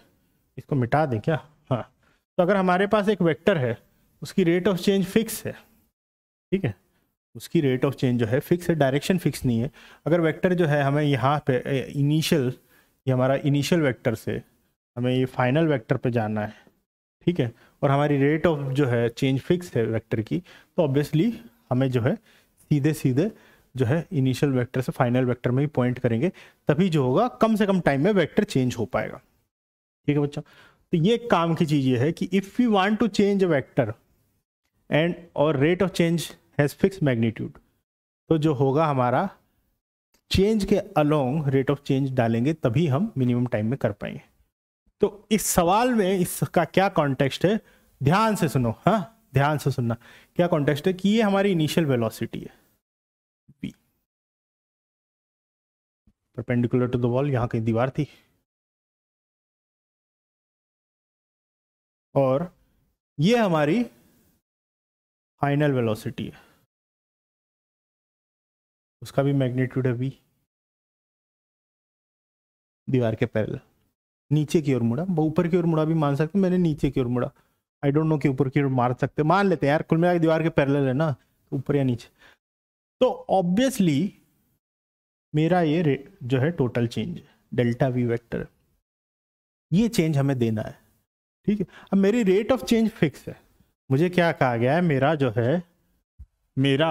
इसको मिटा दें क्या हाँ तो अगर हमारे पास एक वेक्टर है उसकी रेट ऑफ चेंज फिक्स है ठीक है उसकी रेट ऑफ चेंज जो है फिक्स है डायरेक्शन फिक्स नहीं है अगर वेक्टर जो है हमें यहाँ पे इनिशियल ये हमारा इनिशियल वेक्टर से हमें ये फाइनल वेक्टर पे जाना है ठीक है और हमारी रेट ऑफ जो है चेंज फिक्स है वेक्टर की तो ऑब्वियसली हमें जो है सीधे सीधे जो है इनिशियल वेक्टर से फाइनल वेक्टर में ही पॉइंट करेंगे तभी जो होगा कम से कम टाइम में वेक्टर चेंज हो पाएगा ठीक है बच्चा तो ये काम की चीज़ ये है कि if you want to change a vector and और rate of change has fix magnitude तो जो होगा हमारा चेंज के अलोंग रेट ऑफ चेंज डालेंगे तभी हम मिनिमम टाइम में कर पाएंगे तो इस सवाल में इसका क्या कॉन्टेक्स्ट है ध्यान से सुनो हाँ ध्यान से सुनना क्या कॉन्टेक्स्ट है कि ये हमारी इनिशियल वेलोसिटी है परपेंडिकुलर टू द वॉल यहाँ कहीं दीवार थी और ये हमारी फाइनल वेलोसिटी है उसका भी मैग्नीट्यूड है वी दीवार के पैरल नीचे की ओर मुड़ा ऊपर की ओर मुड़ा भी मान सकते मैंने नीचे की ओर मुड़ा आई डोंट नो कि ऊपर की ओर मार सकते मान लेते हैं यार कुल मिला दीवार के पैरल है ना ऊपर या नीचे तो ऑब्वियसली मेरा ये जो है total change delta V vector ये चेंज हमें देना है ठीक है अब मेरी रेट ऑफ चेंज फिक्स है मुझे क्या कहा गया है मेरा जो है मेरा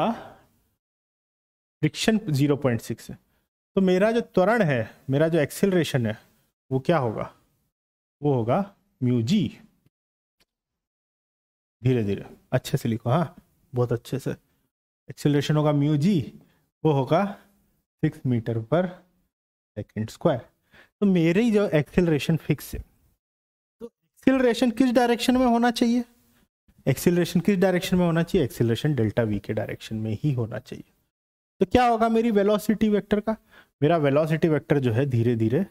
फ्रिक्शन जीरो पॉइंट सिक्स है तो मेरा जो त्वरण है मेरा जो एक्सेलरेशन है वो क्या होगा वो होगा म्यू जी धीरे धीरे अच्छे से लिखो हाँ बहुत अच्छे से एक्सेलरेशन होगा म्यू जी वो होगा six metre per second square तो मेरे ही जो एक्सेलरेशन फिक्स है तो एक्सिलरेशन किस डायरेक्शन में होना चाहिए एक्सिलरेशन किस डायरेक्शन में होना चाहिए एक्सिलरेशन डेल्टा वी के डायरेक्शन में ही होना चाहिए तो क्या होगा मेरी वेलोसिटी वेक्टर का मेरा वेलोसिटी वेक्टर जो है धीरे धीरे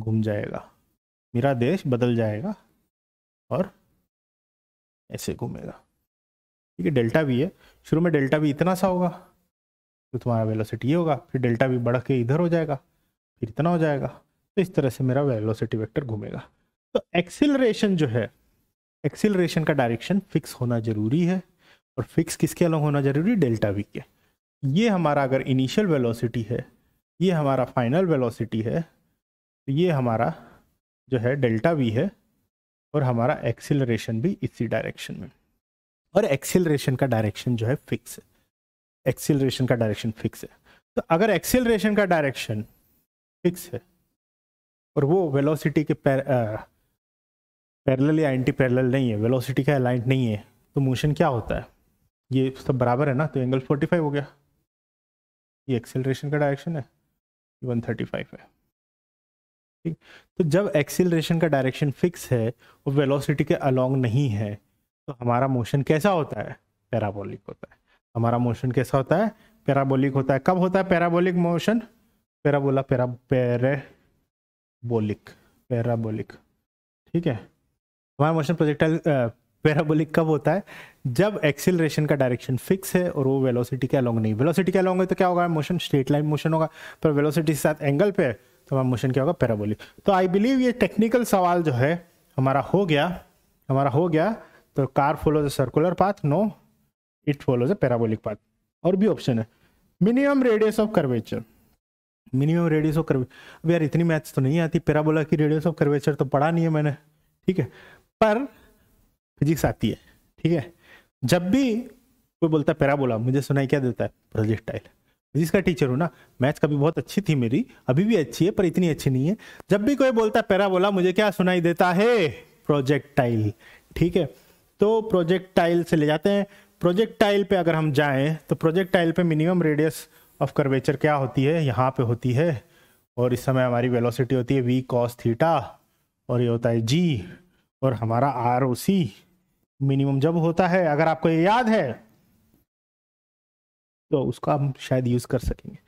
घूम जाएगा मेरा देश बदल जाएगा और ऐसे घूमेगा ठीक है डेल्टा वी है शुरू में डेल्टा वी इतना सा होगा तो तुम्हारा वेलोसिटी ये होगा फिर डेल्टा भी बढ़ के इधर हो जाएगा फिर इतना हो जाएगा तो इस तरह से मेरा वेलोसिटी वेक्टर घूमेगा तो एक्सिलरेशन जो है एक्सिलरेशन का डायरेक्शन फिक्स होना जरूरी है और फिक्स किसके अलॉन्ग होना जरूरी डेल्टा वी के ये हमारा अगर इनिशियल वेलोसिटी है ये हमारा फाइनल वेलोसिटी है तो ये हमारा जो है डेल्टा वी है और हमारा एक्सिलरेशन भी इसी डायरेक्शन में और एक्सिलरेशन का डायरेक्शन जो है फिक्स है एक्सीलरेशन का डायरेक्शन फिक्स है तो अगर एक्सीलरेशन का डायरेक्शन फिक्स है और वो वेलोसिटी के पैरेलल या एंटी पैरेलल नहीं है वेलोसिटी का अलाइंट नहीं है तो मोशन क्या होता है ये सब बराबर है ना तो एंगल 45 हो गया ये एक्सीलरेशन का डायरेक्शन है ये 135 है ठीक तो जब एक्सीलरेशन का डायरेक्शन फिक्स है और वेलोसिटी के अलोंग नहीं है तो हमारा मोशन कैसा होता है पैराबोलिक होता है हमारा मोशन कैसा होता है पैराबोलिक होता है कब होता है parabolic motion parabola para parabolic parabolic ठीक है हमारा मोशन प्रोजेक्टाइल पैराबोलिक कब होता है जब एक्सिलेशन का डायरेक्शन फिक्स है और वो वेलोसिटी के अलोंग नहीं वेलोसिटी के अलोंग है तो क्या होगा मोशन स्ट्रेट लाइन मोशन होगा पर वेलोसिटी के साथ एंगल पे है तो हमारा मोशन क्या होगा पैराबोलिक तो आई बिलीव ये टेक्निकल सवाल जो है हमारा हो गया हमारा हो गया तो car follow the circular path no it follows a parabolic path और भी ऑप्शन है minimum radius of curvature minimum radius of curvature अब यार इतनी मैथ्स तो नहीं आती पैराबोला की रेडियस ऑफ कर्वेचर तो पढ़ा नहीं है मैंने ठीक है पर फिजिक्स आती है ठीक है जब भी कोई बोलता है पैराबोला मुझे सुनाई क्या देता है प्रोजेक्टाइल फिजिक्स का टीचर हूँ ना मैथ्स कभी बहुत अच्छी थी मेरी अभी भी अच्छी है पर इतनी अच्छी नहीं है जब भी कोई बोलता है पैराबोला मुझे क्या सुनाई देता है प्रोजेक्टाइल ठीक है तो प्रोजेक्टाइल से ले जाते हैं प्रोजेक्टाइल पे अगर हम जाएं तो प्रोजेक्टाइल पे मिनिमम रेडियस ऑफ कर्वेचर क्या होती है यहाँ पे होती है और इस समय हमारी वेलोसिटी होती है वी कॉस थीटा और ये होता है जी और हमारा आर ओ सी मिनिमम जब होता है अगर आपको ये याद है तो उसको हम शायद यूज़ कर सकेंगे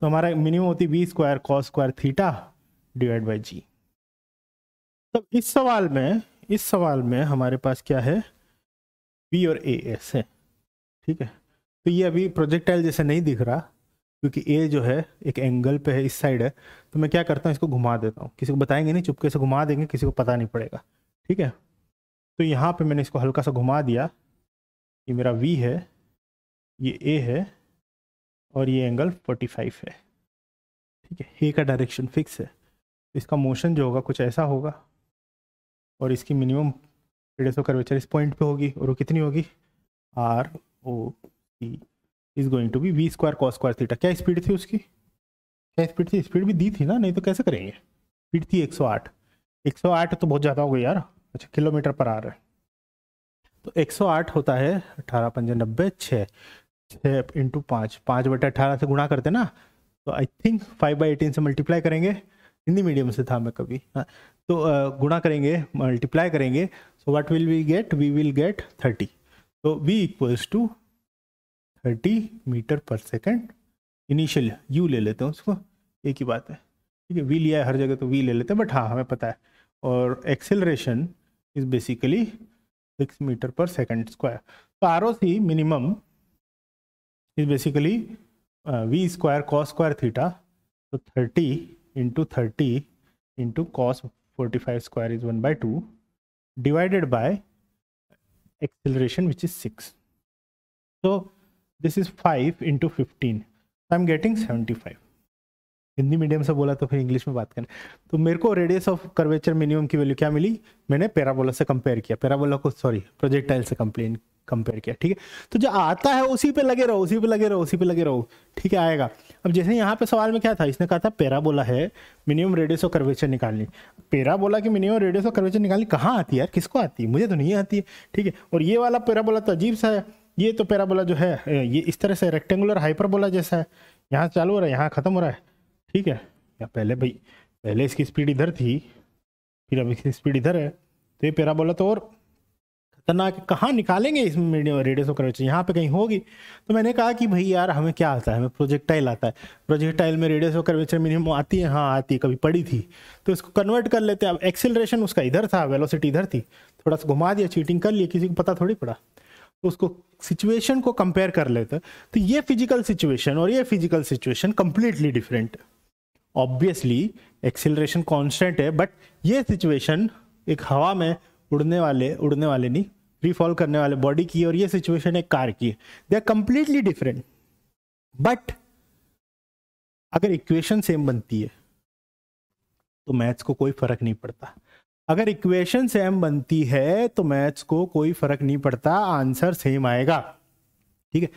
तो हमारा मिनिमम होती है V square cos square theta divide by G तब तो इस सवाल में इस सवाल में हमारे पास क्या है बी और ए एस है ठीक है तो ये अभी प्रोजेक्टाइल जैसे नहीं दिख रहा क्योंकि ए जो है एक एंगल पे है इस साइड है तो मैं क्या करता हूँ इसको घुमा देता हूँ किसी को बताएंगे नहीं चुपके से घुमा देंगे किसी को पता नहीं पड़ेगा ठीक है तो यहाँ पे मैंने इसको हल्का सा घुमा दिया ये मेरा वी है ये ए है और ये एंगल 45 है ठीक है ए का डायरेक्शन फिक्स है इसका मोशन जो होगा कुछ ऐसा होगा और इसकी मिनिमम रेडियस ऑफ कर्वेचर इस पॉइंट पर होगी और वो कितनी होगी R O T is going to be V square cos square theta क्या स्पीड थी उसकी क्या स्पीड थी स्पीड भी दी थी ना नहीं तो कैसे करेंगे स्पीड थी 108 108 तो बहुत ज़्यादा हो गई यार अच्छा किलोमीटर पर आ रहा है तो 108 होता है अठारह पंजे नब्बे छः छः इंटू पाँच पाँच बटे अठारह से गुणा करते ना तो I think five by eighteen से मल्टीप्लाई करेंगे हिंदी मीडियम से था मैं कभी हाँ तो गुणा करेंगे मल्टीप्लाई करेंगे so what will we get we will get thirty तो v equals to thirty metre per second initial U ले लेते हैं उसको एक ही बात है ठीक है वी लिया है हर जगह तो वी ले लेते हैं बट हाँ हमें पता है और acceleration is basically six metre per second square तो R O C minimum is basically V square cos square theta तो thirty into thirty into cos forty five square is one by two divided by acceleration which is 6 so this is 5 into 15 so i'm getting 75 Hindi medium से बोला तो फिर English में बात करें तो मेरे को रेडियस ऑफ कर्वेचर मिनिमम की वैल्यू क्या मिली मैंने पैराबोला से कंपेयर किया पैराबोला को सॉरी प्रोजेक्टाइल से कंप्लेन कंपेयर किया ठीक है तो जो आता है उसी पे लगे रहो उसी पे लगे रहो उसी पे लगे रहो ठीक है आएगा अब जैसे यहाँ पे सवाल में क्या था इसने कहा था बोला है मिनिमम रेडियस ऑफ कर्वेचर निकालनी बोला की मिनिमम रेडियस ऑफ कर्वेचर निकालनी कहाँ आती है यार किसको आती है मुझे तो नहीं आती है ठीक है और ये वाला बोला तो अजीब सा है ये तो बोला जो है ये इस तरह से रेक्टेंगुलर हाइपरबोला जैसा है यहाँ चालू हो रहा है यहाँ ख़त्म हो रहा है ठीक है या पहले भाई पहले इसकी स्पीड इधर थी फिर अब इसकी स्पीड इधर है तो ये बोला तो और है कहाँ निकालेंगे इस रेडियस ऑफ कर्वेचर यहाँ पे कहीं होगी तो मैंने कहा कि भाई यार हमें क्या आता है हमें प्रोजेक्टाइल आता है प्रोजेक्टाइल में रेडियस ऑफ कर्वेचर मिनिमम आती है हाँ आती है कभी पड़ी थी तो इसको कन्वर्ट कर लेते हैं अब एक्सेलरेशन उसका इधर था वेलोसिटी इधर थी थोड़ा सा घुमा दिया चीटिंग कर लिया किसी को पता थोड़ी पड़ा तो उसको सिचुएशन को कंपेयर कर लेते तो ये फिजिकल सिचुएशन और ये physical situation completely different obviously acceleration constant है बट ये सिचुएशन एक हवा में उड़ने वाले उड़ने वाले नहीं फ्री फॉल करने वाले बॉडी की और ये सिचुएशन एक कार की है they are completely different but अगर इक्वेशन सेम बनती है तो मैथ्स को कोई फर्क नहीं पड़ता अगर इक्वेशन सेम बनती है तो मैथ्स को कोई फर्क नहीं पड़ता आंसर सेम आएगा ठीक है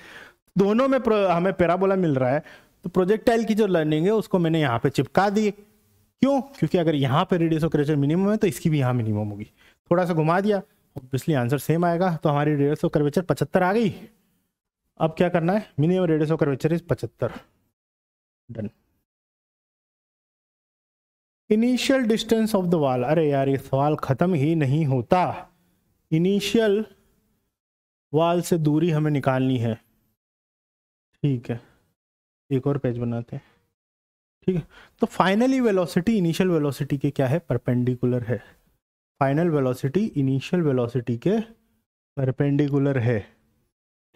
दोनों में हमें पेराबोला मिल रहा है तो प्रोजेक्टाइल की जो लर्निंग है उसको मैंने यहाँ पे चिपका दिए क्यों क्योंकि अगर यहाँ पे रेडियस ऑफ क्रेचर मिनिमम है तो इसकी भी यहाँ मिनिमम होगी थोड़ा सा घुमा दिया ऑब्वियसली आंसर सेम आएगा तो हमारी रेडियस ऑफ कर्वेचर पचहत्तर आ गई अब क्या करना है minimum radius of curvature is पचहत्तर done initial distance of the wall अरे यार ये सवाल ख़त्म ही नहीं होता इनिशियल वॉल से दूरी हमें निकालनी है ठीक है एक और पेज बनाते हैं ठीक है तो फाइनली वेलोसिटी इनिशियल वेलोसिटी के क्या है परपेंडिकुलर है फाइनल वेलोसिटी इनिशियल वेलोसिटी के परपेंडिकुलर है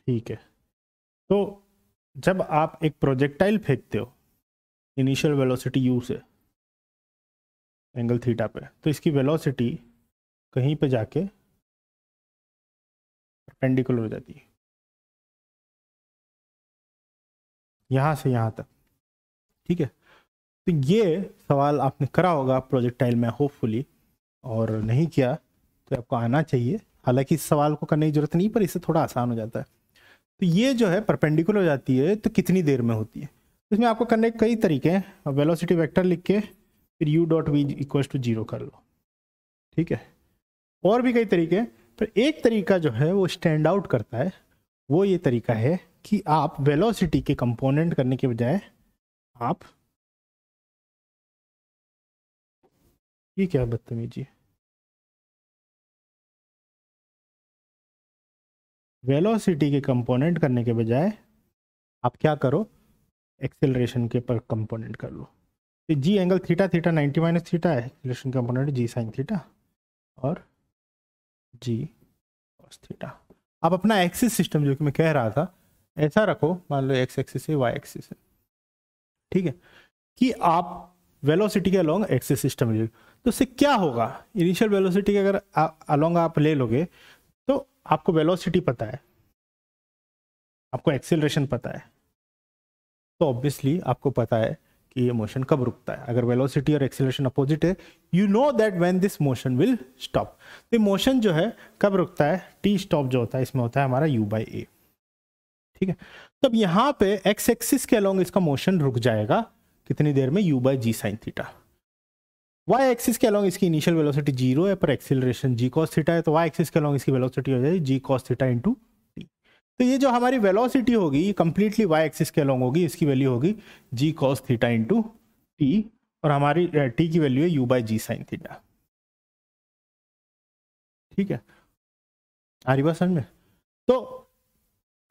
ठीक है तो जब आप एक प्रोजेक्टाइल फेंकते हो इनिशियल वेलोसिटी यू से एंगल थीटा पे तो इसकी वेलोसिटी कहीं पे जाके परपेंडिकुलर हो जाती है यहाँ से यहाँ तक ठीक है तो ये सवाल आपने करा होगा प्रोजेक्टाइल में होपफुली और नहीं किया तो आपको आना चाहिए हालांकि इस सवाल को करने की जरूरत नहीं पर इससे थोड़ा आसान हो जाता है तो ये जो है परपेंडिकुलर हो जाती है तो कितनी देर में होती है इसमें आपको करने के कई तरीके हैं वेलोसिटी वेक्टर लिख के फिर U dot V equal to zero कर लो ठीक है और भी कई तरीके हैं पर एक तरीका जो है वो स्टैंड आउट करता है वो ये तरीका है कि आप वेलोसिटी के कंपोनेंट करने के बजाय आप ये क्या बदतमीजी वेलोसिटी के कंपोनेंट करने के बजाय आप क्या करो एक्सेलरेशन के पर कंपोनेंट कर लो तो G angle theta theta 90 minus theta है acceleration component G sine theta और जी कॉस थीटा आप अपना एक्सिस सिस्टम जो कि मैं कह रहा था ऐसा रखो मान लो एक्स एक्सिस है वाई एक्सिस है ठीक है कि आप वेलोसिटी के अलॉन्ग एक्सिस सिस्टम लीजिए तो उससे क्या होगा इनिशियल वेलोसिटी अगर अलोंग आप ले लोगे तो आपको वेलोसिटी पता है आपको एक्सेलरेशन पता है तो ऑब्वियसली आपको पता है कि ये मोशन कब रुकता है अगर वेलोसिटी और एक्सेलरेशन अपोजिट है you know that when this motion will stop तो मोशन जो है कब रुकता है टी स्टॉप जो होता है इसमें होता है हमारा यू बाई ए ठीक है तब तो यहाँ पे एक्स एक्सिस के अलोंग इसका मोशन रुक जाएगा कितनी देर में U by G sine theta Y axis के अलॉन्ग इसकी इनिशियल वेलोसिटी जीरो है पर एक्सिलेशन जी कॉस थीटा है तो वाई एक्सिस के अलॉन्ग इसकी वेलोसिटी हो जाएगी G cos theta into T तो ये जो हमारी वेलोसिटी होगी ये कंप्लीटली वाई एक्सिस के अलॉन्ग होगी इसकी वैल्यू होगी G cos theta into T और हमारी टी की वैल्यू है U by G sine theta ठीक है आ रही बात समझ में तो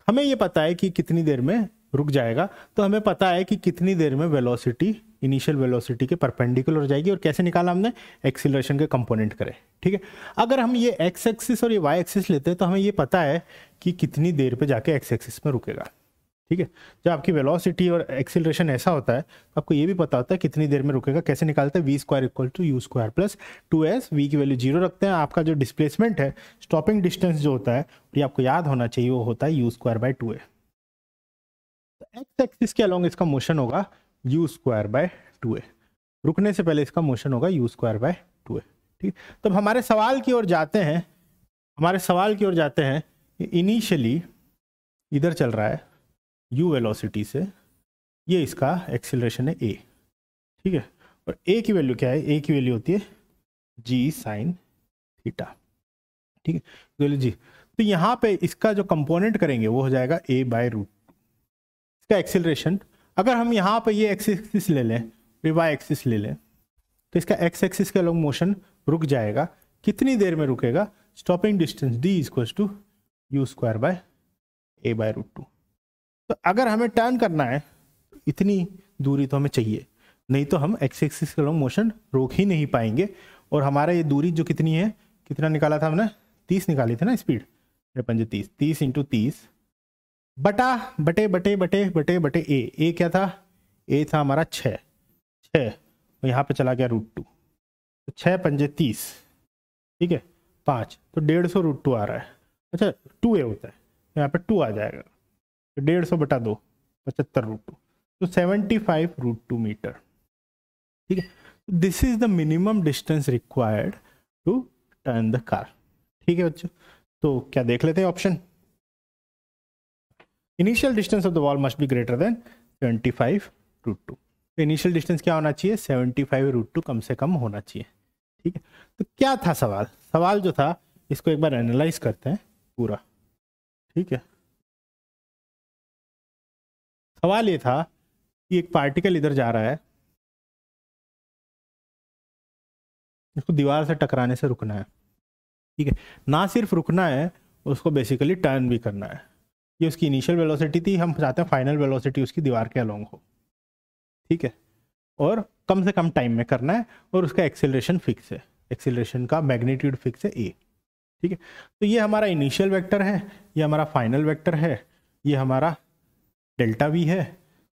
हमें ये पता है कि कितनी देर में रुक जाएगा तो हमें पता है कि कितनी देर में वेलोसिटी इनिशियल वेलोसिटी के परपेंडिकुलर जाएगी और कैसे निकाला हमने एक्सीलरेशन के कंपोनेंट करें ठीक है अगर हम ये एक्स एक्सिस और ये वाई एक्सिस लेते हैं तो हमें ये पता है कि कितनी देर पे जाके एक्स एक्सिस में रुकेगा ठीक है जब आपकी वेलोसिटी और एक्सिलेशन ऐसा होता है तो आपको ये भी पता होता है कितनी देर में रुकेगा कैसे निकालते हैं V square equal to U square plus two S V की वैल्यू जीरो रखते हैं आपका जो डिस्प्लेसमेंट है स्टॉपिंग डिस्टेंस जो होता है ये आपको याद होना चाहिए वो होता है U square by two A X axis के अलॉन्ग इसका मोशन होगा U square by two A रुकने से पहले इसका मोशन होगा U square by two A ठीक तब तो हमारे सवाल की ओर जाते हैं हमारे सवाल की ओर जाते हैं इनिशियली इधर चल रहा है यू वेलोसिटी से ये इसका एक्सिलेशन है ए ठीक है और ए की वैल्यू क्या है ए की वैल्यू होती है जी साइन थीटा ठीक है तो जी तो यहाँ पे इसका जो कंपोनेंट करेंगे वो हो जाएगा ए बाय रूट इसका एक्सिलेशन अगर हम यहाँ पर ये एक्स एक्सिस ले लें फिर वाई एक्सिस ले लें तो इसका एक्स एक्सिस का लोग मोशन रुक जाएगा कितनी देर में रुकेगा stopping distance D equals to U square by A by root two तो अगर हमें टर्न करना है तो इतनी दूरी तो हमें चाहिए नहीं तो हम एक्स एक्सिस का लोग मोशन रोक ही नहीं पाएंगे और हमारा ये दूरी जो कितनी है कितना निकाला था हमने तीस निकाली थी ना स्पीड पंजे तीस तीस इंटू तीस बटा बटे बटे बटे बटे बटे ए ए क्या था ए था हमारा छ छः तो यहाँ पे चला गया रूट टू तो छः पंजे तीस ठीक है पाँच तो डेढ़ सौ रूट टू आ रहा है अच्छा टू ए होता है तो यहाँ पे टू आ जाएगा तो डेढ़ सौ बटा दो पचहत्तर रूट टू तो seventy five root two metre ठीक है this is the minimum distance required to turn the car ठीक है बच्चों तो क्या देख लेते हैं option initial distance of the wall must be greater than seventy five root two तो इनिशियल डिस्टेंस क्या होना चाहिए सेवेंटी फाइव रूट टू कम से कम होना चाहिए ठीक है तो क्या था सवाल सवाल जो था इसको एक बार एनालाइज करते हैं पूरा ठीक है सवाल ये था कि एक पार्टिकल इधर जा रहा है इसको दीवार से टकराने से रुकना है ठीक है ना सिर्फ रुकना है उसको बेसिकली टर्न भी करना है ये उसकी इनिशियल वेलोसिटी थी हम चाहते हैं फाइनल वेलोसिटी उसकी दीवार के अलोंग हो ठीक है और कम से कम टाइम में करना है और उसका एक्सेलरेशन फिक्स है एक्सेलरेशन का मैग्नीट्यूड फिक्स है ए ठीक है तो ये हमारा इनिशियल वेक्टर है ये हमारा फाइनल वेक्टर है ये हमारा डेल्टा वी है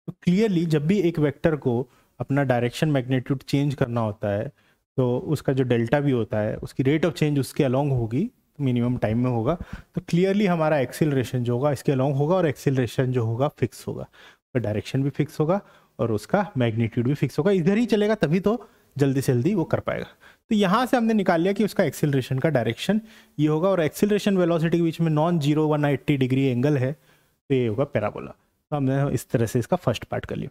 तो क्लियरली जब भी एक वेक्टर को अपना डायरेक्शन मैग्नीट्यूड चेंज करना होता है तो उसका जो डेल्टा वी होता है उसकी रेट ऑफ चेंज उसके अलोंग होगी मिनिमम टाइम में होगा तो क्लियरली हमारा एक्सिलरेशन जो होगा इसके अलॉन्ग होगा और एक्सिलरेशन जो होगा फिक्स होगा उसका डायरेक्शन भी फिक्स होगा और उसका मैग्नीट्यूड भी फिक्स होगा इधर ही चलेगा तभी तो जल्दी से जल्दी वो कर पाएगा तो यहाँ से हमने निकाल लिया कि उसका एक्सिलरेशन का डायरेक्शन ये होगा और एक्सिलेशन वेलोसिटी के बीच में non zero one eighty degree angle है तो ये होगा पैराबोला तो हमने इस तरह से इसका फर्स्ट पार्ट कर लिया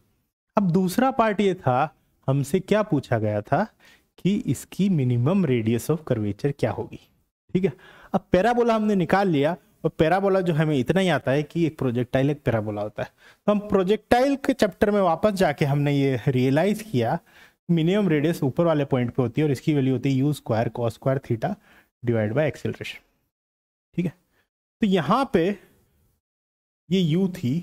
अब दूसरा पार्ट ये था हमसे क्या पूछा गया था कि इसकी मिनिमम रेडियस ऑफ कर्वेचर क्या होगी ठीक है अब पैराबोला हमने निकाल लिया और पैराबोला जो हमें इतना ही आता है कि एक प्रोजेक्टाइल एक पैराबोला होता है तो हम प्रोजेक्टाइल के चैप्टर में वापस जाके हमने ये रियलाइज किया मिनिमम रेडियस ऊपर वाले पॉइंट पे होती है और इसकी वैल्यू होती है U square cos square theta divide by acceleration ठीक है तो यहाँ पे ये यू थी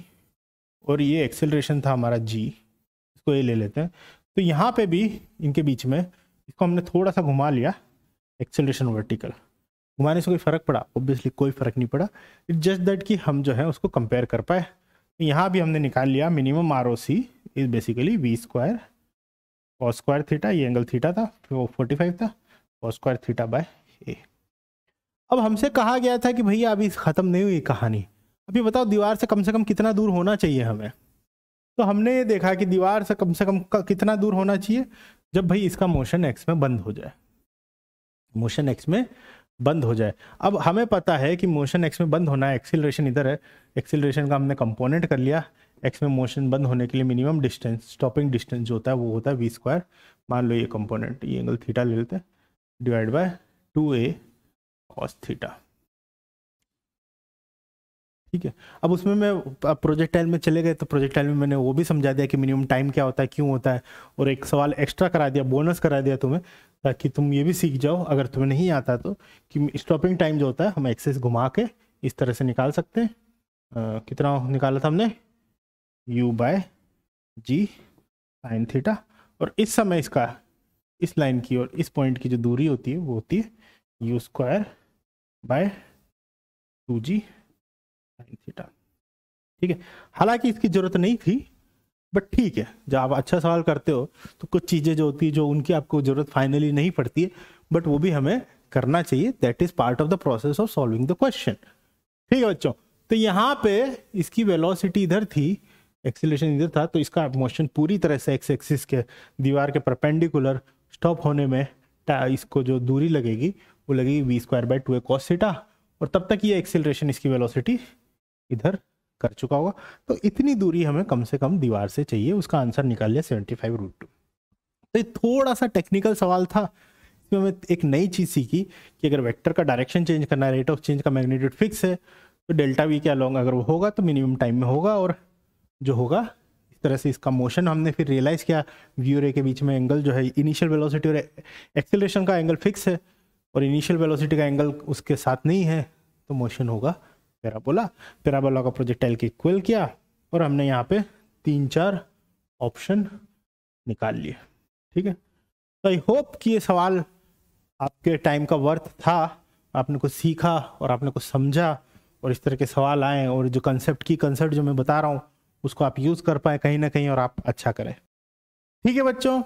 और ये एक्सेलरेशन था हमारा जी इसको ये ले लेते हैं तो यहाँ पे भी इनके बीच में इसको हमने थोड़ा सा घुमा लिया एक्सेलरेशन वर्टिकल घुमाने से कोई फ़र्क पड़ा ऑब्वियसली कोई फ़र्क नहीं पड़ा इट जस्ट दैट कि हम जो है उसको कंपेयर कर पाए यहाँ भी हमने निकाल लिया minimum R O C is basically V square cos square theta ये एंगल थीटा था वो फोर्टी फाइव था cos square theta by A अब हमसे कहा गया था कि भैया अभी ख़त्म नहीं हुई कहानी अभी बताओ दीवार से कम से कम कितना दूर होना चाहिए हमें तो हमने ये देखा कि दीवार से कम से कम कितना दूर होना चाहिए जब भाई इसका मोशन एक्स में बंद हो जाए मोशन एक्स में बंद हो जाए अब हमें पता है कि मोशन एक्स में बंद होना है एक्सिलेशन इधर है एक्सिलेशन का हमने कंपोनेंट कर लिया एक्स में मोशन बंद होने के लिए मिनिमम डिस्टेंस स्टॉपिंग डिस्टेंस जो होता है वो होता है वी स्क्वायर मान लो ये कंपोनेंट ये एंगल थीटा ले लेते हैं divide by two A cos theta ठीक है अब उसमें मैं प्रोजेक्टाइल में चले गए तो प्रोजेक्टाइल में मैंने वो भी समझा दिया कि मिनिमम टाइम क्या होता है क्यों होता है और एक सवाल एक्स्ट्रा करा दिया बोनस करा दिया तुम्हें ताकि तुम ये भी सीख जाओ अगर तुम्हें नहीं आता तो कि स्टॉपिंग टाइम जो होता है हम एक्सेस घुमा के इस तरह से निकाल सकते हैं कितना निकाला था हमने u by G sine theta और इस समय इसका इस लाइन की और इस पॉइंट की जो दूरी होती है वो होती है U square by two G sine theta ठीक है हालांकि इसकी ज़रूरत नहीं थी बट ठीक है जब आप अच्छा सवाल करते हो तो कुछ चीज़ें जो होती है जो उनकी आपको ज़रूरत फाइनली नहीं पड़ती है बट वो भी हमें करना चाहिए that is part of the process of solving the question ठीक है बच्चों तो यहाँ पे इसकी वेलोसिटी इधर थी एक्सीलेशन इधर था तो इसका मोशन पूरी तरह से एक्स एक्सिस के दीवार के परपेंडिकुलर स्टॉप होने में इसको जो दूरी लगेगी वो लगेगी V square by two A cos theta और तब तक ये एक्सेलरेशन इसकी वेलोसिटी इधर कर चुका होगा तो इतनी दूरी हमें कम से कम दीवार से चाहिए उसका आंसर निकाल लिया सेवेंटी फाइव रूट टू तो ये थोड़ा सा टेक्निकल सवाल था इसमें हमें एक नई चीज़ सीखी कि अगर वेक्टर का डायरेक्शन चेंज करना है रेट ऑफ चेंज का मैग्नीट्यूड फिक्स है तो डेल्टा वी क्या लॉन्ग अगर वो होगा तो मिनिमम टाइम में होगा और जो होगा इस तरह से इसका मोशन हमने फिर रियलाइज़ किया व्यू रे के बीच में एंगल जो है इनिशियल वेलोसिटी और एक्सेलेशन का एंगल फिक्स है और इनिशियल वेलोसिटी का एंगल उसके साथ नहीं है तो मोशन होगा पैराबोला पैराबोला का प्रोजेक्टाइल के इक्वल किया और हमने यहाँ पे तीन चार ऑप्शन निकाल लिए ठीक है तो आई होप कि ये सवाल आपके टाइम का वर्थ था आपने कुछ सीखा और आपने कुछ समझा और इस तरह के सवाल आए और जो कंसेप्ट की कंसेप्ट जो मैं बता रहा हूँ उसको आप यूज़ कर पाए कहीं ना कहीं और आप अच्छा करें ठीक है बच्चों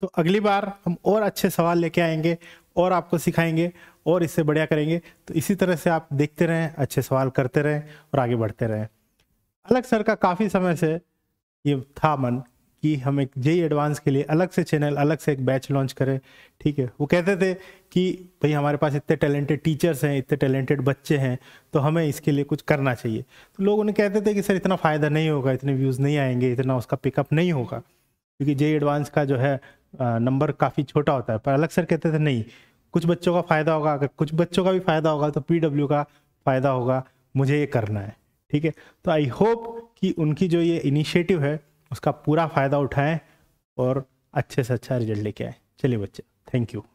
तो अगली बार हम और अच्छे सवाल लेके आएंगे और आपको सिखाएंगे और इससे बढ़िया करेंगे तो इसी तरह से आप देखते रहें अच्छे सवाल करते रहें और आगे बढ़ते रहें अलग सर का काफ़ी समय से ये था मन कि हम एक जेई एडवांस e के लिए अलग से चैनल अलग से एक बैच लॉन्च करें ठीक है वो कहते थे कि भाई हमारे पास इतने टैलेंटेड टीचर्स हैं इतने टैलेंटेड बच्चे हैं तो हमें इसके लिए कुछ करना चाहिए तो लोग उन्हें कहते थे कि सर इतना फ़ायदा नहीं होगा इतने व्यूज़ नहीं आएंगे इतना उसका पिकअप नहीं होगा क्योंकि जेई एडवांस e का जो है नंबर काफ़ी छोटा होता है पर अलग सर कहते थे नहीं कुछ बच्चों का फ़ायदा होगा अगर कुछ बच्चों का भी फ़ायदा होगा तो पीडब्ल्यू का फ़ायदा होगा मुझे ये करना है ठीक है तो आई होप कि उनकी जो ये इनिशिएटिव है उसका पूरा फ़ायदा उठाएं और अच्छे से अच्छा रिजल्ट लेके आए चलिए बच्चे थैंक यू